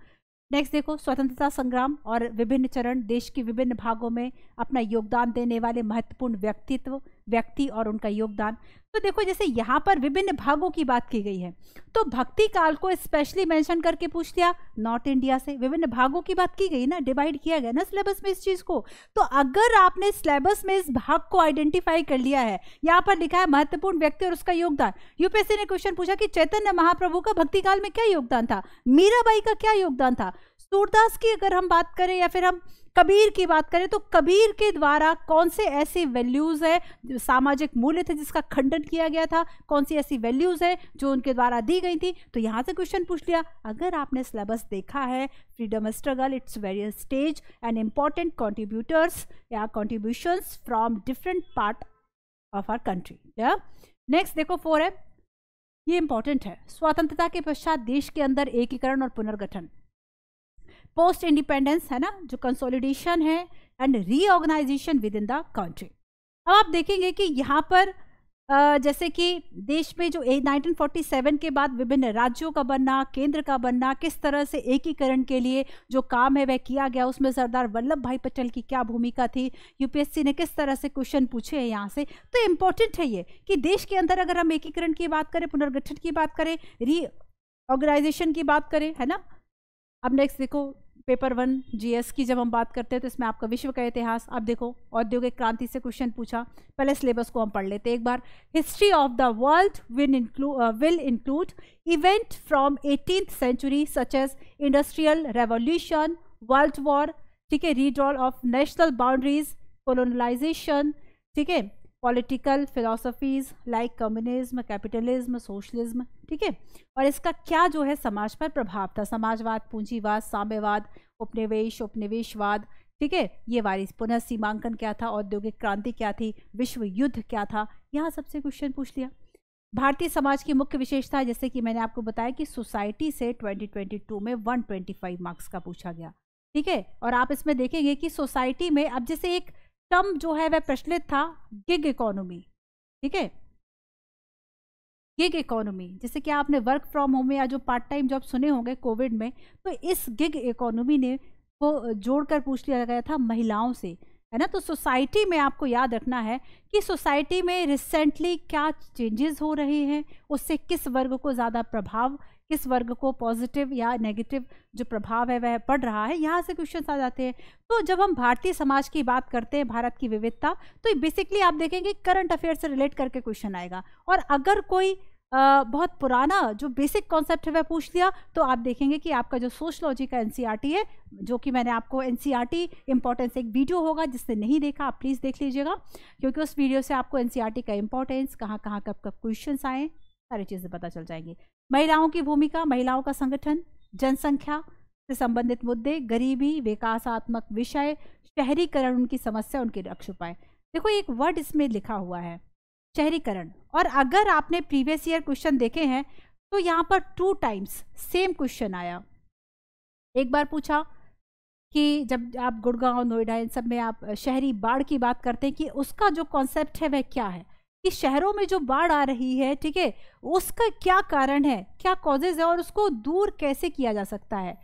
नेक्स्ट देखो स्वतंत्रता संग्राम और विभिन्न चरण देश के विभिन्न भागों में अपना योगदान देने वाले महत्वपूर्ण व्यक्तित्व व्यक्ति और उनका योगदान तो देखो जैसे यहाँ पर विभिन्न भागों की बात की गई है तो भक्ति काल को स्पेशली मेंशन करके पूछ लिया नॉर्थ इंडिया से विभिन्न भागों की बात की गई ना डिवाइड किया गया ना सिलेबस में इस चीज़ को तो अगर आपने सिलेबस में इस भाग को आइडेंटिफाई कर लिया है यहाँ पर लिखा है महत्वपूर्ण व्यक्ति और उसका योगदान यूपीएससी ने क्वेश्चन पूछा कि चैतन्य महाप्रभु का भक्ति काल में क्या योगदान था मीराबाई का क्या योगदान था सूरदास की अगर हम बात करें या फिर हम कबीर की बात करें तो कबीर के द्वारा कौन से ऐसे वैल्यूज़ है सामाजिक मूल्य थे जिसका खंडन किया गया था कौन सी ऐसी वैल्यूज़ है जो उनके द्वारा दी गई थी तो यहां से क्वेश्चन पूछ लिया अगर आपने सिलेबस देखा है freedom struggle its various stage and important contributors या contribution from different part of our country next देखो फोर है ये इंपॉर्टेंट है स्वतंत्रता के पश्चात देश के अंदर एकीकरण और पुनर्गठन पोस्ट इंडिपेंडेंस है ना जो कंसोलिडेशन है and reorganisation within the country अब आप देखेंगे कि यहाँ पर जैसे कि देश में जो 1947 के बाद विभिन्न राज्यों का बनना केंद्र का बनना किस तरह से एकीकरण के लिए जो काम है वह किया गया उसमें सरदार वल्लभ भाई पटेल की क्या भूमिका थी यूपीएससी ने किस तरह से क्वेश्चन पूछे हैं यहाँ से तो इम्पोर्टेंट है ये कि देश के अंदर अगर हम एकीकरण की बात करें पुनर्गठन की बात करें री ऑर्गेनाइजेशन की बात करें है ना अब नेक्स्ट देखो पेपर वन जीएस की जब हम बात करते हैं तो इसमें आपका विश्व का इतिहास अब देखो औद्योगिक क्रांति से क्वेश्चन पूछा पहले सिलेबस को हम पढ़ लेते हैं एक बार history of the world will include will include event from eighteen century such as industrial revolution world war ठीक है redrawal of national boundaries colonisation ठीक है political philosophies like communism capitalism socialism ठीक है और इसका क्या जो है समाज पर प्रभाव था समाजवाद पूंजीवाद साम्यवाद उपनिवेश उपनिवेशवाद ठीक है ये वारिस पुनः सीमांकन क्या था औद्योगिक क्रांति क्या थी विश्व युद्ध क्या था यहाँ सबसे क्वेश्चन पूछ लिया भारतीय समाज की मुख्य विशेषता जैसे कि मैंने आपको बताया कि सोसाइटी से 2022 में 125 मार्क्स का पूछा गया ठीक है और आप इसमें देखेंगे कि सोसाइटी में अब जैसे एक टर्म जो है वह प्रचलित था गिग इकोनॉमी ठीक है गिग इकोनॉमी जैसे कि आपने वर्क फ्रॉम होम या जो पार्ट टाइम जॉब सुने होंगे कोविड में तो इस गिग इकोनॉमी ने को जोड़कर पूछ लिया गया था महिलाओं से है ना तो सोसाइटी में आपको याद रखना है कि सोसाइटी में रिसेंटली क्या चेंजेस हो रहे हैं उससे किस वर्ग को ज़्यादा प्रभाव किस वर्ग को पॉजिटिव या नेगेटिव जो प्रभाव है वह पड़ रहा है यहाँ से क्वेश्चन आ जाते हैं तो जब हम भारतीय समाज की बात करते हैं भारत की विविधता तो बेसिकली आप देखेंगे करंट अफेयर से रिलेट करके क्वेश्चन आएगा और अगर कोई आ, बहुत पुराना जो बेसिक कॉन्सेप्ट है वह पूछ लिया तो आप देखेंगे कि आपका जो सोशलॉजी का एनसीईआरटी e है जो कि मैंने आपको एनसीईआरटी इंपॉर्टेंस e एक वीडियो होगा जिसने नहीं देखा आप प्लीज़ देख लीजिएगा क्योंकि उस वीडियो से आपको एनसीईआरटी e का इंपॉर्टेंस कहाँ कहाँ कब कब क्वेश्चन आएँ सारी चीज़ें पता चल जाएंगी महिलाओं की भूमिका महिलाओं का संगठन जनसंख्या से संबंधित मुद्दे गरीबी विकासात्मक विषय शहरीकरण उनकी समस्या उनके लक्ष्य उपाय देखो एक वर्ड इसमें लिखा हुआ है शहरीकरण और अगर आपने प्रीवियस ईयर क्वेश्चन देखे हैं तो यहाँ पर टू टाइम्स सेम क्वेश्चन आया एक बार पूछा कि जब आप गुड़गांव नोएडा इन सब में आप शहरी बाढ़ की बात करते हैं कि उसका जो कॉन्सेप्ट है वह क्या है कि शहरों में जो बाढ़ आ रही है ठीक है उसका क्या कारण है क्या कॉजेज है और उसको दूर कैसे किया जा सकता है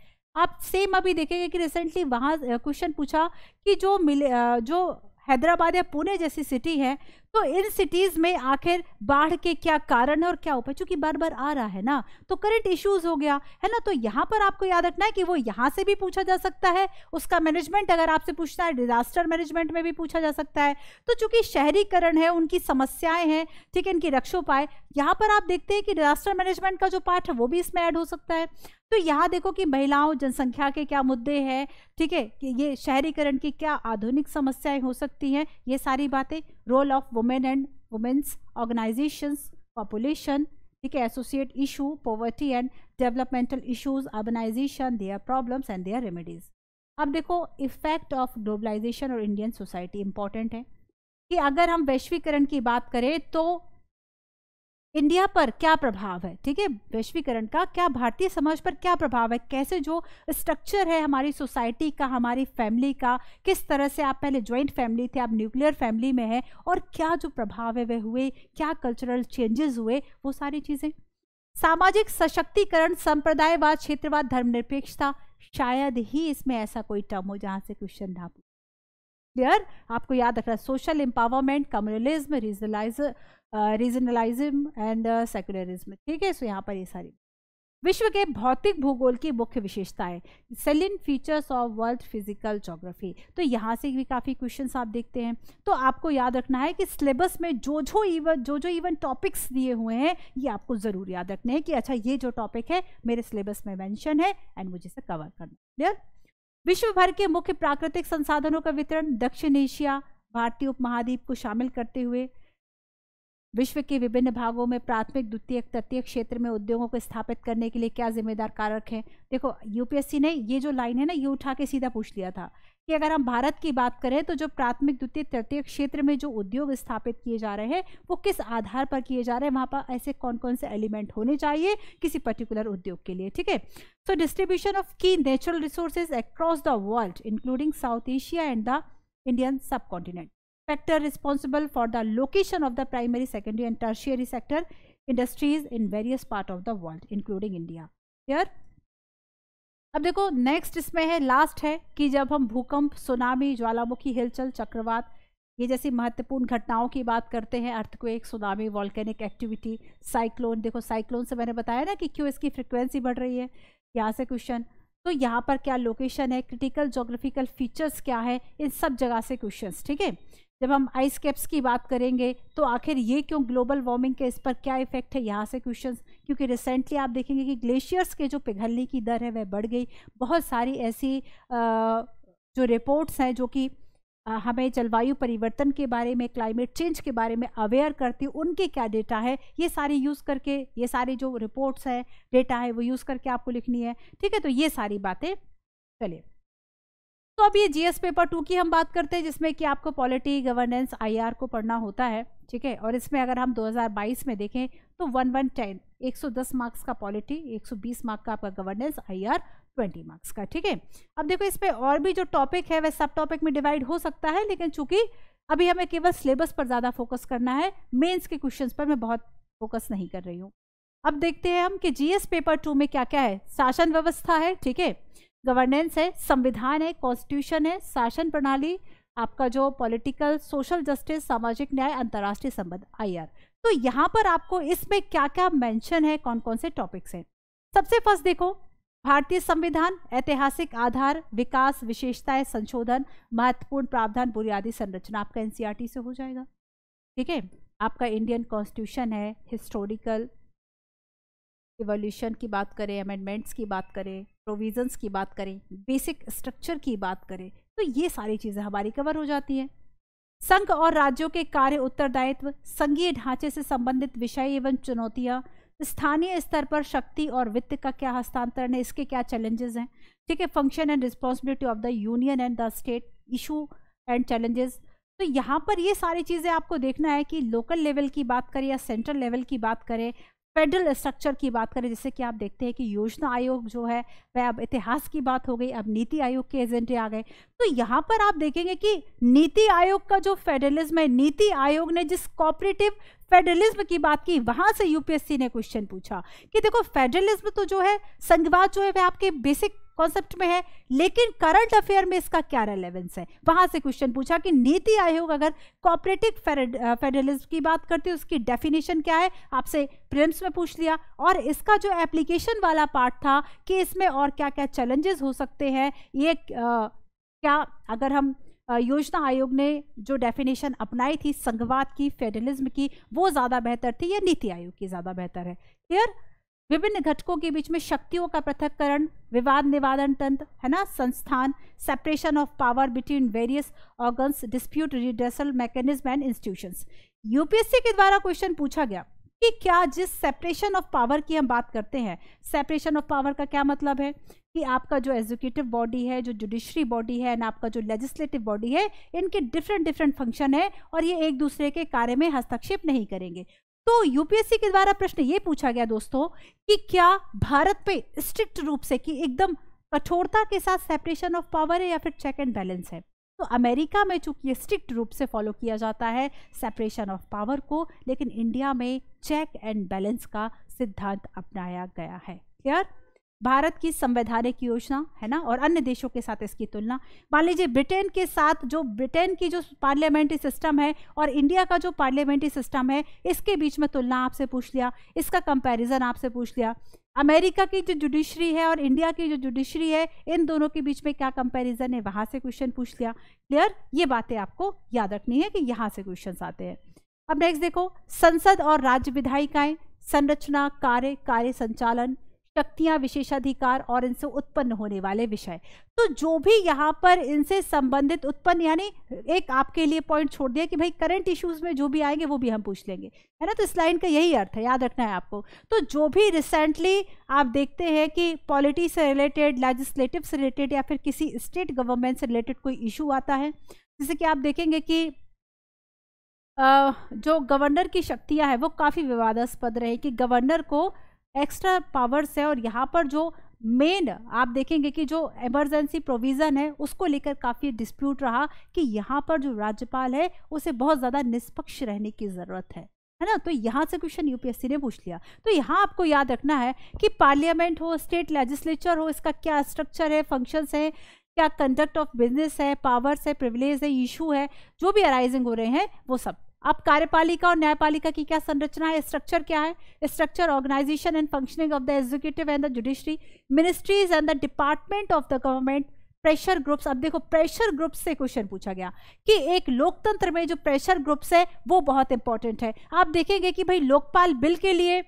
आप सेम अभी देखेंगे कि रिसेंटली वहाँ क्वेश्चन पूछा कि जो मिले जो हैदराबाद या पुणे जैसी सिटी है तो इन सिटीज़ में आखिर बाढ़ के क्या कारण है और क्या उपाय चूंकि बार बार आ रहा है ना तो करंट इश्यूज़ हो गया है ना तो यहाँ पर आपको याद रखना है कि वो यहाँ से भी पूछा जा सकता है उसका मैनेजमेंट अगर आपसे पूछता है डिजास्टर मैनेजमेंट में भी पूछा जा सकता है तो चूंकि शहरीकरण है उनकी समस्याएं हैं ठीक है इनकी रक्षोपाय यहाँ पर आप देखते हैं कि डिजास्टर मैनेजमेंट का जो पार्ट है वो भी इसमें ऐड हो सकता है तो यहाँ देखो कि महिलाओं जनसंख्या के क्या मुद्दे हैं ठीक है कि ये शहरीकरण की क्या आधुनिक समस्याएं हो सकती हैं ये सारी बातें role of women and women's organisations population ठीक है associate issue poverty and developmental issues organisation their problems and their remedies अब देखो इफेक्ट ऑफ ग्लोबलाइजेशन और इंडियन सोसाइटी इंपॉर्टेंट है कि अगर हम वैश्वीकरण की बात करें तो इंडिया पर क्या प्रभाव है ठीक है वैश्वीकरण का क्या भारतीय समाज पर क्या प्रभाव है कैसे जो स्ट्रक्चर है हमारी सोसाइटी का हमारी फैमिली का किस तरह से आप पहले ज्वाइंट फैमिली थे आप न्यूक्लियर फैमिली में हैं और क्या जो प्रभाव है वह हुए क्या कल्चरल चेंजेस हुए वो सारी चीज़ें सामाजिक सशक्तिकरण संप्रदायवाद क्षेत्रवाद धर्मनिरपेक्षता शायद ही इसमें ऐसा कोई टर्म हो जहाँ से क्वेश्चन ना पूछ क्लियर आपको याद रखना social empowerment communalism regionalise regionalism and secularism ठीक है सो यहाँ पर ये सारी विश्व के भौतिक भूगोल की मुख्य विशेषताएं salient features of world physical geography तो यहाँ से भी काफ़ी क्वेश्चन आप देखते हैं तो आपको याद रखना है कि सिलेबस में जो जो इवन जो जो इवन टॉपिक्स दिए हुए हैं ये आपको ज़रूर याद रखने हैं कि अच्छा ये जो टॉपिक है मेरे सिलेबस में मैंशन है एंड मुझे इसे कवर करना क्लियर विश्व भर के मुख्य प्राकृतिक संसाधनों का वितरण दक्षिण एशिया भारतीय उपमहाद्वीप को शामिल करते हुए विश्व के विभिन्न भागों में प्राथमिक द्वितीय तृतीय क्षेत्र में उद्योगों को स्थापित करने के लिए क्या जिम्मेदार कारक हैं देखो यूपीएससी ने ये जो लाइन है ना ये उठा के सीधा पूछ लिया था कि अगर हम भारत की बात करें तो जो प्राथमिक द्वितीय तृतीय क्षेत्र में जो उद्योग स्थापित किए जा रहे हैं वो किस आधार पर किए जा रहे हैं वहाँ पर ऐसे कौन कौन से एलिमेंट होने चाहिए किसी पर्टिकुलर उद्योग के लिए ठीक है so distribution of key natural resources across the world including South Asia and the Indian subcontinent factor responsible for the location of the primary, secondary and tertiary sector industries in various part of the world including India. Here अब देखो next इसमें है last है कि जब हम भूकंप tsunami ज्वालामुखी हिलचल चक्रवात ये जैसी महत्वपूर्ण घटनाओं की बात करते हैं earthquake tsunami volcanic activity cyclone देखो साइक्लोन से मैंने बताया ना कि क्यों इसकी फ्रिक्वेंसी बढ़ रही है यहाँ से क्वेश्चन तो यहाँ पर क्या लोकेशन है क्रिटिकल जोग्राफिकल फीचर्स क्या है इन सब जगह से क्वेश्चन ठीक है जब हम आइस कैप्स की बात करेंगे तो आखिर ये क्यों ग्लोबल वार्मिंग के इस पर क्या इफेक्ट है यहाँ से क्वेश्चन क्योंकि रिसेंटली आप देखेंगे कि ग्लेशियर्स के जो पिघलने की दर है वह बढ़ गई बहुत सारी ऐसी जो रिपोर्ट्स हैं जो कि हमें जलवायु परिवर्तन के बारे में क्लाइमेट चेंज के बारे में अवेयर करती उनके क्या डेटा है ये सारे यूज़ करके ये सारे जो रिपोर्ट्स हैं डेटा है वो यूज़ करके आपको लिखनी है ठीक है तो ये सारी बातें चलिए तो अब ये जीएस पेपर टू की हम बात करते हैं जिसमें कि आपको पॉलिटी गवर्नेंस आईआर को पढ़ना होता है ठीक है और इसमें अगर हम 2022 में देखें तो वन वन टेन एक मार्क्स का पॉलिटी 120 मार्क्स का आपका गवर्नेंस आईआर 20 मार्क्स का ठीक है अब देखो इसमें और भी जो टॉपिक है वह सब टॉपिक में डिवाइड हो सकता है लेकिन चूंकि अभी हमें केवल सिलेबस पर ज़्यादा फोकस करना है मेंस के क्वेश्चंस पर मैं बहुत फोकस नहीं कर रही हूँ अब देखते हैं हम कि जीएस पेपर टू में क्या क्या है शासन व्यवस्था है ठीक है गवर्नेंस है संविधान है कॉन्स्टिट्यूशन है शासन प्रणाली आपका जो पॉलिटिकल सोशल जस्टिस सामाजिक न्याय अंतर्राष्ट्रीय संबंध आई आर तो यहाँ पर आपको इसमें क्या क्या मेंशन है कौन कौन से टॉपिक्स हैं सबसे फर्स्ट देखो भारतीय संविधान ऐतिहासिक आधार विकास विशेषताएं संशोधन महत्वपूर्ण प्रावधान बुनियादी संरचना आपका एनसीआरटी e से हो जाएगा ठीक है आपका इंडियन कॉन्स्टिट्यूशन है हिस्टोरिकल इवोल्यूशन की बात करें अमेंडमेंट्स की बात करें प्रोविजंस की बात करें बेसिक स्ट्रक्चर की बात करें तो ये सारी चीज़ें हमारी कवर हो जाती हैं संघ और राज्यों के कार्य उत्तरदायित्व संघीय ढांचे से संबंधित विषय एवं चुनौतियाँ स्थानीय स्तर पर शक्ति और वित्त का क्या हस्तांतरण है इसके क्या चैलेंजेस हैं ठीक है function and responsibility of the union and the state issue and challenges तो यहाँ पर ये सारी चीज़ें आपको देखना है कि लोकल लेवल की बात करें या सेंट्रल लेवल की बात करें फेडरल स्ट्रक्चर की बात करें जैसे कि आप देखते हैं कि योजना आयोग जो है वह अब इतिहास की बात हो गई अब नीति आयोग के एजेंडे आ गए तो यहाँ पर आप देखेंगे कि नीति आयोग का जो फेडरलिज्म है नीति आयोग ने जिस कॉपरेटिव फेडरलिज्म की बात की वहां से यूपीएससी ने क्वेश्चन पूछा कि देखो फेडरलिज्म तो जो है संघवाद जो है वह आपके बेसिक कॉन्सेप्ट में है लेकिन करंट अफेयर में इसका क्या रेलेवेंस है वहां से क्वेश्चन पूछा कि नीति आयोग अगर कॉपरेटिव फेडरलिज्म की बात करते हैं उसकी डेफिनेशन क्या है आपसे प्रिम्स में पूछ लिया और इसका जो एप्लीकेशन वाला पार्ट था कि इसमें और क्या क्या चैलेंजेस हो सकते हैं ये आ, क्या अगर हम योजना आयोग ने जो डेफिनेशन अपनाई थी संघवाद की फेडरलिज्म की वो ज़्यादा बेहतर थी या नीति आयोग की ज़्यादा बेहतर है क्लियर विभिन्न घटकों के बीच में शक्तियों का पृथककरण विवाद निवारण तंत्र है ना संस्थान separation of power between various organs dispute redressal mechanism and institutions UPSC के द्वारा क्वेश्चन पूछा गया कि क्या जिस सेपरेशन ऑफ पावर की हम बात करते हैं सेपरेशन ऑफ पावर का क्या मतलब है कि आपका जो एग्जीक्यूटिव बॉडी है जो जुडिशरी बॉडी है एंड आपका जो लेजिस्लेटिव बॉडी है इनके डिफरेंट डिफरेंट फंक्शन है और ये एक दूसरे के कार्य में हस्तक्षेप नहीं करेंगे तो यूपीएससी के द्वारा प्रश्न ये पूछा गया दोस्तों कि क्या भारत पे स्ट्रिक्ट रूप से कि एकदम कठोरता के साथ सेपरेशन ऑफ पावर है या फिर चेक एंड बैलेंस है तो अमेरिका में चूंकि स्ट्रिक्ट रूप से फॉलो किया जाता है सेपरेशन ऑफ पावर को लेकिन इंडिया में चेक एंड बैलेंस का सिद्धांत अपनाया गया है क्लियर भारत की संवैधानिक योजना है ना और अन्य देशों के साथ इसकी तुलना मान लीजिए ब्रिटेन के साथ जो ब्रिटेन की जो पार्लियामेंट्री सिस्टम है और इंडिया का जो पार्लियामेंट्री सिस्टम है इसके बीच में तुलना आपसे पूछ लिया इसका कंपैरिजन आपसे पूछ लिया अमेरिका की जो जुडिशरी है और इंडिया की जो जुडिशरी है इन दोनों के बीच में क्या कंपेरिजन है वहाँ से क्वेश्चन पूछ लिया क्लियर ये बातें आपको याद रखनी है कि यहाँ से क्वेश्चन आते हैं अब नेक्स्ट देखो संसद और राज्य विधायिकाएं संरचना कार्य कार्य संचालन शक्तियां विशेषाधिकार और इनसे उत्पन्न होने वाले विषय तो जो भी यहाँ पर इनसे संबंधित उत्पन्न यानी एक आपके लिए पॉइंट छोड़ दिया कि भाई करंट इश्यूज में जो भी आएंगे वो भी हम पूछ लेंगे है ना तो इस लाइन का यही अर्थ है याद रखना है आपको तो जो भी रिसेंटली आप देखते हैं कि पॉलिटी से रिलेटेड लेजिस्लेटिव से रिलेटेड या फिर किसी स्टेट गवर्नमेंट से रिलेटेड कोई इशू आता है जैसे कि आप देखेंगे कि जो गवर्नर की शक्तियां हैं वो काफ़ी विवादास्पद रहे कि गवर्नर को एक्स्ट्रा पावर्स है और यहाँ पर जो मेन आप देखेंगे कि जो इमरजेंसी प्रोविज़न है उसको लेकर काफ़ी डिस्प्यूट रहा कि यहाँ पर जो राज्यपाल है उसे बहुत ज़्यादा निष्पक्ष रहने की ज़रूरत है है ना तो यहाँ से क्वेश्चन यूपीएससी ने पूछ लिया तो यहाँ आपको याद रखना है कि पार्लियामेंट हो स्टेट लेजिस्लेचर हो इसका क्या स्ट्रक्चर है फंक्शंस हैं क्या कंडक्ट ऑफ बिजनेस है पावर्स है प्रिविलेज है इशू है जो भी अराइजिंग हो रहे हैं वो सब अब कार्यपालिका और न्यायपालिका की क्या संरचना है स्ट्रक्चर क्या है structure organisation and functioning of the executive and the judiciary ministries and the department of the government pressure groups अब देखो प्रेशर ग्रुप्स से क्वेश्चन पूछा गया कि एक लोकतंत्र में जो प्रेशर ग्रुप्स है वो बहुत इंपॉर्टेंट है आप देखेंगे कि भाई लोकपाल बिल के लिए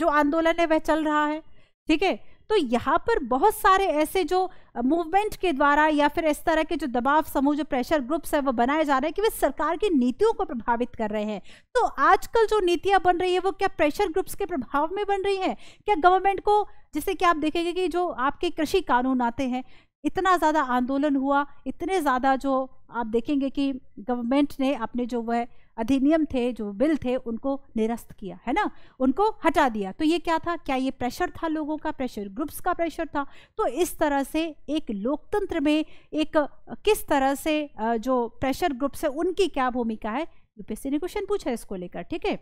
जो आंदोलन है वह चल रहा है ठीक है तो यहाँ पर बहुत सारे ऐसे जो मूवमेंट के द्वारा या फिर इस तरह के जो दबाव समूह जो प्रेशर ग्रुप्स है वो बनाए जा रहे हैं कि वे सरकार की नीतियों को प्रभावित कर रहे हैं तो आजकल जो नीतियाँ बन रही है वो क्या प्रेशर ग्रुप्स के प्रभाव में बन रही है क्या गवर्नमेंट को जैसे कि आप देखेंगे कि जो आपके कृषि कानून आते हैं इतना ज़्यादा आंदोलन हुआ इतने ज़्यादा जो आप देखेंगे कि गवर्नमेंट ने अपने जो वह अधिनियम थे जो बिल थे उनको निरस्त किया है ना उनको हटा दिया तो ये क्या था क्या ये प्रेशर था लोगों का प्रेशर ग्रुप्स का प्रेशर था तो इस तरह से एक लोकतंत्र में एक किस तरह से जो प्रेशर ग्रुप्स है उनकी क्या भूमिका है यूपीएससी ने क्वेश्चन पूछा इसको लेकर ठीक है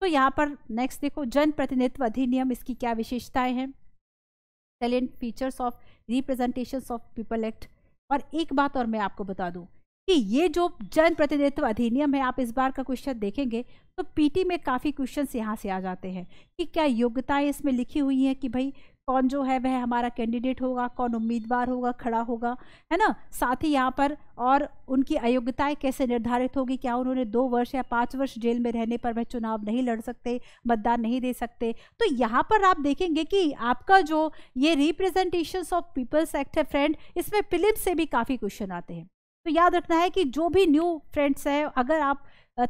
तो यहाँ पर नेक्स्ट देखो जनप्रतिनिधित्व अधिनियम इसकी क्या विशेषताएं हैं salient features of representation of people act और एक बात और मैं आपको बता दूं कि ये जो जनप्रतिनिधित्व अधिनियम है आप इस बार का क्वेश्चन देखेंगे तो पीटी में काफ़ी क्वेश्चन यहाँ से आ जाते हैं कि क्या योग्यताएं इसमें लिखी हुई हैं कि भाई कौन जो है वह हमारा कैंडिडेट होगा कौन उम्मीदवार होगा खड़ा होगा है ना साथ ही यहाँ पर और उनकी अयोग्यताएं कैसे निर्धारित होगी क्या उन्होंने दो वर्ष या पाँच वर्ष जेल में रहने पर वह चुनाव नहीं लड़ सकते मतदान नहीं दे सकते तो यहाँ पर आप देखेंगे कि आपका जो ये रिप्रेजेंटेशन ऑफ पीपल्स एक्ट है फ्रेंड इसमें फिलिप से भी काफ़ी क्वेश्चन आते हैं तो याद रखना है कि जो भी न्यू फ्रेंड्स हैं अगर आप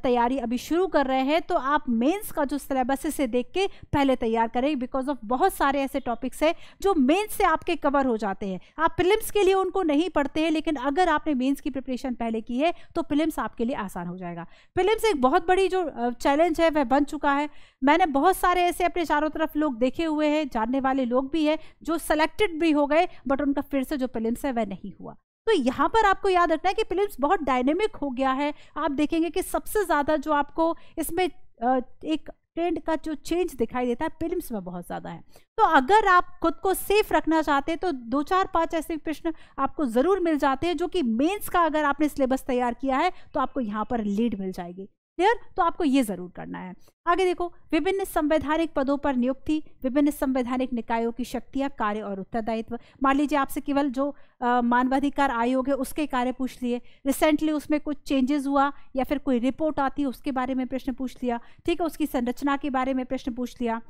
तैयारी अभी शुरू कर रहे हैं तो आप मेंस का जो सिलेबस है इसे देख के पहले तैयार करें बिकॉज ऑफ बहुत सारे ऐसे टॉपिक्स हैं जो मेंस से आपके कवर हो जाते हैं आप फिल्म्स के लिए उनको नहीं पढ़ते हैं लेकिन अगर आपने मेंस की प्रिपरेशन पहले की है तो फिल्म्स आपके लिए आसान हो जाएगा फिल्म्स एक बहुत बड़ी जो चैलेंज है वह बन चुका है मैंने बहुत सारे ऐसे अपने चारों तरफ लोग देखे हुए हैं जानने वाले लोग भी हैं जो सेलेक्टेड भी हो गए बट उनका फिर से जो फिल्म्स है वह नहीं हुआ तो यहाँ पर आपको याद रखना है कि फिल्म बहुत डायनेमिक हो गया है आप देखेंगे कि सबसे ज़्यादा जो आपको इसमें एक ट्रेंड का जो चेंज दिखाई देता है फिल्म में बहुत ज़्यादा है तो अगर आप खुद को सेफ रखना चाहते हैं तो दो चार पांच ऐसे प्रश्न आपको ज़रूर मिल जाते हैं जो कि मेंस का अगर आपने सिलेबस तैयार किया है तो आपको यहाँ पर लीड मिल जाएगी क्लियर तो आपको ये जरूर करना है आगे देखो विभिन्न संवैधानिक पदों पर नियुक्ति विभिन्न संवैधानिक निकायों की शक्तियां कार्य और उत्तरदायित्व मान लीजिए आपसे केवल जो मानवाधिकार आयोग है उसके कार्य पूछ लिए रिसेंटली उसमें कुछ चेंजेस हुआ या फिर कोई रिपोर्ट आती है उसके बारे में प्रश्न पूछ लिया ठीक है उसकी संरचना के बारे में प्रश्न पूछ लिया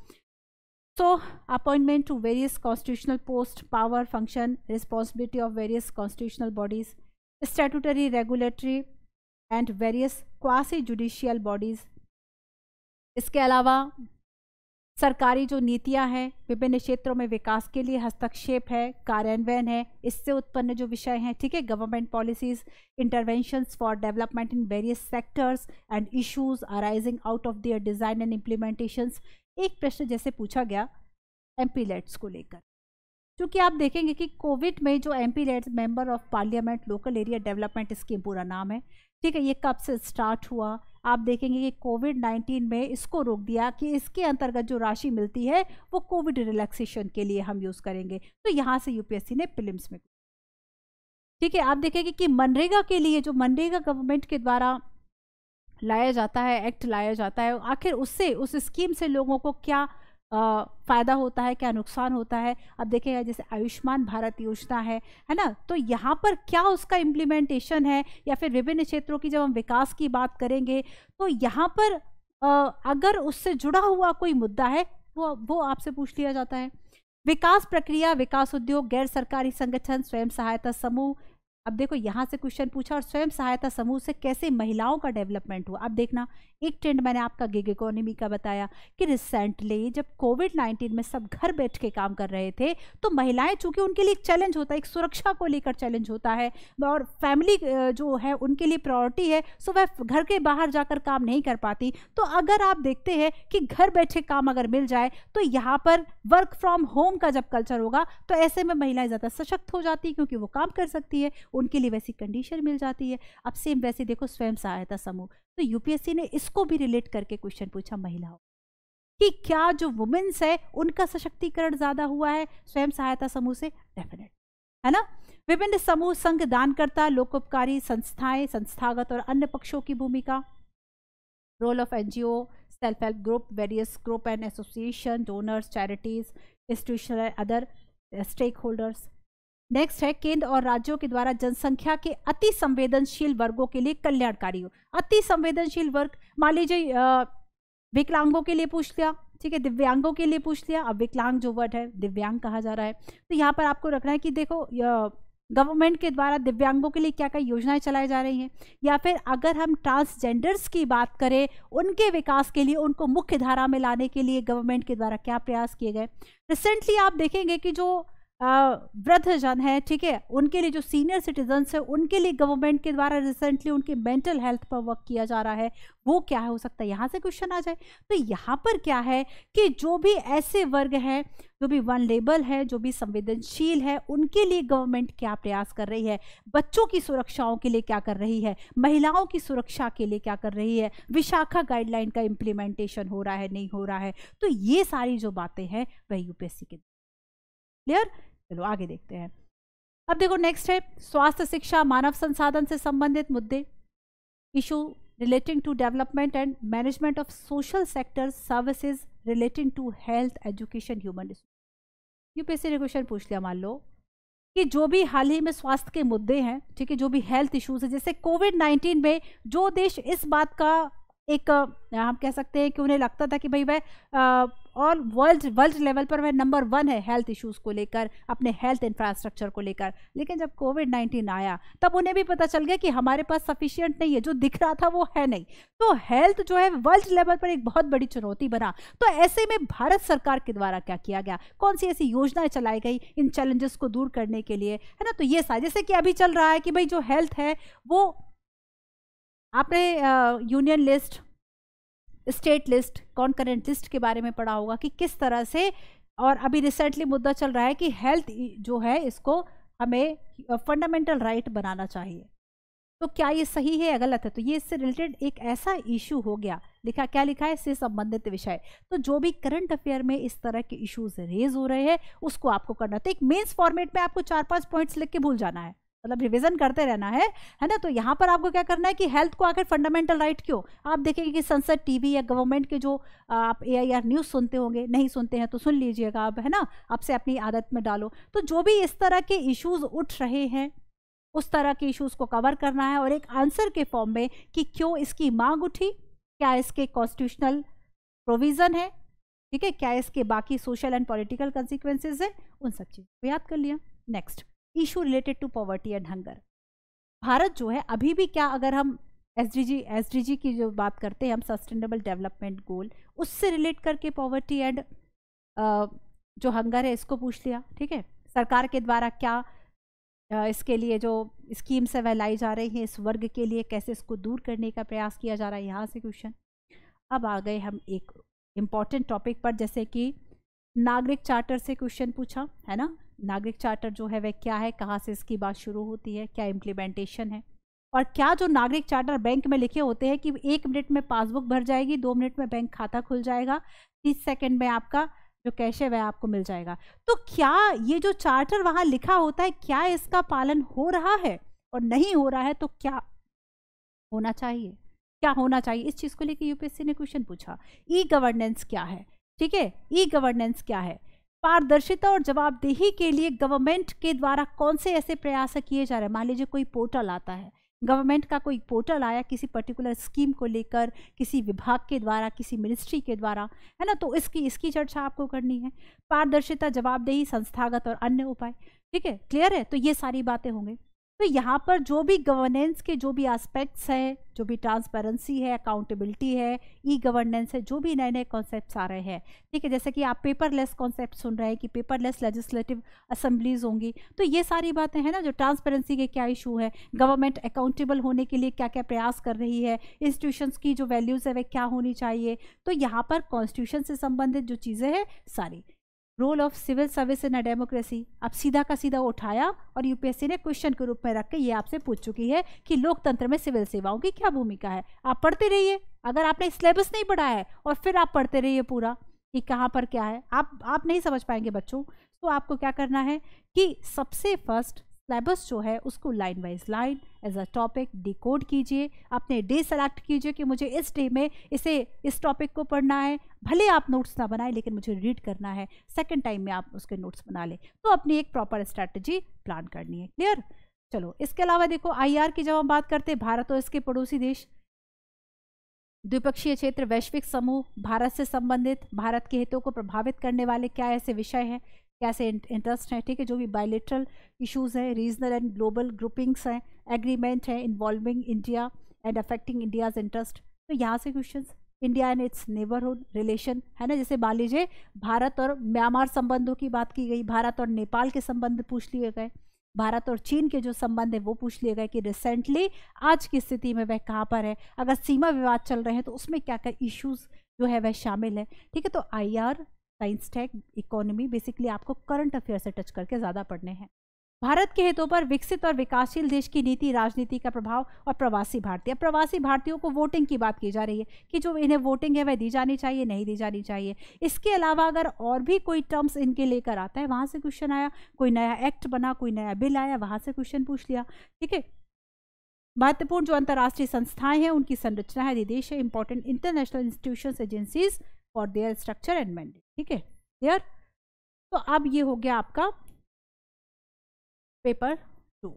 so appointment to various constitutional post power function responsibility of various constitutional bodies statutory regulatory and various quasi judicial bodies इसके अलावा सरकारी जो नीतियां हैं विभिन्न क्षेत्रों में विकास के लिए हस्तक्षेप है कार्यान्वयन है इससे उत्पन्न जो विषय हैं ठीक है government policies interventions for development in various sectors and issues arising out of their design and implementations एक प्रश्न जैसे पूछा गया एम को लेकर क्योंकि आप देखेंगे कि कोविड में जो M P member of parliament local area development scheme पूरा नाम है ठीक है ये कब से स्टार्ट हुआ आप देखेंगे कि कोविड 19 में इसको रोक दिया कि इसके अंतर्गत जो राशि मिलती है वो कोविड रिलैक्सेशन के लिए हम यूज़ करेंगे तो यहाँ से यूपीएससी ने प्रिलिम्स में ठीक है आप देखेंगे कि मनरेगा के लिए जो मनरेगा गवर्नमेंट के द्वारा लाया जाता है एक्ट लाया जाता है आखिर उससे उस स्कीम से लोगों को क्या फ़ायदा होता है क्या नुकसान होता है अब देखेगा जैसे आयुष्मान भारत योजना है है ना तो यहाँ पर क्या उसका इम्प्लीमेंटेशन है या फिर विभिन्न क्षेत्रों की जब हम विकास की बात करेंगे तो यहाँ पर आ, अगर उससे जुड़ा हुआ कोई मुद्दा है वो वो आपसे पूछ लिया जाता है विकास प्रक्रिया विकास उद्योग गैर सरकारी संगठन स्वयं सहायता समूह अब देखो यहाँ से क्वेश्चन पूछा और स्वयं सहायता समूह से कैसे महिलाओं का डेवलपमेंट हुआ अब देखना एक ट्रेंड मैंने आपका गिग इकोनॉमी का बताया कि रिसेंटली जब कोविड नाइन्टीन में सब घर बैठ के काम कर रहे थे तो महिलाएं चूंकि उनके लिए एक चैलेंज होता है एक सुरक्षा को लेकर चैलेंज होता है और फैमिली जो है उनके लिए प्रायोरिटी है सो वह घर के बाहर जाकर काम नहीं कर पाती तो अगर आप देखते हैं कि घर बैठे काम अगर मिल जाए तो यहाँ पर वर्क फ्रॉम होम का जब कल्चर होगा तो ऐसे में महिलाएं ज़्यादा सशक्त हो जाती है क्योंकि वो काम कर सकती है उनके लिए वैसी कंडीशन मिल जाती है अब सेम वैसे देखो स्वयं सहायता समूह तो यूपीएससी ने इसको भी रिलेट करके क्वेश्चन पूछा महिलाओं कि क्या जो वुमेन्स है उनका सशक्तिकरण ज्यादा हुआ है स्वयं सहायता समूह से डेफिनेट है ना विभिन्न समूह संघ दानकर्ता लोकोपकारी संस्थाएं संस्थागत और अन्य पक्षों की भूमिका role of NGO self help group various group and association donors charities institutional other stakeholders next है केंद्र और राज्यों के द्वारा जनसंख्या के अति संवेदनशील वर्गों के लिए कल्याणकारी हो अति संवेदनशील वर्ग मान लीजिए विकलांगों के लिए पूछ लिया ठीक है दिव्यांगों के लिए पूछ लिया अब विकलांग जो वर्ड है दिव्यांग कहा जा रहा है तो यहाँ पर आपको रखना है कि देखो गवर्नमेंट के द्वारा दिव्यांगों के लिए क्या क्या योजनाएं चलाई जा रही हैं या फिर अगर हम ट्रांसजेंडर्स की बात करें उनके विकास के लिए उनको मुख्य धारा में लाने के लिए गवर्नमेंट के द्वारा क्या प्रयास किए गए रिसेंटली आप देखेंगे कि जो वृद्ध जन है ठीक है उनके लिए जो सीनियर सिटीजन्स हैं उनके लिए गवर्नमेंट के द्वारा रिसेंटली उनके मेंटल हेल्थ पर वर्क किया जा रहा है वो क्या हो सकता है यहाँ से क्वेश्चन आ जाए तो यहाँ पर क्या है कि जो भी ऐसे वर्ग है जो भी वन लेबल है जो भी संवेदनशील है उनके लिए गवर्नमेंट क्या प्रयास कर रही है बच्चों की सुरक्षाओं के लिए क्या कर रही है महिलाओं की सुरक्षा के लिए क्या कर रही है विशाखा गाइडलाइन का इम्प्लीमेंटेशन हो रहा है नहीं हो रहा है तो ये सारी जो बातें हैं वह यूपीएससी के क्लियर चलो आगे देखते हैं अब देखो नेक्स्ट है स्वास्थ्य शिक्षा मानव संसाधन से संबंधित मुद्दे issue relating to development and management of social sector services relating to health education human UPSC ने क्वेश्चन पूछ लिया मान लो कि जो भी हाल ही में स्वास्थ्य के मुद्दे हैं ठीक है जो भी हेल्थ इश्यूज है जैसे कोविड नाइन्टीन में जो देश इस बात का एक हम कह सकते हैं कि उन्हें लगता था कि भाई वह और वर्ल्ड वर्ल्ड लेवल पर वह नंबर वन है हेल्थ इश्यूज़ को लेकर अपने हेल्थ इंफ्रास्ट्रक्चर को लेकर लेकिन जब कोविड नाइन्टीन आया तब उन्हें भी पता चल गया कि हमारे पास सफिशियंट नहीं है जो दिख रहा था वो है नहीं तो हेल्थ जो है वर्ल्ड लेवल पर एक बहुत बड़ी चुनौती बना तो ऐसे में भारत सरकार के द्वारा क्या किया गया कौन सी ऐसी योजनाएं चलाई गई इन चैलेंजेस को दूर करने के लिए है ना तो ये सारी जैसे कि अभी चल रहा है कि भाई जो हेल्थ है वो आपने union list state list concurrent list के बारे में पढ़ा होगा कि किस तरह से और अभी रिसेंटली मुद्दा चल रहा है कि हेल्थ जो है इसको हमें फंडामेंटल राइट right बनाना चाहिए तो क्या ये सही है या गलत है तो ये इससे रिलेटेड एक ऐसा इशू हो गया लिखा क्या लिखा है इससे संबंधित विषय तो जो भी करंट अफेयर में इस तरह के इश्यूज रेज हो रहे हैं उसको आपको करना तो एक मेंस फॉर्मेट में आपको चार पांच पॉइंट्स लिख के भूल जाना है मतलब रिविजन करते रहना है है ना तो यहाँ पर आपको क्या करना है कि हेल्थ को आखिर फंडामेंटल राइट क्यों आप देखेंगे कि संसद टीवी या गवर्नमेंट के जो आप ए आई आर न्यूज़ सुनते होंगे नहीं सुनते हैं तो सुन लीजिएगा आप है ना आपसे अपनी आदत में डालो तो जो भी इस तरह के इशूज़ उठ रहे हैं उस तरह के इशूज़ को कवर करना है और एक आंसर के फॉर्म में कि क्यों इसकी मांग उठी क्या इसके कॉन्स्टिट्यूशनल प्रोविज़न है ठीक है क्या इसके बाकी सोशल एंड पॉलिटिकल कंसिक्वेंसेज है उन सब चीज़ों को याद कर लिया next issue related to poverty and hunger Bharat जो है अभी भी क्या अगर हम एस डी की जो बात करते हैं हम सस्टेनेबल डेवलपमेंट गोल उससे रिलेट करके पॉवर्टी एंड जो हंगर है इसको पूछ लिया ठीक है सरकार के द्वारा क्या इसके लिए जो स्कीम्स है वह लाई जा रही हैं इस वर्ग के लिए कैसे इसको दूर करने का प्रयास किया जा रहा है यहाँ से क्वेश्चन अब आ गए हम एक इम्पॉर्टेंट टॉपिक पर जैसे कि नागरिक चार्टर से क्वेश्चन पूछा है ना नागरिक चार्टर जो है वह क्या है कहाँ से इसकी बात शुरू होती है क्या इम्प्लीमेंटेशन है और क्या जो नागरिक चार्टर बैंक में लिखे होते हैं कि एक मिनट में पासबुक भर जाएगी दो मिनट में बैंक खाता खुल जाएगा तीस सेकेंड में आपका जो कैश है वह आपको मिल जाएगा तो क्या ये जो चार्टर वहाँ लिखा होता है क्या इसका पालन हो रहा है और नहीं हो रहा है तो क्या होना चाहिए क्या होना चाहिए इस चीज़ को लेकर यूपीएससी ने क्वेश्चन पूछा ई गवर्नेंस क्या है ठीक है ई गवर्नेंस क्या है पारदर्शिता और जवाबदेही के लिए गवर्नमेंट के द्वारा कौन से ऐसे प्रयास किए जा रहे हैं मान लीजिए कोई पोर्टल आता है गवर्नमेंट का कोई पोर्टल आया किसी पर्टिकुलर स्कीम को लेकर किसी विभाग के द्वारा किसी मिनिस्ट्री के द्वारा है ना तो इसकी इसकी चर्चा आपको करनी है पारदर्शिता जवाबदेही संस्थागत और अन्य उपाय ठीक है क्लियर है तो ये सारी बातें होंगी तो यहाँ पर जो भी गवर्नेंस के जो भी एस्पेक्ट्स हैं जो भी ट्रांसपेरेंसी है अकाउंटेबिलिटी है ई गवर्नेंस है जो भी नए नए कॉन्सेप्ट्स आ रहे हैं ठीक है जैसे कि आप पेपरलेस कॉन्सेप्ट सुन रहे हैं कि पेपरलेस लेजिस्लेटिव असम्बलीज होंगी तो ये सारी बातें हैं ना जो ट्रांसपेरेंसी के क्या इशू है गवर्नमेंट अकाउंटेबल होने के लिए क्या क्या प्रयास कर रही है इंस्टीट्यूशन की जो वैल्यूज़ है वह क्या होनी चाहिए तो यहाँ पर कॉन्स्टिट्यूशन से संबंधित जो चीज़ें हैं सारी role of civil service in a democracy अब सीधा का सीधा उठाया और यूपीएससी ने क्वेश्चन के रूप में रख के ये आपसे पूछ चुकी है कि लोकतंत्र में सिविल सेवाओं की क्या भूमिका है आप पढ़ते रहिए अगर आपने सिलेबस नहीं पढ़ा है और फिर आप पढ़ते रहिए पूरा कि कहाँ पर क्या है आप आप नहीं समझ पाएंगे बच्चों तो आपको क्या करना है कि सबसे फर्स्ट सिलेबस जो है उसको line wise line as a topic decode कीजिए अपने डे सेलेक्ट कीजिए कि मुझे इस डे में इसे इस टॉपिक को पढ़ना है भले आप नोट्स ना बनाएं लेकिन मुझे रीड करना है सेकेंड टाइम में आप उसके नोट्स बना लें तो अपनी एक प्रॉपर स्ट्रैटेजी प्लान करनी है क्लियर चलो इसके अलावा देखो आई की जब हम बात करते हैं भारत और इसके पड़ोसी देश द्विपक्षीय क्षेत्र वैश्विक समूह भारत से संबंधित भारत के हितों को प्रभावित करने वाले क्या ऐसे विषय हैं कैसे इंटरेस्ट हैं ठीक है जो भी बायोलिट्रल इशूज़ हैं रीजनल एंड ग्लोबल ग्रुपिंग्स हैं एग्रीमेंट हैं involving India and affecting India's interest तो यहाँ से question India and its neighbourhood relation है ना जैसे मान लीजिए भारत और म्यांमार संबंधों की बात की गई भारत और नेपाल के संबंध पूछ लिए गए भारत और चीन के जो संबंध है वो पूछ लिए गए कि रिसेंटली आज की स्थिति में वह कहाँ पर है अगर सीमा विवाद चल रहे हैं तो उसमें क्या क्या इश्यूज़ जो है वह शामिल है ठीक है तो I R science tech economy basically आपको करंट अफेयर से टच करके ज़्यादा पढ़ने हैं भारत के हितों पर विकसित और विकासशील देश की नीति राजनीति का प्रभाव और प्रवासी भारतीय प्रवासी भारतीयों को वोटिंग की बात की जा रही है कि जो इन्हें वोटिंग है वह दी जानी चाहिए नहीं दी जानी चाहिए इसके अलावा अगर और भी कोई टर्म्स इनके लेकर आता है वहाँ से क्वेश्चन आया कोई नया एक्ट बना कोई नया बिल आया वहाँ से क्वेश्चन पूछ लिया ठीक है महत्वपूर्ण जो अंतर्राष्ट्रीय संस्थाएं हैं उनकी संरचना है निदेश है important international institution agencies for their structure and mandate ठीक है देयर तो अब ये हो गया आपका पेपर टू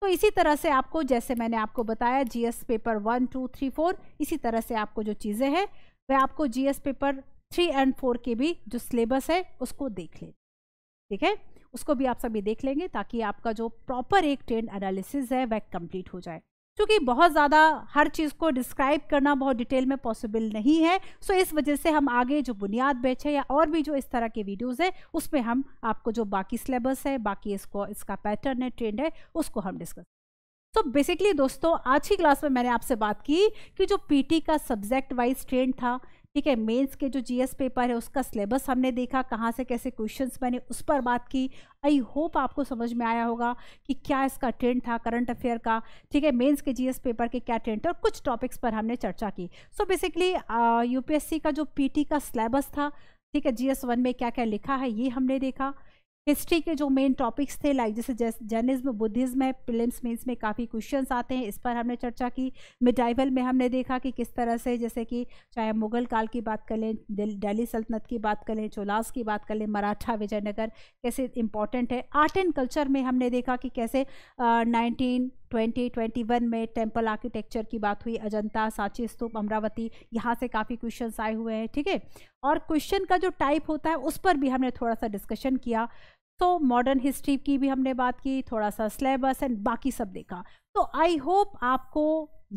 तो इसी तरह से आपको जैसे मैंने आपको बताया GS paper one two three four इसी तरह से आपको जो चीज़ें हैं वह आपको GS paper three and four के भी जो सिलेबस है उसको देख लें ठीक है उसको भी आप सभी देख लेंगे ताकि आपका जो प्रॉपर एक ट्रेंड एनालिसिस है वह कंप्लीट हो जाए क्योंकि बहुत ज़्यादा हर चीज़ को डिस्क्राइब करना बहुत डिटेल में पॉसिबल नहीं है सो इस वजह से हम आगे जो बुनियाद बैच है या और भी जो इस तरह के वीडियोज़ है उसमें हम आपको जो बाकी सिलेबस है बाकी इसको इसका पैटर्न है ट्रेंड है उसको हम डिस्कस तो बेसिकली दोस्तों आज की क्लास में मैंने आपसे बात की कि जो पीटी का सब्जेक्ट वाइज ट्रेंड था ठीक है मेंस के जो जीएस पेपर है उसका सिलेबस हमने देखा कहाँ से कैसे क्वेश्चंस मैंने उस पर बात की आई होप आपको समझ में आया होगा कि क्या इसका ट्रेंड था करंट अफेयर का ठीक है मेंस के जीएस पेपर के क्या ट्रेंड थे और कुछ टॉपिक्स पर हमने चर्चा की सो बेसिकली यूपीएससी का जो पीटी का सिलेबस था ठीक है जी वन में क्या क्या लिखा है ये हमने देखा हिस्ट्री के जो मेन टॉपिक्स थे लाइक जैसे जैनिज्म बुद्धिज्म है पिलिम्स मेंस में काफ़ी क्वेश्चन आते हैं इस पर हमने चर्चा की मिडाइवल में हमने देखा कि किस तरह से जैसे कि चाहे मुगल काल की बात कर लें डेली सल्तनत की बात कर लें चोलास की बात कर लें मराठा विजयनगर कैसे इंपॉर्टेंट है आर्ट एंड कल्चर में हमने देखा कि कैसे नाइनटीन ट्वेंटी ट्वेंटी वन में टेम्पल आर्किटेक्चर की बात हुई अजंता सांची स्तूप अमरावती यहाँ से काफ़ी क्वेश्चन आए हुए हैं ठीक है और क्वेश्चन का जो टाइप होता है उस पर भी हमने थोड़ा सा डिस्कशन किया तो मॉडर्न हिस्ट्री की भी हमने बात की थोड़ा सा सिलेबस एंड बाकी सब देखा तो आई होप आपको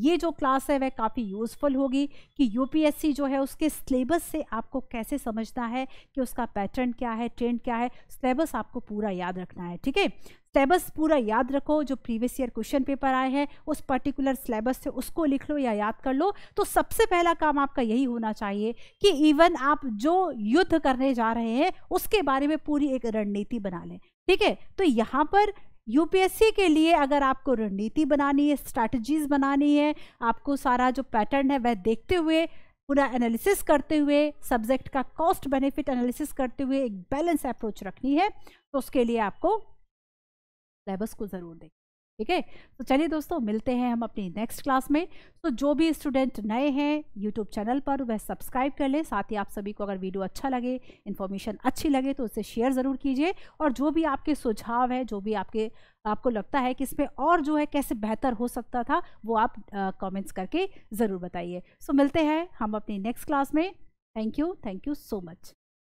ये जो क्लास है वह काफ़ी यूज़फुल होगी कि यूपीएससी जो है उसके सिलेबस से आपको कैसे समझना है कि उसका पैटर्न क्या है ट्रेंड क्या है सिलेबस आपको पूरा याद रखना है ठीक है सिलेबस पूरा याद रखो जो प्रीवियस ईयर क्वेश्चन पेपर आए हैं उस पर्टिकुलर सिलेबस से उसको लिख लो या याद कर लो तो सबसे पहला काम आपका यही होना चाहिए कि इवन आप जो युद्ध करने जा रहे हैं उसके बारे में पूरी एक रणनीति बना लें ठीक है तो यहाँ पर यूपीएससी के लिए अगर आपको रणनीति बनानी है स्ट्रैटेजीज बनानी है आपको सारा जो पैटर्न है वह देखते हुए पूरा एनालिसिस करते हुए सब्जेक्ट का कॉस्ट बेनिफिट एनालिसिस करते हुए एक बैलेंस अप्रोच रखनी है तो उसके लिए आपको सिलेबस को ज़रूर देखें ठीक है तो चलिए दोस्तों मिलते हैं हम अपनी नेक्स्ट क्लास में तो जो भी स्टूडेंट नए हैं यूट्यूब चैनल पर वह सब्सक्राइब कर लें साथ ही आप सभी को अगर वीडियो अच्छा लगे इन्फॉर्मेशन अच्छी लगे तो उसे शेयर ज़रूर कीजिए और जो भी आपके सुझाव है जो भी आपके आपको लगता है कि इसमें और जो है कैसे बेहतर हो सकता था वो आप कॉमेंट्स करके ज़रूर बताइए सो तो मिलते हैं हम अपनी नेक्स्ट क्लास में thank you thank you so much